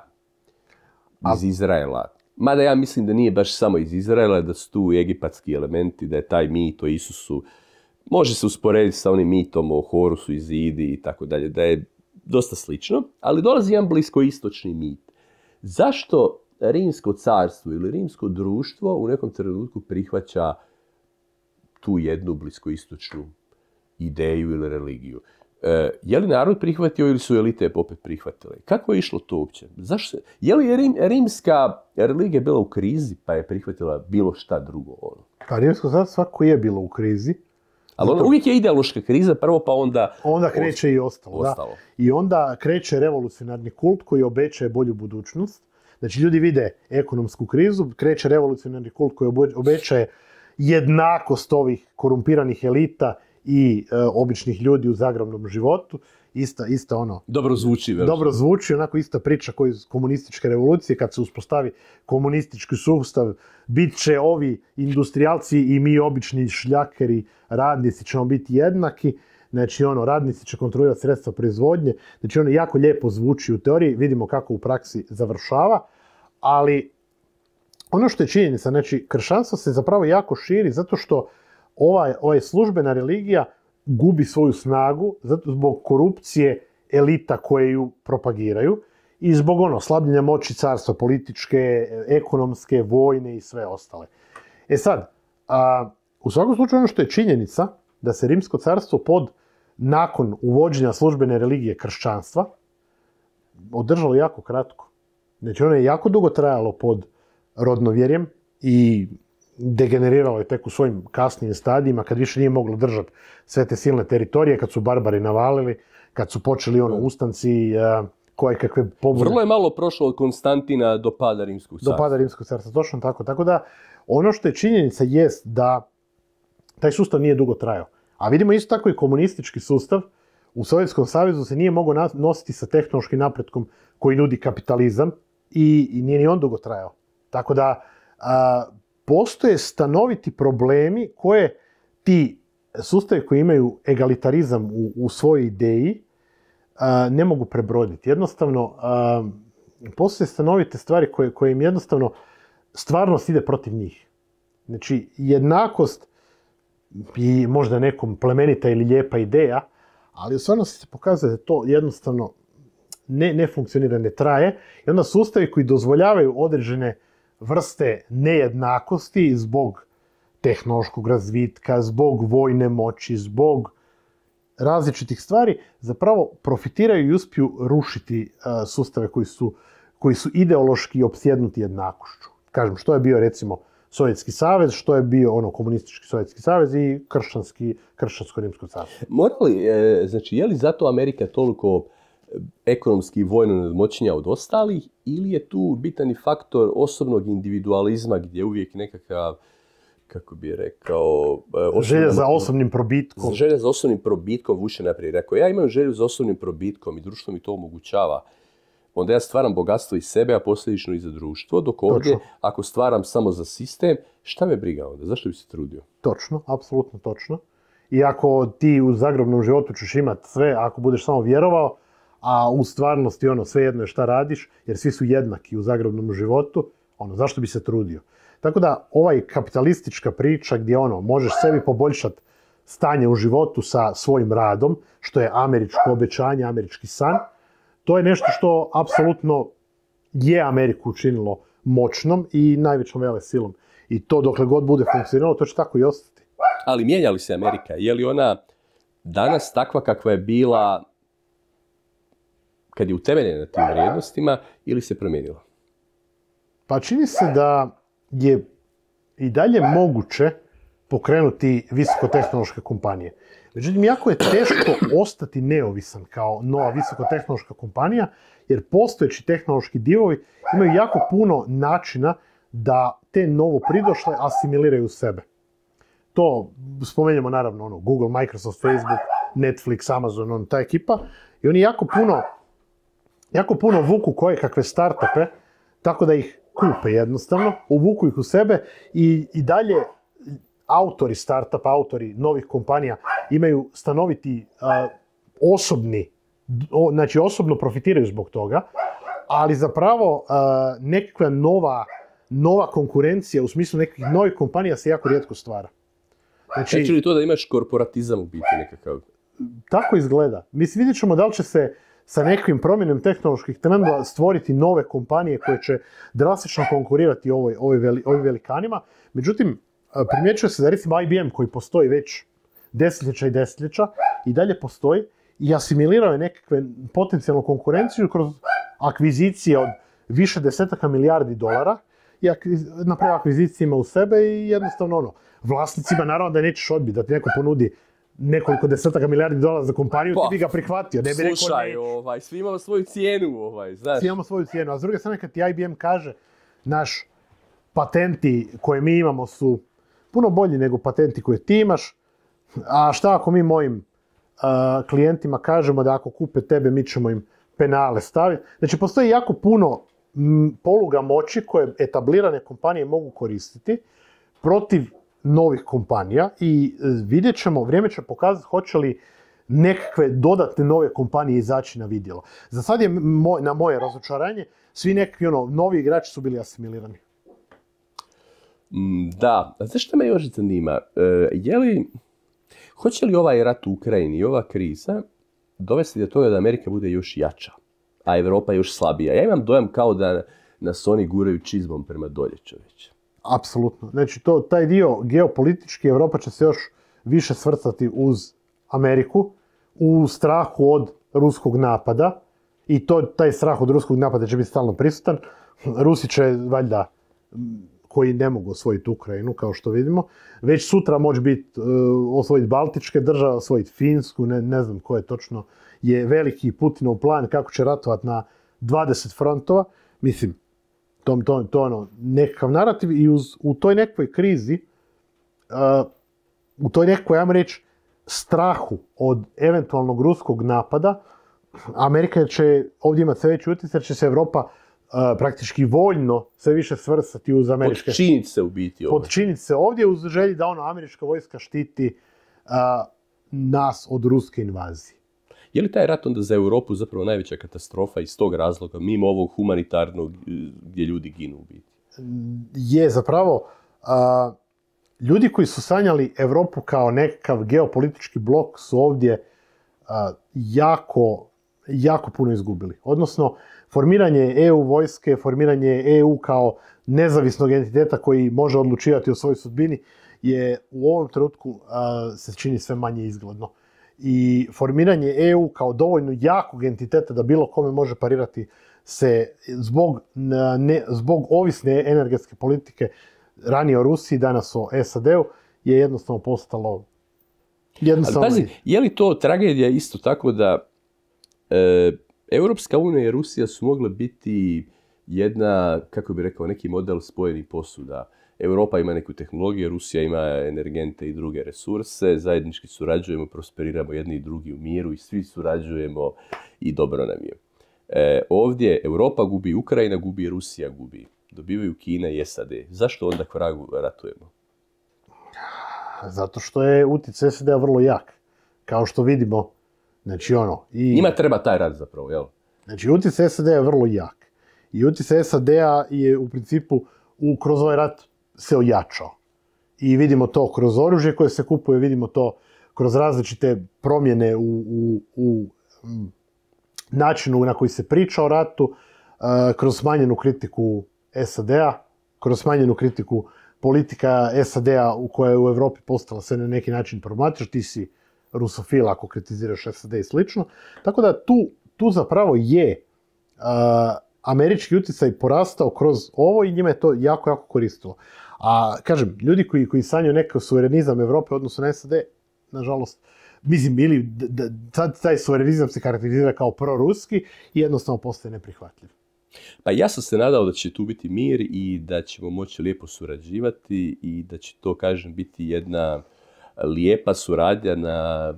iz Izraela Mada ja mislim da nije baš samo iz Izraela, da su tu egipatski elementi, da je taj mit o Isusu, može se usporediti sa onim mitom o Horusu, Izidi i tako dalje, da je dosta slično, ali dolazi jedan bliskoistočni mit. Zašto rimsko carstvo ili rimsko društvo u nekom trenutku prihvaća tu jednu bliskoistočnu ideju ili religiju? E, je li narod prihvatio ili su elite opet prihvatile? Kako je išlo to uopće? Zašto? Je li rimska religija bila u krizi pa je prihvatila bilo šta drugo? Ono? Pa rimsko svako je bilo u krizi. Ali ona, uvijek je ideološka kriza prvo, pa onda... Onda kreće i ostalo, ostalo. Da. I onda kreće revolucionarni kult koji obećaje bolju budućnost. Znači, ljudi vide ekonomsku krizu, kreće revolucionarni kult koji obećaje jednakost ovih korumpiranih elita i e, običnih ljudi u zagrobnom životu. Ista, ista ono... Dobro zvuči. Dobro zvuči, onako ista priča koji iz komunističke revolucije, kad se uspostavi komunistički sustav, bit će ovi industrijalci i mi obični šljakeri, radnici, ćemo biti jednaki. Znači, ono, radnici će kontrolirati sredstva proizvodnje. Znači, ono jako lijepo zvuči u teoriji, vidimo kako u praksi završava, ali ono što je činjenica, znači, kršanstvo se zapravo jako širi zato što ova, je ovaj službena religija gubi svoju snagu zato zbog korupcije elita koje ju propagiraju i zbog ono slabljenja moći carstva političke, ekonomske, vojne i sve ostale. E sad, u svakom slučaju ono što je činjenica da se Rimsko carstvo pod nakon uvođenja službene religije kršćanstva održalo jako kratko. Znači ono je jako dugo trajalo pod rodnovjerjem i degeneriralo je tek u svojim kasnijim stadijima, kad više nije moglo držati sve te silne teritorije, kad su barbari navalili, kad su počeli ono ustanci, e, koje kakve pobune. Vrlo je malo prošlo od Konstantina do pada Rimskog carstva. Do pada Rimskog carstva, točno tako. Tako da, ono što je činjenica jest da taj sustav nije dugo trajao. A vidimo isto tako i komunistički sustav u Sovjetskom savezu se nije mogao nositi sa tehnološkim napretkom koji nudi kapitalizam i, nije ni on dugo trajao. Tako da, postoje stanoviti problemi koje ti sustavi koji imaju egalitarizam u, u svojoj ideji a, ne mogu prebroditi. Jednostavno, postoje stanovite stvari koje, koje im jednostavno stvarnost ide protiv njih. Znači, jednakost je možda nekom plemenita ili lijepa ideja, ali u stvarnosti se pokazuje da to jednostavno ne, ne funkcionira, ne traje. I onda sustavi koji dozvoljavaju određene vrste nejednakosti zbog tehnološkog razvitka, zbog vojne moći, zbog različitih stvari, zapravo profitiraju i uspiju rušiti e, sustave koji su, koji su ideološki opsjednuti jednakošću. Kažem, što je bio recimo Sovjetski savez, što je bio ono komunistički Sovjetski savez i kršćanski, kršćansko-rimsko savez. Morali, e, znači, je li zato Amerika toliko ekonomski i vojno nadmoćenja od ostalih ili je tu bitan i faktor osobnog individualizma gdje uvijek nekakav kako bi rekao... E, želja za osobnim probitkom. Želja za osobnim probitkom, Vuše naprijed rekao, ja imam želju za osobnim probitkom i društvo mi to omogućava. Onda ja stvaram bogatstvo iz sebe, a posljedično i za društvo, dok ovdje, ako stvaram samo za sistem, šta me briga onda? Zašto bi se trudio? Točno, apsolutno točno. I ako ti u zagrobnom životu ćeš imati sve, ako budeš samo vjerovao, a u stvarnosti ono svejedno je šta radiš, jer svi su jednaki u zagrobnom životu, ono zašto bi se trudio. Tako da ovaj kapitalistička priča gdje ono možeš sebi poboljšati stanje u životu sa svojim radom, što je američko obećanje, američki san, to je nešto što apsolutno je Ameriku učinilo moćnom i najvećom vele silom. I to dokle god bude funkcioniralo, to će tako i ostati. Ali mijenja li se Amerika? Je li ona danas takva kakva je bila kad je utemeljena na tim vrijednostima ili se promijenila? Pa čini se da je i dalje moguće pokrenuti visokotehnološke kompanije. Međutim, jako je teško ostati neovisan kao nova visokotehnološka kompanija, jer postojeći tehnološki divovi imaju jako puno načina da te novo pridošle asimiliraju sebe. To spomenjamo naravno ono, Google, Microsoft, Facebook, Netflix, Amazon, on, ta ekipa. I oni jako puno jako puno vuku koje kakve startupe, tako da ih kupe jednostavno, uvuku ih u sebe i, dalje autori startupa, autori novih kompanija imaju stanoviti osobni, znači osobno profitiraju zbog toga, ali zapravo nekakva nova, nova konkurencija u smislu nekih novih kompanija se jako rijetko stvara. Znači, Neće li to da imaš korporatizam u biti nekakav? Tako izgleda. Mislim, vidjet ćemo da li će se sa nekim promjenom tehnoloških trendova stvoriti nove kompanije koje će drastično konkurirati ovoj, ovim velikanima. Međutim, e, primjećuje se da recimo IBM koji postoji već desetljeća i desetljeća i dalje postoji i asimilirao je nekakve potencijalnu konkurenciju kroz akvizicije od više desetaka milijardi dolara i napravio akvizicijima u sebe i jednostavno ono, vlasnicima naravno da nećeš odbiti, da ti neko ponudi nekoliko desetaka milijardi dolara za kompaniju, ti pa, bi ga prihvatio. Ne bi rekao, ne... ovaj, svi imamo svoju cijenu, ovaj, znaš. Svi imamo svoju cijenu, a s druge strane kad ti IBM kaže, naš patenti koje mi imamo su puno bolji nego patenti koje ti imaš, a šta ako mi mojim uh, klijentima kažemo da ako kupe tebe mi ćemo im penale staviti. Znači, postoji jako puno poluga moći koje etablirane kompanije mogu koristiti protiv novih kompanija i e, vidjet ćemo, vrijeme će pokazati hoće li nekakve dodatne nove kompanije izaći na vidjelo. Za sad je na moje razočaranje svi nekakvi ono, novi igrači su bili asimilirani. Mm, da, a znaš što me još zanima? E, je li, hoće li ovaj rat u Ukrajini i ova kriza dovesti do toga da Amerika bude još jača, a Europa još slabija? Ja imam dojam kao da nas oni guraju čizmom prema dolje čovječe. Apsolutno. Znači, to, taj dio geopolitički Evropa će se još više svrstati uz Ameriku u strahu od ruskog napada i to, taj strah od ruskog napada će biti stalno prisutan. Rusi će, valjda, koji ne mogu osvojiti Ukrajinu, kao što vidimo, već sutra moći biti e, osvojiti Baltičke države, osvojiti Finsku, ne, ne znam koje točno je veliki Putinov plan kako će ratovati na 20 frontova. Mislim, tom, to, to ono, nekakav narativ i uz, u toj nekoj krizi, uh, u toj nekoj, ja reći, strahu od eventualnog ruskog napada, Amerika će ovdje imati sve veći utjecaj, jer će se Europa praktički voljno sve više svrsati uz američke... Podčiniti se u biti ovdje. se ovdje uz želji da ono američka vojska štiti uh, nas od ruske invazije. Je li taj rat onda za Europu zapravo najveća katastrofa iz tog razloga, mimo ovog humanitarnog e, gdje ljudi ginu u biti? Mm, je, zapravo, ljudi koji su sanjali Europu kao nekakav geopolitički blok su ovdje jako, jako puno izgubili. Odnosno, formiranje EU vojske, formiranje EU kao nezavisnog entiteta koji može odlučivati o svojoj sudbini je u ovom trenutku se čini sve manje izgledno i formiranje EU kao dovoljno jakog entiteta da bilo kome može parirati se zbog, ne, zbog ovisne energetske politike ranije o Rusiji, danas o SAD-u, je jednostavno postalo jednostavno... Ali pazi, je li to tragedija isto tako da e, Europska unija i Rusija su mogle biti jedna, kako bi rekao, neki model spojenih posuda Europa ima neku tehnologiju, Rusija ima energente i druge resurse, zajednički surađujemo, prosperiramo jedni i drugi u miru i svi surađujemo i dobro nam je. E, ovdje Europa gubi, Ukrajina gubi, Rusija gubi. Dobivaju Kina i SAD. Zašto onda kvragu ratujemo? Zato što je utjecaj SAD-a vrlo jak. Kao što vidimo, znači ono... I... Njima treba taj rat zapravo, jel? Znači utjec SAD-a je vrlo jak. I utjecaj SAD-a je u principu u, kroz ovaj rat se ojačao. I vidimo to kroz oružje koje se kupuje, vidimo to kroz različite promjene u, u, u načinu na koji se priča o ratu, e, kroz smanjenu kritiku SAD-a, kroz smanjenu kritiku politika SAD-a u koja je u Europi postala se na neki način problematična, ti si rusofil ako kritiziraš SAD i slično. Tako da tu, tu zapravo je e, američki utjecaj porastao kroz ovo i njima je to jako, jako koristilo. A kažem, ljudi koji, koji sanjaju nekakav suverenizam Europe odnosno na SAD, nažalost, mislim, ili sad taj suverenizam se karakterizira kao proruski i jednostavno postaje neprihvatljiv. Pa ja sam se nadao da će tu biti mir i da ćemo moći lijepo surađivati i da će to, kažem, biti jedna lijepa suradnja na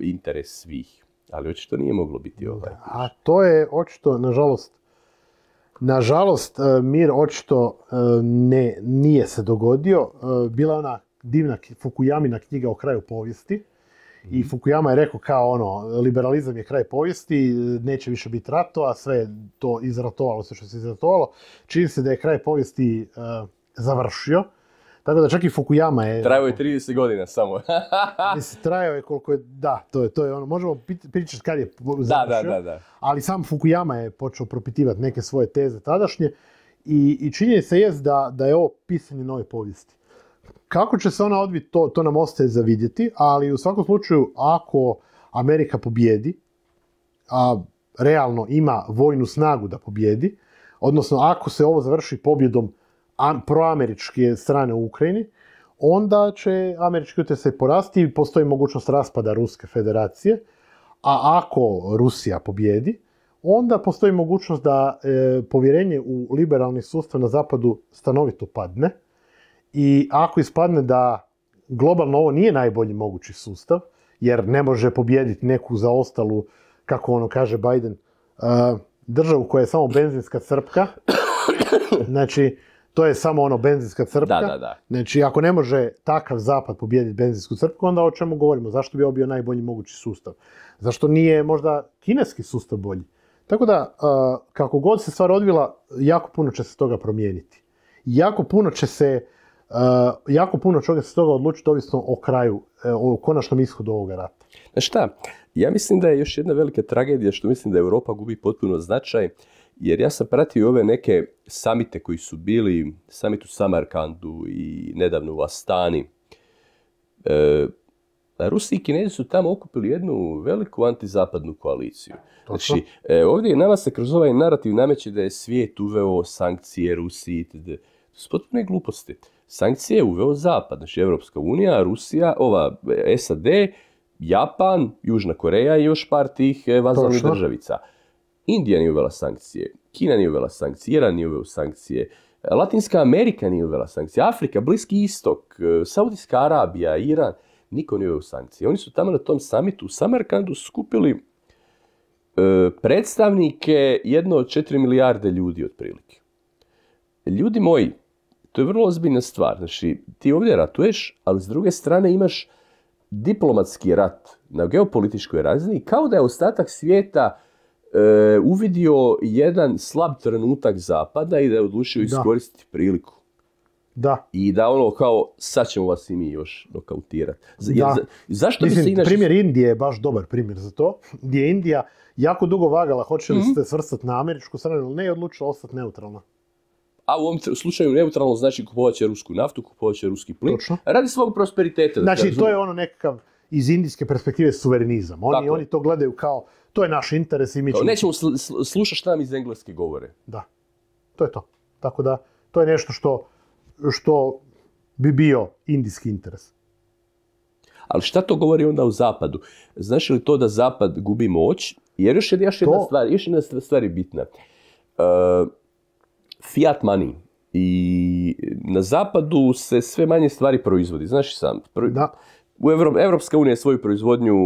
interes svih. Ali očito nije moglo biti ovaj. A to je očito, nažalost, Nažalost, e, mir očito e, ne, nije se dogodio. E, bila je ona divna Fukuyamina knjiga o kraju povijesti. I mhm. Fukuyama je rekao kao ono, liberalizam je kraj povijesti, neće više biti a sve to izratovalo se što se izratovalo. Čini se da je kraj povijesti završio tako da čak i Fukuyama je... Trajao je 30 godina samo. mislim, trajao je koliko je... Da, to je, to je ono. Možemo pričati kad je završio. Da, da, da, Ali sam Fukuyama je počeo propitivati neke svoje teze tadašnje. I, i se jest da, da je ovo pisanje nove povijesti. Kako će se ona odviti, to, to nam ostaje za vidjeti, ali u svakom slučaju, ako Amerika pobjedi, a realno ima vojnu snagu da pobjedi, odnosno ako se ovo završi pobjedom proameričke strane u Ukrajini, onda će američki utjecaj porasti i postoji mogućnost raspada Ruske federacije, a ako Rusija pobjedi, onda postoji mogućnost da e, povjerenje u liberalni sustav na zapadu stanovito padne i ako ispadne da globalno ovo nije najbolji mogući sustav, jer ne može pobjediti neku zaostalu, kako ono kaže Biden, e, državu koja je samo benzinska crpka, znači to je samo ono benzinska crpka. Da, da, da. Znači, ako ne može takav zapad pobijediti benzinsku crpku, onda o čemu govorimo? Zašto bi ovo bio najbolji mogući sustav? Zašto nije možda kineski sustav bolji? Tako da, uh, kako god se stvar odvila, jako puno će se toga promijeniti. Jako puno će se, uh, jako puno će se toga odlučiti ovisno o kraju, uh, o konačnom ishodu ovoga rata. Znaš šta, ja mislim da je još jedna velika tragedija što mislim da Europa gubi potpuno značaj jer ja sam pratio ove neke samite koji su bili, samit u Samarkandu i nedavno u Astani. E, Rusi i Kinezi su tamo okupili jednu veliku antizapadnu koaliciju. Znači, e, ovdje nama se kroz ovaj narativ nameće da je svijet uveo sankcije Rusiji To su potpune gluposti. Sankcije je uveo Zapad, znači Evropska unija, Rusija, ova e, SAD, Japan, Južna Koreja i još par tih vazalnih državica. Indija nije uvela sankcije, Kina nije uvela sankcije, Iran nije uvela sankcije, Latinska Amerika nije uvela sankcije, Afrika, Bliski istok, e, Saudijska Arabija, Iran, niko nije uveo sankcije. Oni su tamo na tom samitu u Samarkandu skupili e, predstavnike jedno od četiri milijarde ljudi otprilike. Ljudi moji, to je vrlo ozbiljna stvar. Znači, ti ovdje ratuješ, ali s druge strane imaš diplomatski rat na geopolitičkoj razini, kao da je ostatak svijeta E, uvidio jedan slab trenutak zapada i da je odlučio iskoristiti priliku. Da. I da ono kao, sad ćemo vas i mi još nokautirati. Za, zašto Mislim, bi se inače... Primjer Indije je baš dobar primjer za to. Gdje je Indija jako dugo vagala hoće li mm se svrstati na američku stranu ali ne je odlučila ostati neutralna. A u ovom slučaju neutralno znači kupovat će rusku naftu, kupovat će ruski plin. Točno. Radi svog prosperiteta. Znači, to je ono nekakav iz indijske perspektive suverenizam. Oni, oni to gledaju kao to je naš interes i mi Nećemo slušati šta nam iz engleske govore. Da. To je to. Tako da, to je nešto što, što bi bio indijski interes. Ali šta to govori onda u zapadu? Znaš li to da zapad gubi moć? Jer još, jedna, stvar, još jedna stvar je bitna. Uh, fiat money. I na zapadu se sve manje stvari proizvodi. Znaš sam. Da. U Evropska unija je svoju proizvodnju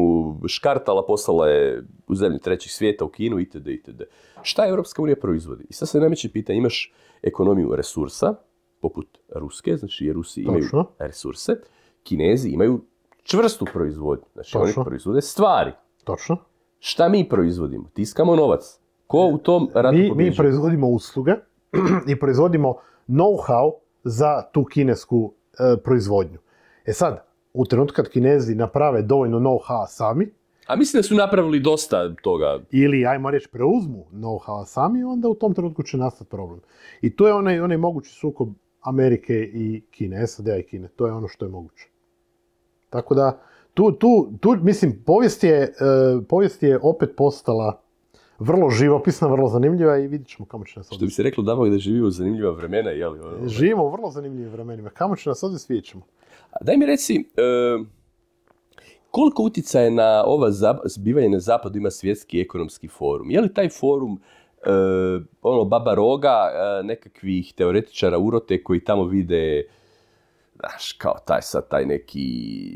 škartala, poslala je u zemlje trećih svijeta, u Kinu, itd. itd. Šta Evropska unija proizvodi? I sad se nameće pita, imaš ekonomiju resursa, poput Ruske, znači jer Rusi imaju resurse, Kinezi imaju čvrstu proizvodnju, znači oni proizvode stvari. Točno. Šta mi proizvodimo? Tiskamo novac. Ko u tom Mi, mi proizvodimo usluge i proizvodimo know-how za tu kinesku e, proizvodnju. E sad, u trenutku kad Kinezi naprave dovoljno know-how sami, a mislim da su napravili dosta toga. Ili, ajmo reći, preuzmu know-how sami, onda u tom trenutku će nastati problem. I to je onaj, mogući sukob Amerike i Kine, sad i Kine. To je ono što je moguće. Tako da, tu, tu, tu mislim, povijest je, e, povijest je opet postala vrlo živopisna, vrlo zanimljiva i vidit ćemo kamo će nas odvesti. Što bi se reklo davo da živimo u zanimljiva vremena, jel? Ono, živimo u vrlo zanimljivim vremenima. Kamo će nas odvesti, Daj mi reci, e, koliko utjecaje na ova zbivanje na zapadu ima svjetski ekonomski forum? Je li taj forum e, ono baba roga e, nekakvih teoretičara urote koji tamo vide znaš, kao taj sad, taj neki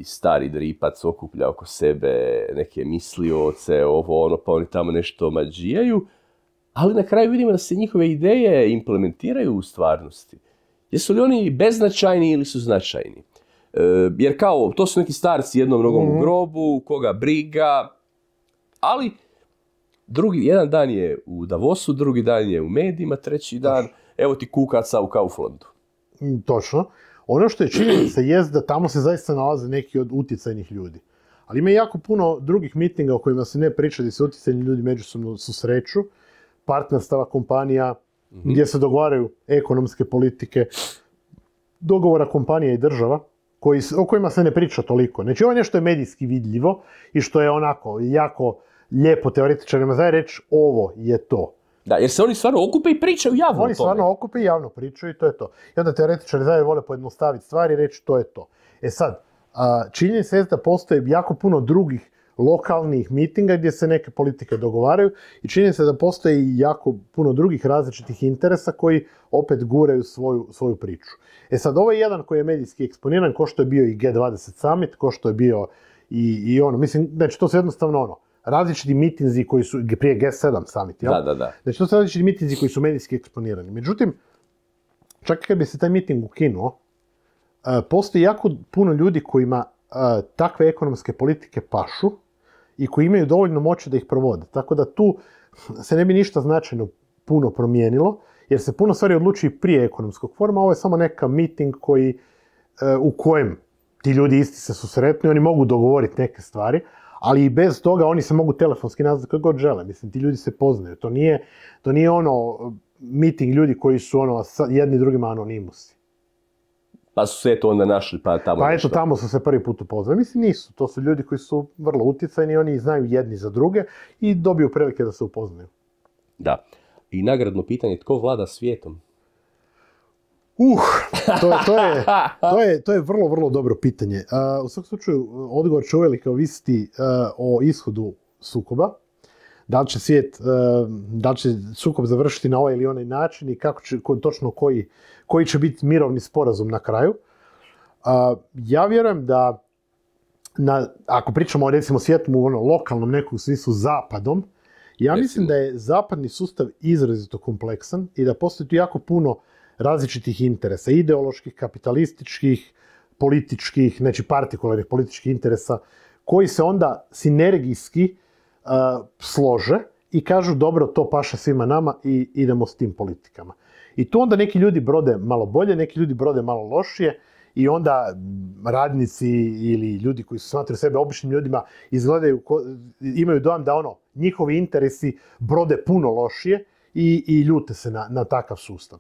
stari dripac okuplja oko sebe neke mislioce, ovo ono, pa oni tamo nešto mađijaju, ali na kraju vidimo da se njihove ideje implementiraju u stvarnosti. Jesu li oni beznačajni ili su značajni? Ehm, jer kao, to su neki starci jednom nogom u mhm. grobu, koga briga, ali drugi, jedan dan je u Davosu, drugi dan je u medijima, treći dan, evo ti kukaca u Kauflandu. Mm, točno. Ono što je činjenica je da tamo se zaista nalaze neki od utjecajnih ljudi. Ali ima jako puno drugih mitinga o kojima se ne priča gdje se utjecajni ljudi međusobno susreću, partnerstava kompanija, mhm. gdje se dogovaraju ekonomske politike, dogovora kompanija i država o kojima se ne priča toliko. Znači ovo je nešto je medijski vidljivo i što je onako jako lijepo teoretičarima za reći ovo je to. Da, jer se oni stvarno okupe i pričaju javno Oni stvarno okupe i javno pričaju i to je to. I onda teoretičari zajedno vole pojednostaviti stvari i reći to je to. E sad, činjenica je da postoje jako puno drugih lokalnih mitinga gdje se neke politike dogovaraju i čini se da postoji jako puno drugih različitih interesa koji opet guraju svoju, svoju priču. E sad, ovaj jedan koji je medijski eksponiran, ko što je bio i G20 summit, ko što je bio i, i ono, mislim, znači to su jednostavno ono, različiti mitinzi koji su, prije G7 summit, jel? Da, da, da. Znači to su različiti mitinzi koji su medijski eksponirani. Međutim, čak i kad bi se taj miting ukinuo, e, postoji jako puno ljudi kojima e, takve ekonomske politike pašu, i koji imaju dovoljno moći da ih provode. Tako da tu se ne bi ništa značajno puno promijenilo, jer se puno stvari odlučuje prije ekonomskog forma, ovo je samo neka meeting koji, eh, u kojem ti ljudi isti se susretnu i oni mogu dogovoriti neke stvari, ali i bez toga oni se mogu telefonski nazvati kako god žele. Mislim, ti ljudi se poznaju. To nije, to nije ono eh, meeting ljudi koji su ono jedni drugima anonimusi pa su se to onda našli, pa tamo Pa eto, tamo su se prvi put upoznali. Mislim, nisu. To su ljudi koji su vrlo utjecajni, oni znaju jedni za druge i dobiju prilike da se upoznaju. Da. I nagradno pitanje, tko vlada svijetom? Uh, to je, to, je, vrlo, vrlo dobro pitanje. u svakom slučaju, odgovor će uvelike ovisiti o ishodu sukoba da li će svijet, e, da li će sukob završiti na ovaj ili onaj način i kako će, točno koji, koji će biti mirovni sporazum na kraju. E, ja vjerujem da, na, ako pričamo o recimo svijetu ono, lokalnom nekom smislu zapadom, ja mislim da je zapadni sustav izrazito kompleksan i da postoji tu jako puno različitih interesa, ideoloških, kapitalističkih, političkih, znači partikularnih političkih interesa, koji se onda sinergijski slože i kažu dobro, to paše svima nama i idemo s tim politikama. I tu onda neki ljudi brode malo bolje, neki ljudi brode malo lošije i onda radnici ili ljudi koji se smatraju sebe običnim ljudima izgledaju, imaju dojam da ono, njihovi interesi brode puno lošije i, i ljute se na, na takav sustav.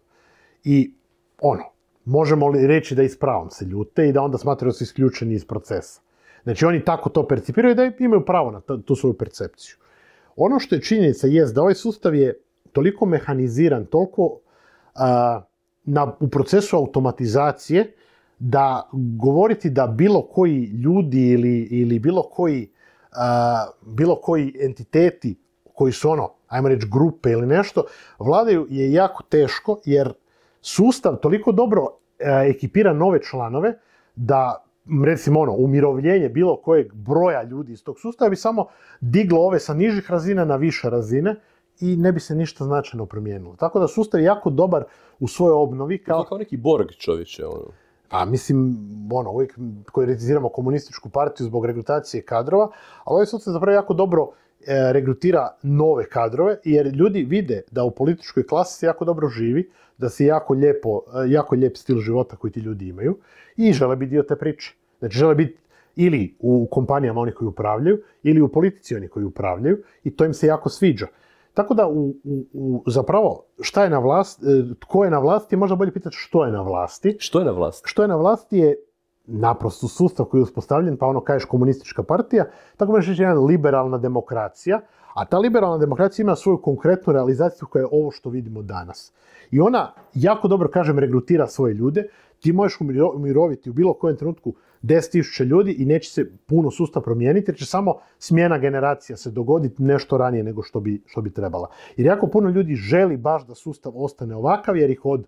I ono, možemo li reći da ispravom se ljute i da onda smatraju da su isključeni iz procesa. Znači oni tako to percipiraju da imaju pravo na tu svoju percepciju. Ono što je činjenica je da ovaj sustav je toliko mehaniziran, toliko u procesu automatizacije, da govoriti da bilo koji ljudi ili, bilo, koji, bilo koji entiteti koji su ono, ajmo reći grupe ili nešto, vladaju je jako teško jer sustav toliko dobro ekipira nove članove da recimo ono, umirovljenje bilo kojeg broja ljudi iz tog sustava bi samo diglo ove sa nižih razina na više razine i ne bi se ništa značajno promijenilo. Tako da sustav je jako dobar u svojoj obnovi. Kao, kao neki Borg čovječe. Ono. Pa mislim, ono, uvijek realiziramo komunističku partiju zbog regrutacije kadrova, ali ovaj sustav se zapravo jako dobro E, regrutira nove kadrove, jer ljudi vide da u političkoj klasi se jako dobro živi, da se jako, lijepo, e, jako lijep stil života koji ti ljudi imaju i žele biti dio te priče. Znači, žele biti ili u kompanijama oni koji upravljaju, ili u politici oni koji upravljaju i to im se jako sviđa. Tako da, zapravo, šta je na vlasti, e, tko je na vlasti, možda bolje pitati što je na vlasti. Što je na vlasti? Što je na vlasti je naprosto sustav koji je uspostavljen, pa ono kažeš komunistička partija, tako možeš reći jedan liberalna demokracija, a ta liberalna demokracija ima svoju konkretnu realizaciju koja je ovo što vidimo danas. I ona, jako dobro kažem, regrutira svoje ljude, ti možeš umiroviti u bilo kojem trenutku 10.000 ljudi i neće se puno sustav promijeniti, jer će samo smjena generacija se dogoditi nešto ranije nego što bi, trebala. Jer jako puno ljudi želi baš da sustav ostane ovakav, jer ih od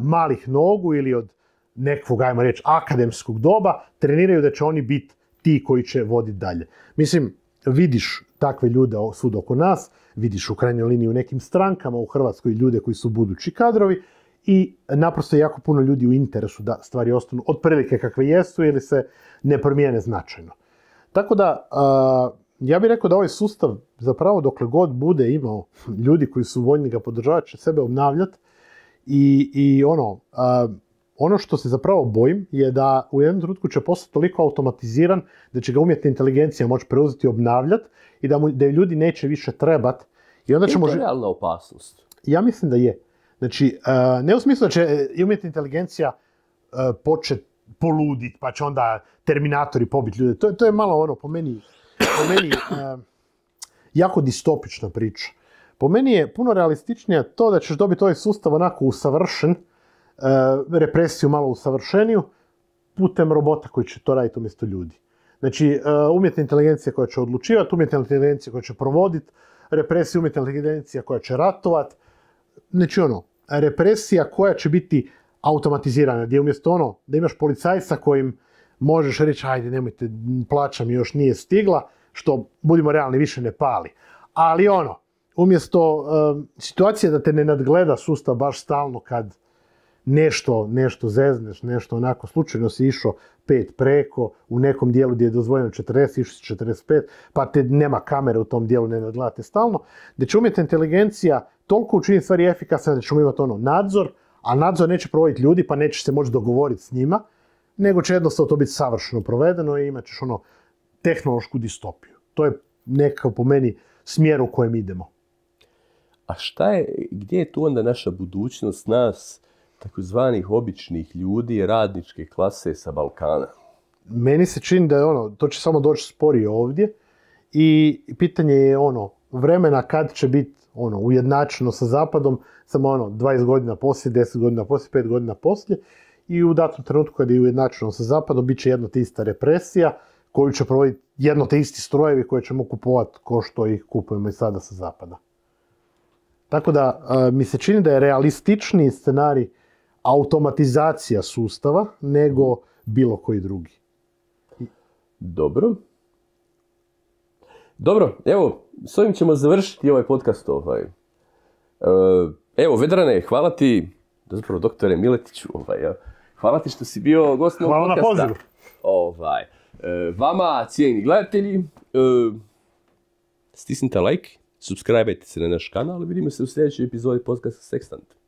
malih nogu ili od nekog, ajmo reći, akademskog doba, treniraju da će oni biti ti koji će voditi dalje. Mislim, vidiš takve ljude svud oko nas, vidiš u krajnjoj liniji u nekim strankama u Hrvatskoj ljude koji su budući kadrovi i naprosto jako puno ljudi u interesu da stvari ostanu otprilike kakve jesu ili se ne promijene značajno. Tako da, ja bih rekao da ovaj sustav zapravo dokle god bude imao ljudi koji su voljni ga podržavati će sebe obnavljati i ono, ono što se zapravo bojim je da u jednom trenutku će postati toliko automatiziran da će ga umjetna inteligencija moći preuzeti i obnavljati i da, mu, da ljudi neće više trebati. I onda ćemo... Je realna opasnost? Ja mislim da je. Znači, e, ne u smislu da će umjetna inteligencija e, počet poluditi pa će onda terminatori pobiti ljude. To je, to je malo ono, po meni, po meni e, jako distopična priča. Po meni je puno realističnije to da ćeš dobiti ovaj sustav onako usavršen, E, represiju malo usavršeniju putem robota koji će to raditi umjesto ljudi. Znači, e, umjetna inteligencija koja će odlučivati, umjetna inteligencija koja će provoditi, represija umjetna inteligencija koja će ratovat. Znači, ono, represija koja će biti automatizirana, gdje umjesto ono da imaš policajca kojim možeš reći, ajde, nemojte, plaća mi još nije stigla, što, budimo realni, više ne pali. Ali ono, umjesto e, situacije da te ne nadgleda sustav baš stalno kad nešto, nešto zezneš, nešto onako, slučajno si išao pet preko, u nekom dijelu gdje je dozvoljeno 40, išao si 45, pa te nema kamere u tom dijelu, ne nadgledate stalno, da će umjetna inteligencija toliko učiniti stvari efikasne da ćemo imati ono nadzor, a nadzor neće provoditi ljudi pa neće se moći dogovoriti s njima, nego će jednostavno to biti savršeno provedeno i imat ćeš ono tehnološku distopiju. To je nekakav po meni smjer u kojem idemo. A šta je, gdje je tu onda naša budućnost nas takozvanih običnih ljudi radničke klase sa Balkana? Meni se čini da je ono, to će samo doći sporije ovdje i pitanje je ono, vremena kad će biti ono, ujednačeno sa zapadom, samo ono, 20 godina poslije, 10 godina poslije, 5 godina poslije i u datom trenutku kad je ujednačeno sa zapadom, bit će jedna te ista represija koju će provoditi jedno te isti strojevi koje ćemo kupovati ko što ih kupujemo i sada sa zapada. Tako da mi se čini da je realističniji scenarij automatizacija sustava nego bilo koji drugi. Dobro. Dobro, evo, s ovim ćemo završiti ovaj podcast. Ovaj. E, evo, Vedrane, hvala ti, zapravo doktore Miletiću, ovaj, hvala ti što si bio gost na Hvala na Ovaj. E, vama, cijeni gledatelji, e, stisnite like, subscribe se na naš kanal i vidimo se u sljedećoj epizodi podcasta Sextant.